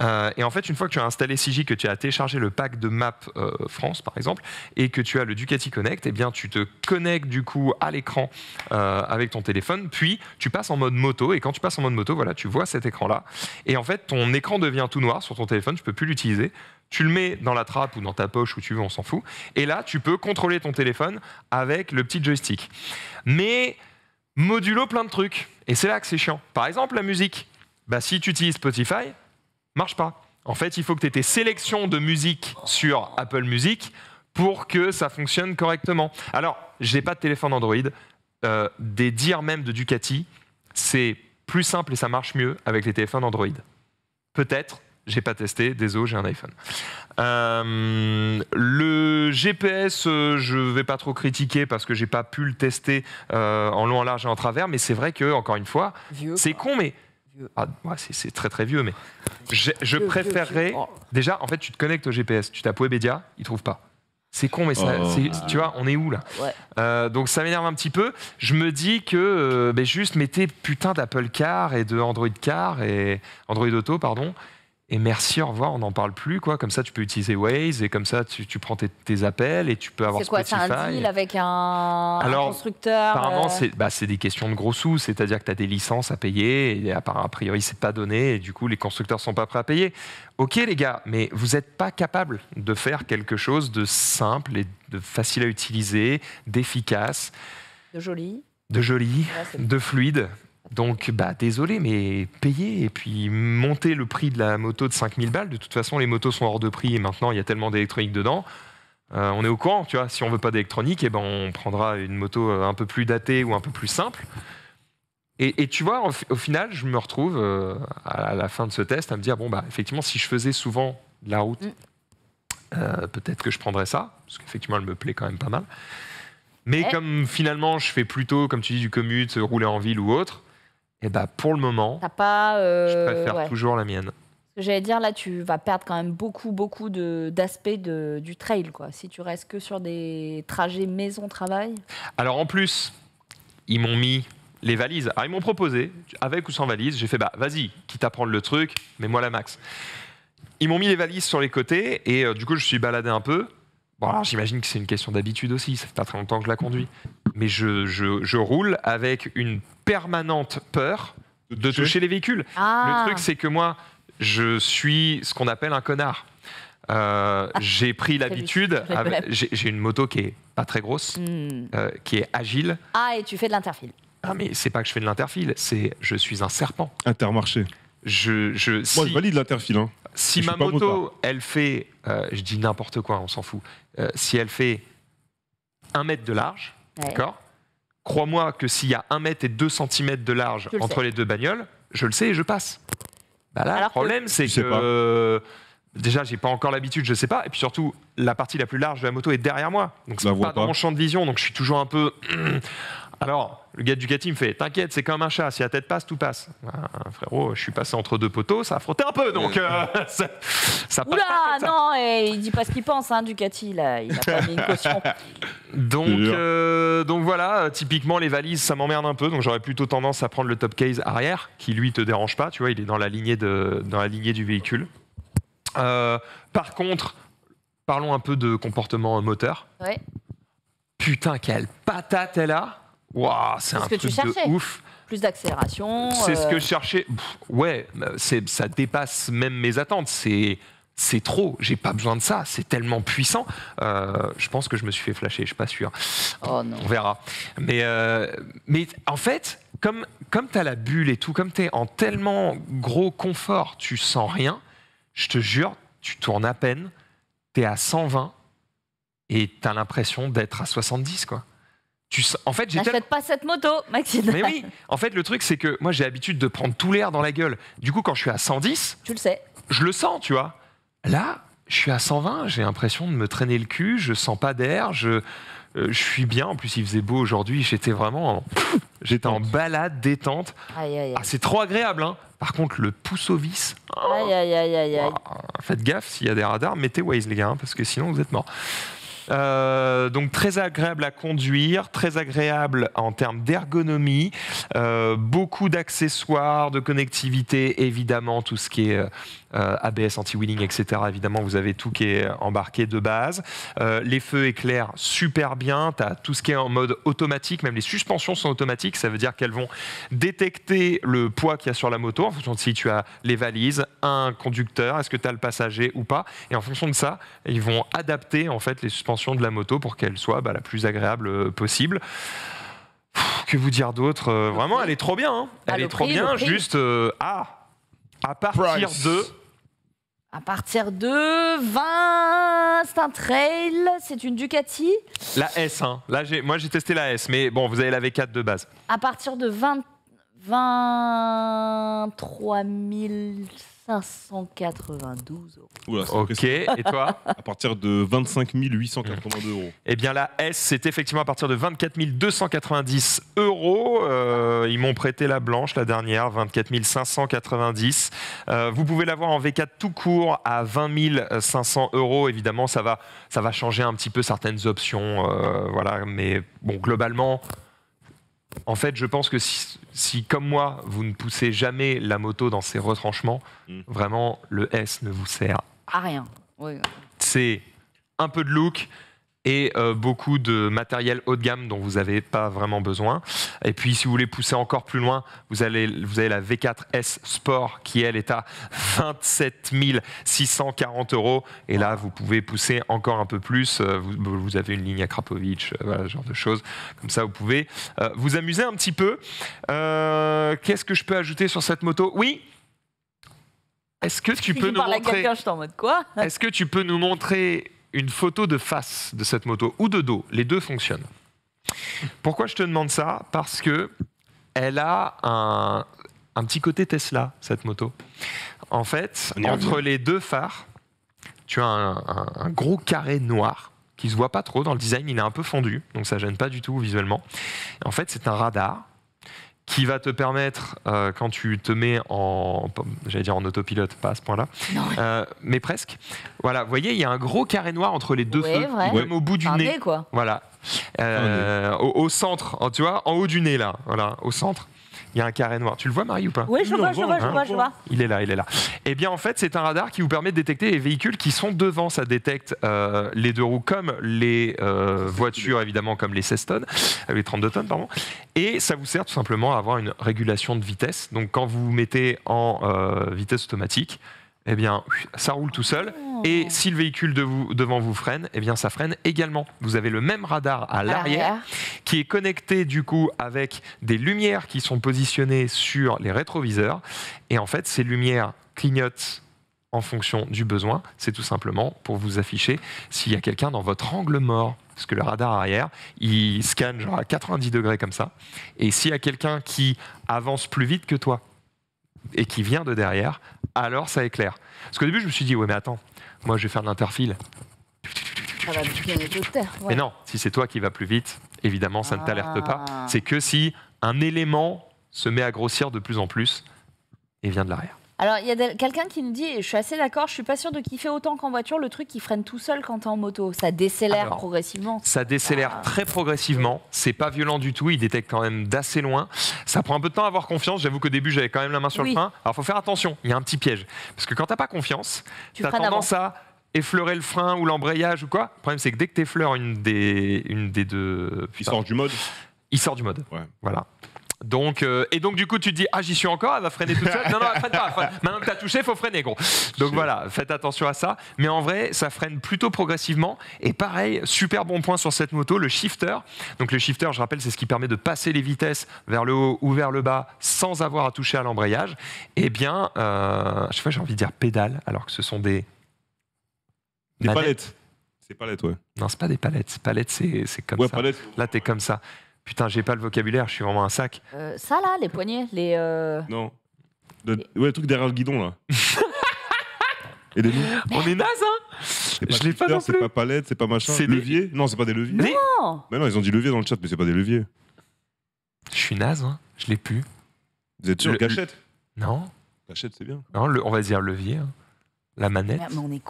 Speaker 3: Euh, et en fait, une fois que tu as installé Sigic, que tu as téléchargé le pack de Map euh, France, par exemple, et que tu as le Ducati Connect, eh bien, tu te connectes du coup à l'écran avec ton téléphone, puis tu passes en mode moto, et quand tu passes en mode moto, voilà, tu vois cet écran-là. Et en fait, ton écran devient tout noir sur ton téléphone, tu peux plus l'utiliser tu le mets dans la trappe ou dans ta poche où tu veux, on s'en fout. Et là, tu peux contrôler ton téléphone avec le petit joystick. Mais modulo plein de trucs. Et c'est là que c'est chiant. Par exemple, la musique. Bah, si tu utilises Spotify, marche pas. En fait, il faut que tu aies tes sélections de musique sur Apple Music pour que ça fonctionne correctement. Alors, je n'ai pas de téléphone Android. Euh, des dires même de Ducati, c'est plus simple et ça marche mieux avec les téléphones Android. Peut-être j'ai pas testé, désolé, j'ai un iPhone. Euh, le GPS, euh, je vais pas trop critiquer parce que j'ai pas pu le tester euh, en long, en large et en travers, mais c'est vrai que, encore une fois, c'est con, mais. Ah, c'est très très vieux, mais je, préférerais. Oh. Déjà, en fait, tu te connectes au GPS, tu tapes Webedia, il trouve pas. C'est con, mais oh. tu vois, on est où là Donc ça m'énerve un petit peu. Je me dis que ben, juste mettez putain d'Apple Car et de Android Car et Android Auto, pardon et merci, au revoir, on n'en parle plus. quoi. Comme ça, tu peux utiliser Waze et comme ça, tu, prends tes, appels et tu peux avoir Spotify. C'est quoi, c'est un deal
Speaker 1: avec un, constructeur Apparemment, euh
Speaker 3: bah, c'est des questions de gros sous, c'est-à-dire que tu as des licences à payer et à a priori, c'est pas donné et du coup, les constructeurs sont pas prêts à payer. Ok, les gars, mais vous n'êtes pas capable de faire quelque chose de simple et de facile à utiliser, d'efficace. De joli. De joli, de fluide. Donc, bah, désolé, mais payer et puis monter le prix de la moto de 5000 balles. De toute façon, les motos sont hors de prix et maintenant, il y a tellement d'électronique dedans. Euh, on est au courant, tu vois. Si on veut pas d'électronique, eh ben, on prendra une moto euh, un peu plus datée ou un peu plus simple. Et, tu vois, au, final, je me retrouve euh, à la fin de ce test à me dire bon, bah, effectivement, si je faisais souvent de la route, mm. peut-être que je prendrais ça, parce qu'effectivement, elle me plaît quand même pas mal. Mais eh. comme finalement, je fais plutôt, comme tu dis, du commute, rouler en ville ou autre, et eh bah ben, pour le moment,
Speaker 1: euh, je préfère toujours la mienne. J'allais dire, là, tu vas perdre quand même beaucoup, beaucoup de- d'aspects du trail, quoi. Si tu restes que sur des trajets maison-travail.
Speaker 3: Alors en plus, ils m'ont mis les valises. Alors ils m'ont proposé, avec ou sans valise, j'ai fait bah vas-y, quitte à prendre le truc, mets-moi la max. Ils m'ont mis les valises sur les côtés et euh, du coup je suis baladé un peu. Bon alors j'imagine que c'est une question d'habitude aussi, ça fait pas très longtemps que je la conduis mais je, roule avec une permanente peur de toucher les véhicules. Ah. Le truc, c'est que moi, je suis ce qu'on appelle un connard. Euh, ah. j'ai pris l'habitude. J'ai une moto qui est pas très grosse, hmm. euh, qui est agile.
Speaker 1: Ah, et tu fais de l'interfile.
Speaker 3: Non, ah, mais c'est pas que je fais de l'interfile, c'est je suis un serpent. Intermarché. Je, Moi, je valide l'interfile. Hein. Si ma moto, elle fait, euh, je dis n'importe quoi, on s'en fout, si elle fait un mètre de large, D'accord Crois-moi que s'il y a 1 mètre et 2 cm de large entre les deux bagnoles, je le sais et je passe. Bah là, le problème, c'est que. Euh, déjà, j'ai pas encore l'habitude, je sais pas. Et puis surtout, la partie la plus large de la moto est derrière moi. Donc, c'est pas, pas dans mon champ de vision. Donc, je suis toujours un peu. [clears throat] Alors, le gars du Ducati me fait T'inquiète, c'est comme un chat, si la tête passe, tout passe. Ah, frérot, je suis passé entre deux poteaux, ça a frotté un peu, donc euh, [laughs] ça, non,
Speaker 1: et eh, il dit pas ce qu'il pense, hein, Ducati, il a pas mis une caution.
Speaker 3: [laughs] Donc, euh, donc voilà, euh, typiquement, les valises, ça m'emmerde un peu, donc j'aurais plutôt tendance à prendre le top case arrière, qui lui te dérange pas, tu vois, il est dans la lignée, de, dans la lignée du véhicule. par contre, parlons un peu de comportement moteur. Ouais. Putain, quelle patate elle a! c'est un ce truc que tu de
Speaker 1: ouf plus d'accélération. C'est ce que je euh,
Speaker 3: cherchais. ouais, ça dépasse même mes attentes. C'est c'est trop, j'ai pas besoin de ça, c'est tellement puissant. Euh, je pense que je me suis fait flasher, je suis pas sûr. Oh On verra. Mais, euh, mais en fait, comme, comme tu as la bulle et tout, comme tu es en tellement gros confort, tu sens rien, je te jure, tu tournes à peine, tu es à 120 et tu as l'impression d'être à 70, quoi. Tu en fait, N'achète
Speaker 1: pas cette moto, Maxime. Mais oui,
Speaker 3: en fait, le truc, c'est que moi, j'ai l'habitude de prendre tout l'air dans la gueule. Du coup, quand je suis à 110, tu le sais. Je le sens, tu vois. Là, je suis à 120, j'ai l'impression de me traîner le cul, je sens pas d'air, je, euh, je suis bien. En plus, il faisait beau aujourd'hui, j'étais vraiment en... j'étais en balade, détente. Aïe, aïe, ah, c'est trop agréable, hein. Par contre, le pouce au vis.
Speaker 1: Hein. aïe, aïe, aïe,
Speaker 3: Faites gaffe, s'il y a des radars, mettez Waze, les gars, hein, parce que sinon, vous êtes morts. Euh, donc très agréable à conduire, très agréable en termes d'ergonomie, euh, beaucoup d'accessoires, de connectivité, évidemment tout ce qui est euh, euh, ABS anti-wheeling, etc. Évidemment, vous avez tout qui est embarqué de base. Euh, les feux éclairent super bien. Tu as tout ce qui est en mode automatique. Même les suspensions sont automatiques. Ça veut dire qu'elles vont détecter le poids qu'il y a sur la moto en fonction de si tu as les valises, un conducteur, est-ce que tu as le passager ou pas. Et en fonction de ça, ils vont adapter en fait les suspensions de la moto pour qu'elle soit bah, la plus agréable euh, possible. que vous dire d'autre Vraiment, elle est trop bien. Hein. Elle bah, est trop bien. Juste, ah, à partir de.
Speaker 1: À partir de 20, c'est un trail, c'est une Ducati.
Speaker 3: La S, hein. Là, moi j'ai testé la S, mais bon, vous avez la V4 de base.
Speaker 1: À partir de 20, 23 000. 592
Speaker 3: euros. ok, et toi [laughs] À partir de 25 882 euros. Eh bien, la S, c'est effectivement à partir de 24 290
Speaker 1: euros.
Speaker 3: Euh, ils m'ont prêté la blanche, la dernière, 24 590. Euh, vous pouvez l'avoir en V4 tout court à 20 500 euros. Évidemment, ça va, ça va changer un petit peu certaines options. Euh, voilà, mais bon, globalement en fait, je pense que si, comme moi, vous ne poussez jamais la moto dans ses retranchements, mm. vraiment, le S ne vous sert à rien. C'est un peu de look, et euh, beaucoup de matériel haut de gamme dont vous n'avez pas vraiment besoin. Et puis, si vous voulez pousser encore plus loin, vous, allez, vous avez la V4S Sport qui, elle, est à 27 640 euros. Et là, vous pouvez pousser encore un peu plus. Euh, vous, avez une ligne à Krapovic, euh, voilà, ce genre de choses. Comme ça, vous pouvez vous amuser un petit peu. Qu'est-ce que je peux ajouter sur cette moto Oui est-ce que tu peux nous montrer Est-ce que tu peux nous montrer une photo de face de cette moto ou de dos. Les deux fonctionnent. Pourquoi je te demande ça Parce que elle a un, petit côté Tesla, cette moto. En fait, entre les deux phares, tu as un, gros carré noir qui se voit pas trop dans le design, il est un peu fondu, donc ça gêne pas du tout visuellement. En fait, c'est un radar qui va te permettre, euh, quand tu te mets en, j'allais dire en autopilote, pas à ce point-là, euh, mais presque. Voilà, vous voyez, il y a un gros carré noir entre les deux feux, même au
Speaker 1: bout du nez. Quoi.
Speaker 3: Voilà, euh, au, au, centre, hein, tu vois, en haut du nez là, voilà, au centre il y a un carré noir. Tu le vois, Marie, ou pas Oui, je vois, je, vois, je, hein vois, je vois, Il est là, il est là. Eh bien, en fait, c'est un radar qui vous permet de détecter les véhicules qui sont devant. Ça détecte euh, les deux roues comme les euh, voitures, évidemment, comme les 16 tonnes, euh, les 32 tonnes, pardon. Et ça vous sert tout simplement à avoir une régulation de vitesse. Donc, quand vous vous mettez en vitesse automatique, eh bien, ça roule tout seul. Et oh. si le véhicule devant vous freine, eh bien, ça freine également. Vous avez le même radar à l'arrière qui est connecté du coup avec des lumières qui sont positionnées sur les rétroviseurs. Et en fait, ces lumières clignotent en fonction du besoin. C'est tout simplement pour vous afficher s'il y a quelqu'un dans votre angle mort. Parce que le radar arrière, il scanne genre à 90 degrés comme ça. Et s'il y a quelqu'un qui avance plus vite que toi et qui vient de derrière, alors ça éclaire. Parce qu'au début, je me suis dit, ouais, mais attends, moi, je vais faire de l'interfile.
Speaker 1: Ah bah, mais non,
Speaker 3: si c'est toi qui vas plus vite, évidemment, ça ne ah. t'alerte pas. C'est que si un élément se met à grossir de plus en plus et vient de l'arrière.
Speaker 1: Alors, il y a quelqu'un qui nous dit, je suis assez d'accord, je suis pas sûr de kiffer autant qu'en voiture le truc qui freine tout seul quand tu es en moto. Ça décélère progressivement.
Speaker 3: Ça décélère ah. très progressivement. C'est pas violent du tout. Il détecte quand même d'assez loin. Ça prend un peu de temps à avoir confiance. J'avoue qu'au début, j'avais quand même la main sur le frein. Alors, faut faire attention. Il y a un petit piège. Parce que quand tu n'as pas confiance, tu as tendance à effleurer le frein ou l'embrayage ou quoi. Le problème, c'est que dès que tu une des, une des deux. il sort du mode Il sort du mode. Voilà. Donc, euh, et donc, du coup, tu te dis, ah, j'y suis encore, elle va freiner tout suite Non, non, elle freine pas. [laughs] Maintenant que tu as touché, faut freiner, gros. Donc voilà, faites attention à ça. Mais en vrai, ça freine plutôt progressivement. Et pareil, super bon point sur cette moto, le shifter. Donc, le shifter, je rappelle, c'est ce qui permet de passer les vitesses vers le haut ou vers le bas sans avoir à toucher à l'embrayage. Eh bien, je sais pas, j'ai envie de dire pédale, alors que ce sont des.
Speaker 4: Des palettes. C'est palettes, ouais.
Speaker 3: Non, c'est pas des palettes. Palettes, c'est comme ouais, ça. Palettes. Là, t'es comme ça. Putain, j'ai pas le vocabulaire, je suis vraiment un sac.
Speaker 1: Euh, ça là, les poignets, les. euh,
Speaker 3: Non. Ouais, le truc derrière le guidon, là. [laughs]
Speaker 4: Et des On est naze, hein Je l'ai pas non C'est pas palette, c'est pas machin. C'est levier Non, c'est pas des leviers. Non
Speaker 3: Mais non, ils ont dit levier dans le chat, mais c'est pas des leviers. Je suis naze, hein Je l'ai plus. Vous êtes sûr Le- cachette. Non, Cachette, c'est bien. non le- on va dire levier. hein la manette. Mais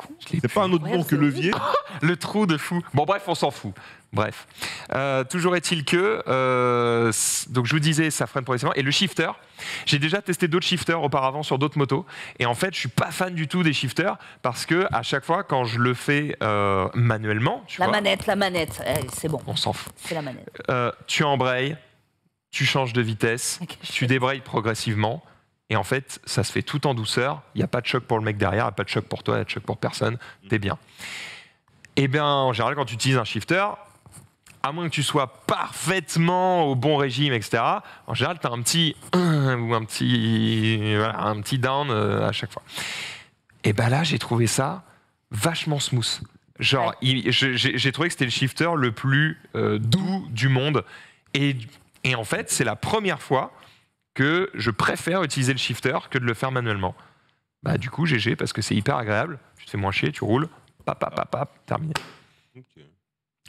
Speaker 3: C'est pas un autre mot que levier. [laughs] le trou de fou. Bon, bref, on s'en fout. Bref. Euh, toujours est-il que, euh, donc je vous disais, ça freine progressivement. Et le shifter, j'ai déjà testé d'autres shifters auparavant sur d'autres motos. Et en fait, je suis pas fan du tout des shifters parce que à chaque fois, quand je le fais euh, manuellement, la
Speaker 1: manette, la manette, eh, c'est bon. On s'en fout. C'est la manette.
Speaker 3: tu embrayes, tu changes de vitesse, [laughs] tu débrayes progressivement et en fait, ça se fait tout en douceur. Il n'y a pas de choc pour le mec derrière, il n'y a pas de choc pour toi, il n'y a de choc pour personne. Mm. T'es bien. Et eh bien, en général, quand tu utilises un shifter, à moins que tu sois parfaitement au bon régime, etc., en général, tu as un petit [clears throat] ou un petit, un down euh, à chaque fois. Et eh bien là, j'ai trouvé ça vachement smooth. Genre, j'ai trouvé que c'était le shifter le plus euh, doux du monde. Et, et en fait, c'est la première fois que je préfère utiliser le shifter que de le faire manuellement. Bah, du coup, GG, parce que c'est hyper agréable. Tu te fais moins chier, tu roules, pap, pap, pap, pap terminé.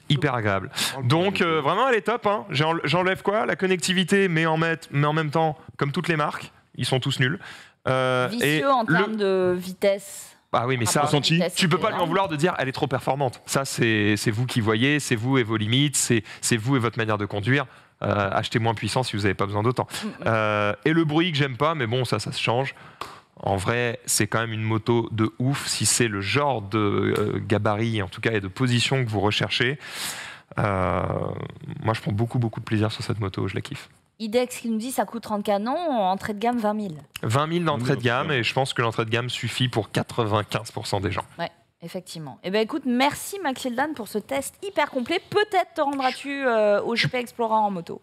Speaker 3: Hyper agréable. Oh, Donc, euh, vraiment, elle est top. Hein. J'enlève quoi La connectivité, mais en, mais en même temps, comme toutes les marques, ils sont tous nuls. Euh, Vicieux et en termes
Speaker 1: de vitesse.
Speaker 3: Ah oui, mais ah, ça, tu tu peux pas lui en vouloir de dire elle est trop performante. Ça, c'est vous qui voyez, c'est vous et vos limites, c'est vous et votre manière de conduire. Euh, achetez moins puissant si vous n'avez pas besoin d'autant. Mm, mm. Euh, et le bruit que j'aime pas, mais bon, ça, ça se change. En vrai, c'est quand même une moto de ouf si c'est le genre de euh, gabarit, en tout cas, et de position que vous recherchez. moi, je prends beaucoup, beaucoup de plaisir sur cette moto, je la kiffe.
Speaker 1: IDEX qui nous dit ça coûte 30 canons, entrée de gamme 20 000.
Speaker 3: 20 000 d'entrée de gamme, et je pense que l'entrée de gamme suffit pour 95% des gens.
Speaker 1: Ouais. Effectivement. Eh ben écoute, merci Maxildan pour ce test hyper complet. Peut-être te rendras-tu euh, au GP Explorer en moto.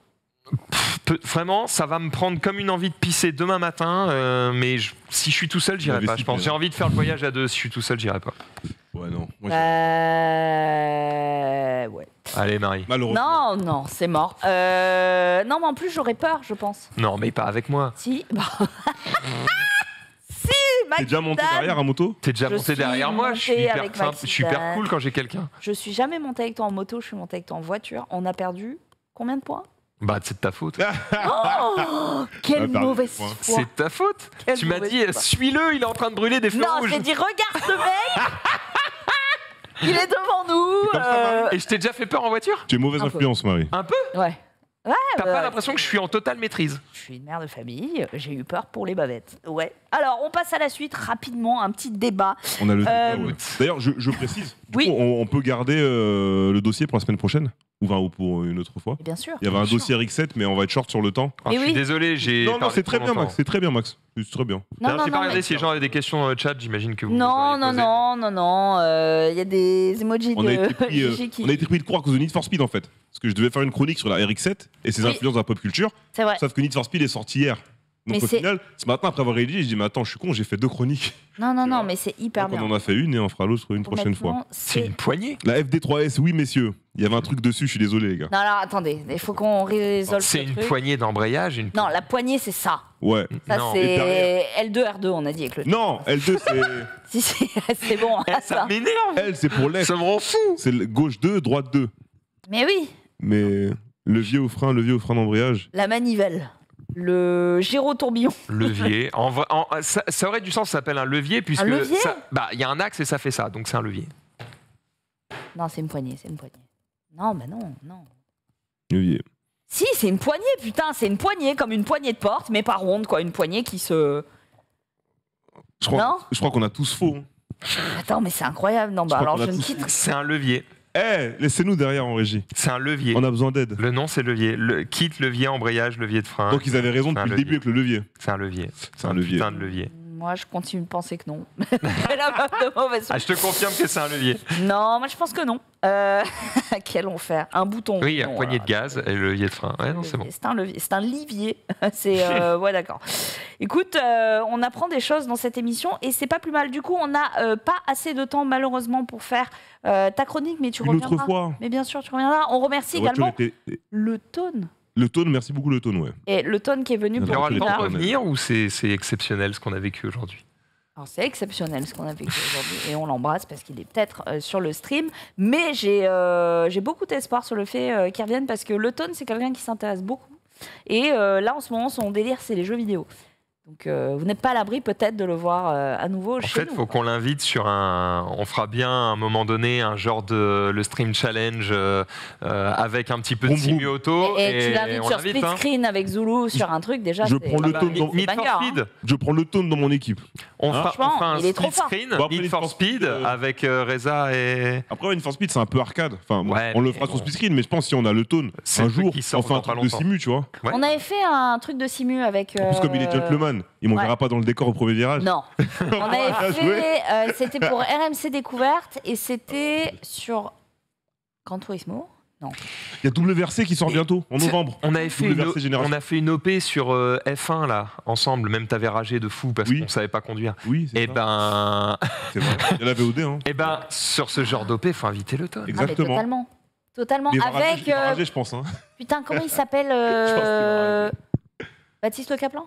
Speaker 3: vraiment, ça va me prendre comme une envie de pisser demain matin, euh, mais si je suis tout seul, j'irai pas, je pense. J'ai envie de faire le voyage à deux, si je suis tout seul, j'irai pas. Ouais, non.
Speaker 1: Euh, ouais.
Speaker 3: Allez, Marie. Non,
Speaker 1: non, c'est mort. Euh... Non, mais en plus, j'aurais peur, je pense.
Speaker 3: Non, mais pas avec moi.
Speaker 1: Si. Bah. [laughs] T'es déjà monté derrière un
Speaker 3: moto T'es déjà monté derrière moi Je suis hyper cool quand j'ai quelqu'un.
Speaker 1: Je suis jamais monté avec toi en moto, je suis monté avec toi en voiture. On a perdu combien de points
Speaker 3: Bah, c'est de ta faute.
Speaker 1: Oh
Speaker 3: Quelle mauvaise C'est de ta faute. Tu m'as dit, suis-le, il est en train de brûler des feux Non, j'ai dit regarde ce mec [laughs] Il est devant nous euh. Et je t'ai déjà fait peur en voiture Tu es mauvaise influence, Marie. Un peu Ouais. T'as pas bah, l'impression que je suis en totale maîtrise
Speaker 1: Je suis une mère de famille, j'ai eu peur pour les bavettes. Ouais. Alors, on passe à la suite rapidement, un petit débat. On a le. Euh,
Speaker 4: D'ailleurs, je, précise. on, peut garder euh, le dossier pour la semaine prochaine ou pour une autre fois.
Speaker 1: bien sûr. Il y avait un
Speaker 4: dossier RX7, mais on va être short sur le temps. Ah, je suis désolé, j'ai. Non, non, c'est très, bien, Max. C'est très bien, Max. C'est très bien.
Speaker 3: Non, non, pas regardé si les gens avaient des questions dans euh, le chat, j'imagine que
Speaker 4: vous.
Speaker 1: Non, non, non, non, non, euh, Il y a des emojis on de. [laughs] Euh, a été pris, de qui... On a de
Speaker 4: croire Need for Speed, en fait. Parce que je devais faire une chronique sur la RX7 et ses influences dans la pop culture. C'est vrai. Sauf que Need for Speed est sorti hier mais au final, ce matin, après avoir rédigé, je dis, mais attends, je suis con, j'ai fait deux chroniques. [laughs]
Speaker 1: Non, non, non, mais c'est hyper bien. On en
Speaker 4: a fait une et on fera l'autre une prochaine fois. C'est une poignée La FD3S, oui, messieurs. Il y avait un truc dessus, je suis désolé, les gars.
Speaker 1: Non, alors attendez, il faut qu'on résolve C'est une poignée
Speaker 4: d'embrayage
Speaker 1: Non, la poignée, c'est ça.
Speaker 4: Ouais. Ça, c'est
Speaker 1: L2, R2, on a dit avec le. Non, L2, c'est. [laughs] si, [laughs] c'est bon. Eh, ça m'énerve.
Speaker 4: L, c'est pour l'air. Ça me rend fou. C'est gauche 2, droite 2.
Speaker 1: Mais oui.
Speaker 3: Mais levier au frein, levier au frein d'embrayage.
Speaker 1: La manivelle le gyro-tourbillon.
Speaker 3: Levier. [laughs] En, ça, aurait du sens, ça s'appelle un levier, puisque. Bah, il y a un axe et ça fait ça, donc c'est un levier.
Speaker 1: Non, c'est une poignée, c'est une poignée. Non, bah non, non. Levier. Si, c'est une poignée, putain, c'est une poignée, comme une poignée de porte, mais pas ronde, quoi. Une poignée qui se. Je crois, non
Speaker 4: je crois qu'on a tous
Speaker 1: faux. Hein. Attends, mais c'est incroyable. Non, bah alors je ne quitte.
Speaker 3: C'est un levier. Eh, laissez-nous derrière en régie. C'est un levier. On a besoin d'aide. Le nom, c'est levier. kit, levier, embrayage, levier de frein. Donc ils avaient raison depuis le début avec le levier. C'est un levier. C'est un, levier. Putain de levier.
Speaker 1: Moi, je continue de penser que non. [laughs] Ah, je te confirme que c'est un levier. Non, moi, je pense que non. Euh, [laughs] quel enfer. Un bouton. Oui, un poignet
Speaker 3: de gaz et le levier de frein. Ouais, c'est
Speaker 1: un levier. C'est un levier. [laughs] c'est. Euh, ouais, d'accord. Écoute, euh, on apprend des choses dans cette émission et c'est pas plus mal. Du coup, on n'a euh, pas assez de temps, malheureusement, pour faire ta chronique, mais tu reviendras. Mais bien sûr, tu reviendras. On remercie également le tone.
Speaker 3: Le tone, merci beaucoup le tone, ouais.
Speaker 1: Et le tone qui est venu pour plus en revenir
Speaker 3: ou c'est exceptionnel ce qu'on a vécu aujourd'hui
Speaker 1: c'est exceptionnel ce qu'on a vécu aujourd'hui et on l'embrasse parce qu'il est peut-être euh, sur le stream. Mais euh, j'ai beaucoup d'espoir sur le fait euh, qu'il revienne parce que le tone, c'est quelqu'un qui s'intéresse beaucoup. Et là, en ce moment, son délire, c'est les jeux vidéo. Donc euh, vous n'êtes pas à l'abri peut-être de le voir euh, à nouveau chez nous. En faut
Speaker 3: qu'on l'invite sur un. On fera bien à un moment donné un genre de le stream challenge euh, avec un petit peu de Simu auto. Et, tu l'invites sur split hein.
Speaker 1: screen avec Zulu sur un truc déjà. Je prends le Tone dans hein.
Speaker 3: Je prends le tone dans mon équipe. On,
Speaker 1: hein fera, un split screen bon, Speed
Speaker 4: avec Reza et. Après, une for Speed, c'est un peu arcade. Enfin, on le fera sur split screen, mais je pense si on a le tone un jour, on fera un truc de Simu, tu vois. On
Speaker 1: avait fait un truc de Simu avec. comme il est gentleman. Il ne
Speaker 4: pas dans le décor au premier virage. Non. [laughs]
Speaker 1: on avait fait, euh, c'était pour RMC Découverte et c'était ah, sur Grand Turismo. Non.
Speaker 4: Il y a WRC qui sort bientôt, en novembre. On on a
Speaker 3: fait une OP sur euh, F1, là, ensemble. Même t'avais ragé de fou parce qu'on ne savait pas conduire. Oui, c'est Et eh ben. [laughs] C'est vrai. Il y a la VOD, hein. Et eh ben, sur ce genre d'OP, faut inviter le ton ah, Exactement. totalement.
Speaker 1: Totalement. Avec. Euh, je pense. Hein. Putain, comment il [laughs] s'appelle Baptiste Le Caplan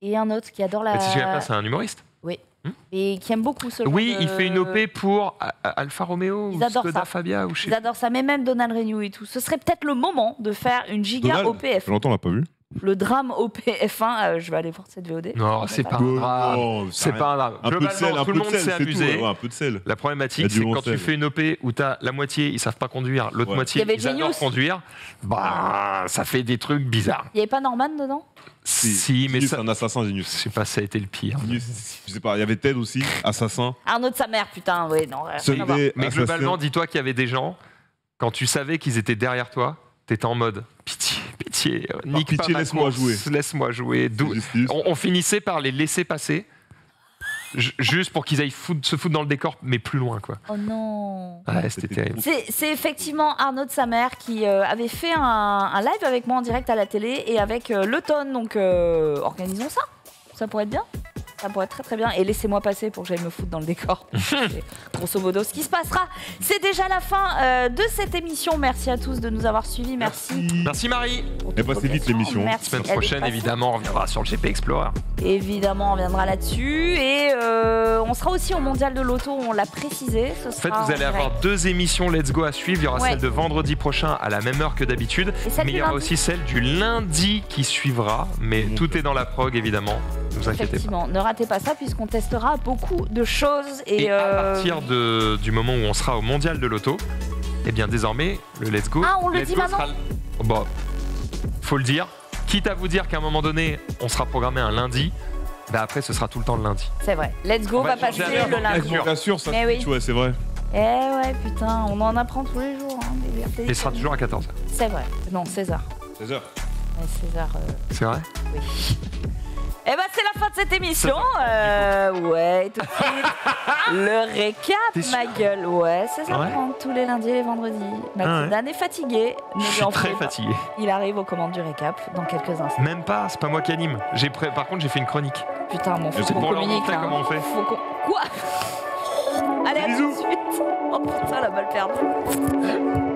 Speaker 1: et un autre qui adore la. Baptiste pas, c'est un humoriste Oui. Hmm et qui aime beaucoup ce Oui, il fait une OP
Speaker 3: pour Alfa Romeo Ils ou Skoda ça. Fabia. Ou chez... Ils adorent
Speaker 1: ça, mais même Donald Renew et tout. Ce serait peut-être le moment de faire une giga Donald, OPF. Longtemps, on l'a pas vu le drame opf 1 euh, je vais aller voir cette VOD. Non, c'est pas, un
Speaker 3: drame. Oh, c'est pas un drame. Un peu de sel, tout le monde sel, s'est un peu de sel. La problématique, c'est quand tu fais une OP où t'as la moitié, ils savent pas conduire, l'autre moitié, ils adorent conduire, bah, ça fait des trucs bizarres.
Speaker 1: Il n'y avait pas Norman dedans
Speaker 3: Si, mais c'est un assassin, Genius. je sais pas, ça a été le pire. Je sais pas, il y avait Ted aussi, assassin.
Speaker 1: Arnaud de sa mère, putain, ouais, non. Mais globalement,
Speaker 3: dis-toi qu'il y avait des gens, quand tu savais qu'ils étaient derrière toi, T'étais en mode pitié, pitié, euh, nique laisse-moi jouer. Laisse-moi jouer. On, finissait par les laisser passer, juste pour qu'ils aillent se foutre dans le décor, mais plus loin, quoi.
Speaker 1: Oh non. c'était terrible. C'est effectivement Arnaud de sa mère qui euh, avait fait un, live avec moi en direct à la télé et avec euh, Le Ton. donc organisons ça. Ça pourrait être bien ça pourrait être très très bien. Et laissez-moi passer pour que j'aille me foutre dans le décor. [laughs] grosso modo, ce qui se passera, c'est déjà la fin euh, de cette émission. Merci à tous de nous avoir suivis. Merci. Merci Marie.
Speaker 3: Et eh ben, passez vite l'émission. La semaine prochaine, évidemment, on reviendra sur le GP Explorer.
Speaker 1: Évidemment, on reviendra là-dessus. Et euh, on sera aussi au Mondial de l'Auto, on l'a précisé. en fait, vous allez avoir
Speaker 3: deux émissions Let's Go à suivre. Il y aura celle de vendredi prochain à la même heure que d'habitude. Mais il y aura aussi celle du lundi qui suivra. Mais tout est dans la prog, évidemment. Effectivement,
Speaker 1: ne ratez pas ça puisqu'on testera beaucoup de choses. Et, à euh,
Speaker 3: partir de, du moment où on sera au mondial de l'auto, eh bien désormais, le Let's Go. Ah, on le dit maintenant Bon, faut le dire. Quitte à vous dire qu'à un moment donné, on sera programmé un lundi. Bah après, ce sera tout le temps le lundi.
Speaker 1: C'est vrai. Let's go va, passer le lundi. ça, Mais oui. c'est vrai. Eh ouais, putain, on en apprend tous les jours. Hein, Et ce sera toujours à 14h. C'est vrai. Non, 16h. 16h. 16h. C'est vrai Oui. Eh bah c'est la fin de cette émission. Euh, ouais, tout [laughs] le récap, ma gueule. Ouais, c'est ça ouais. tous les lundis et les vendredis. Ma ah est fatigué. Je suis très fatigué. Il arrive aux commandes du récap dans quelques instants.
Speaker 3: Même pas, c'est pas moi qui anime. Par contre, j'ai fait une chronique.
Speaker 1: Putain, mon faux qu'on communique. Hein. comment on fait. Quoi Allez, à tout de suite. Oh putain, la balle perdue.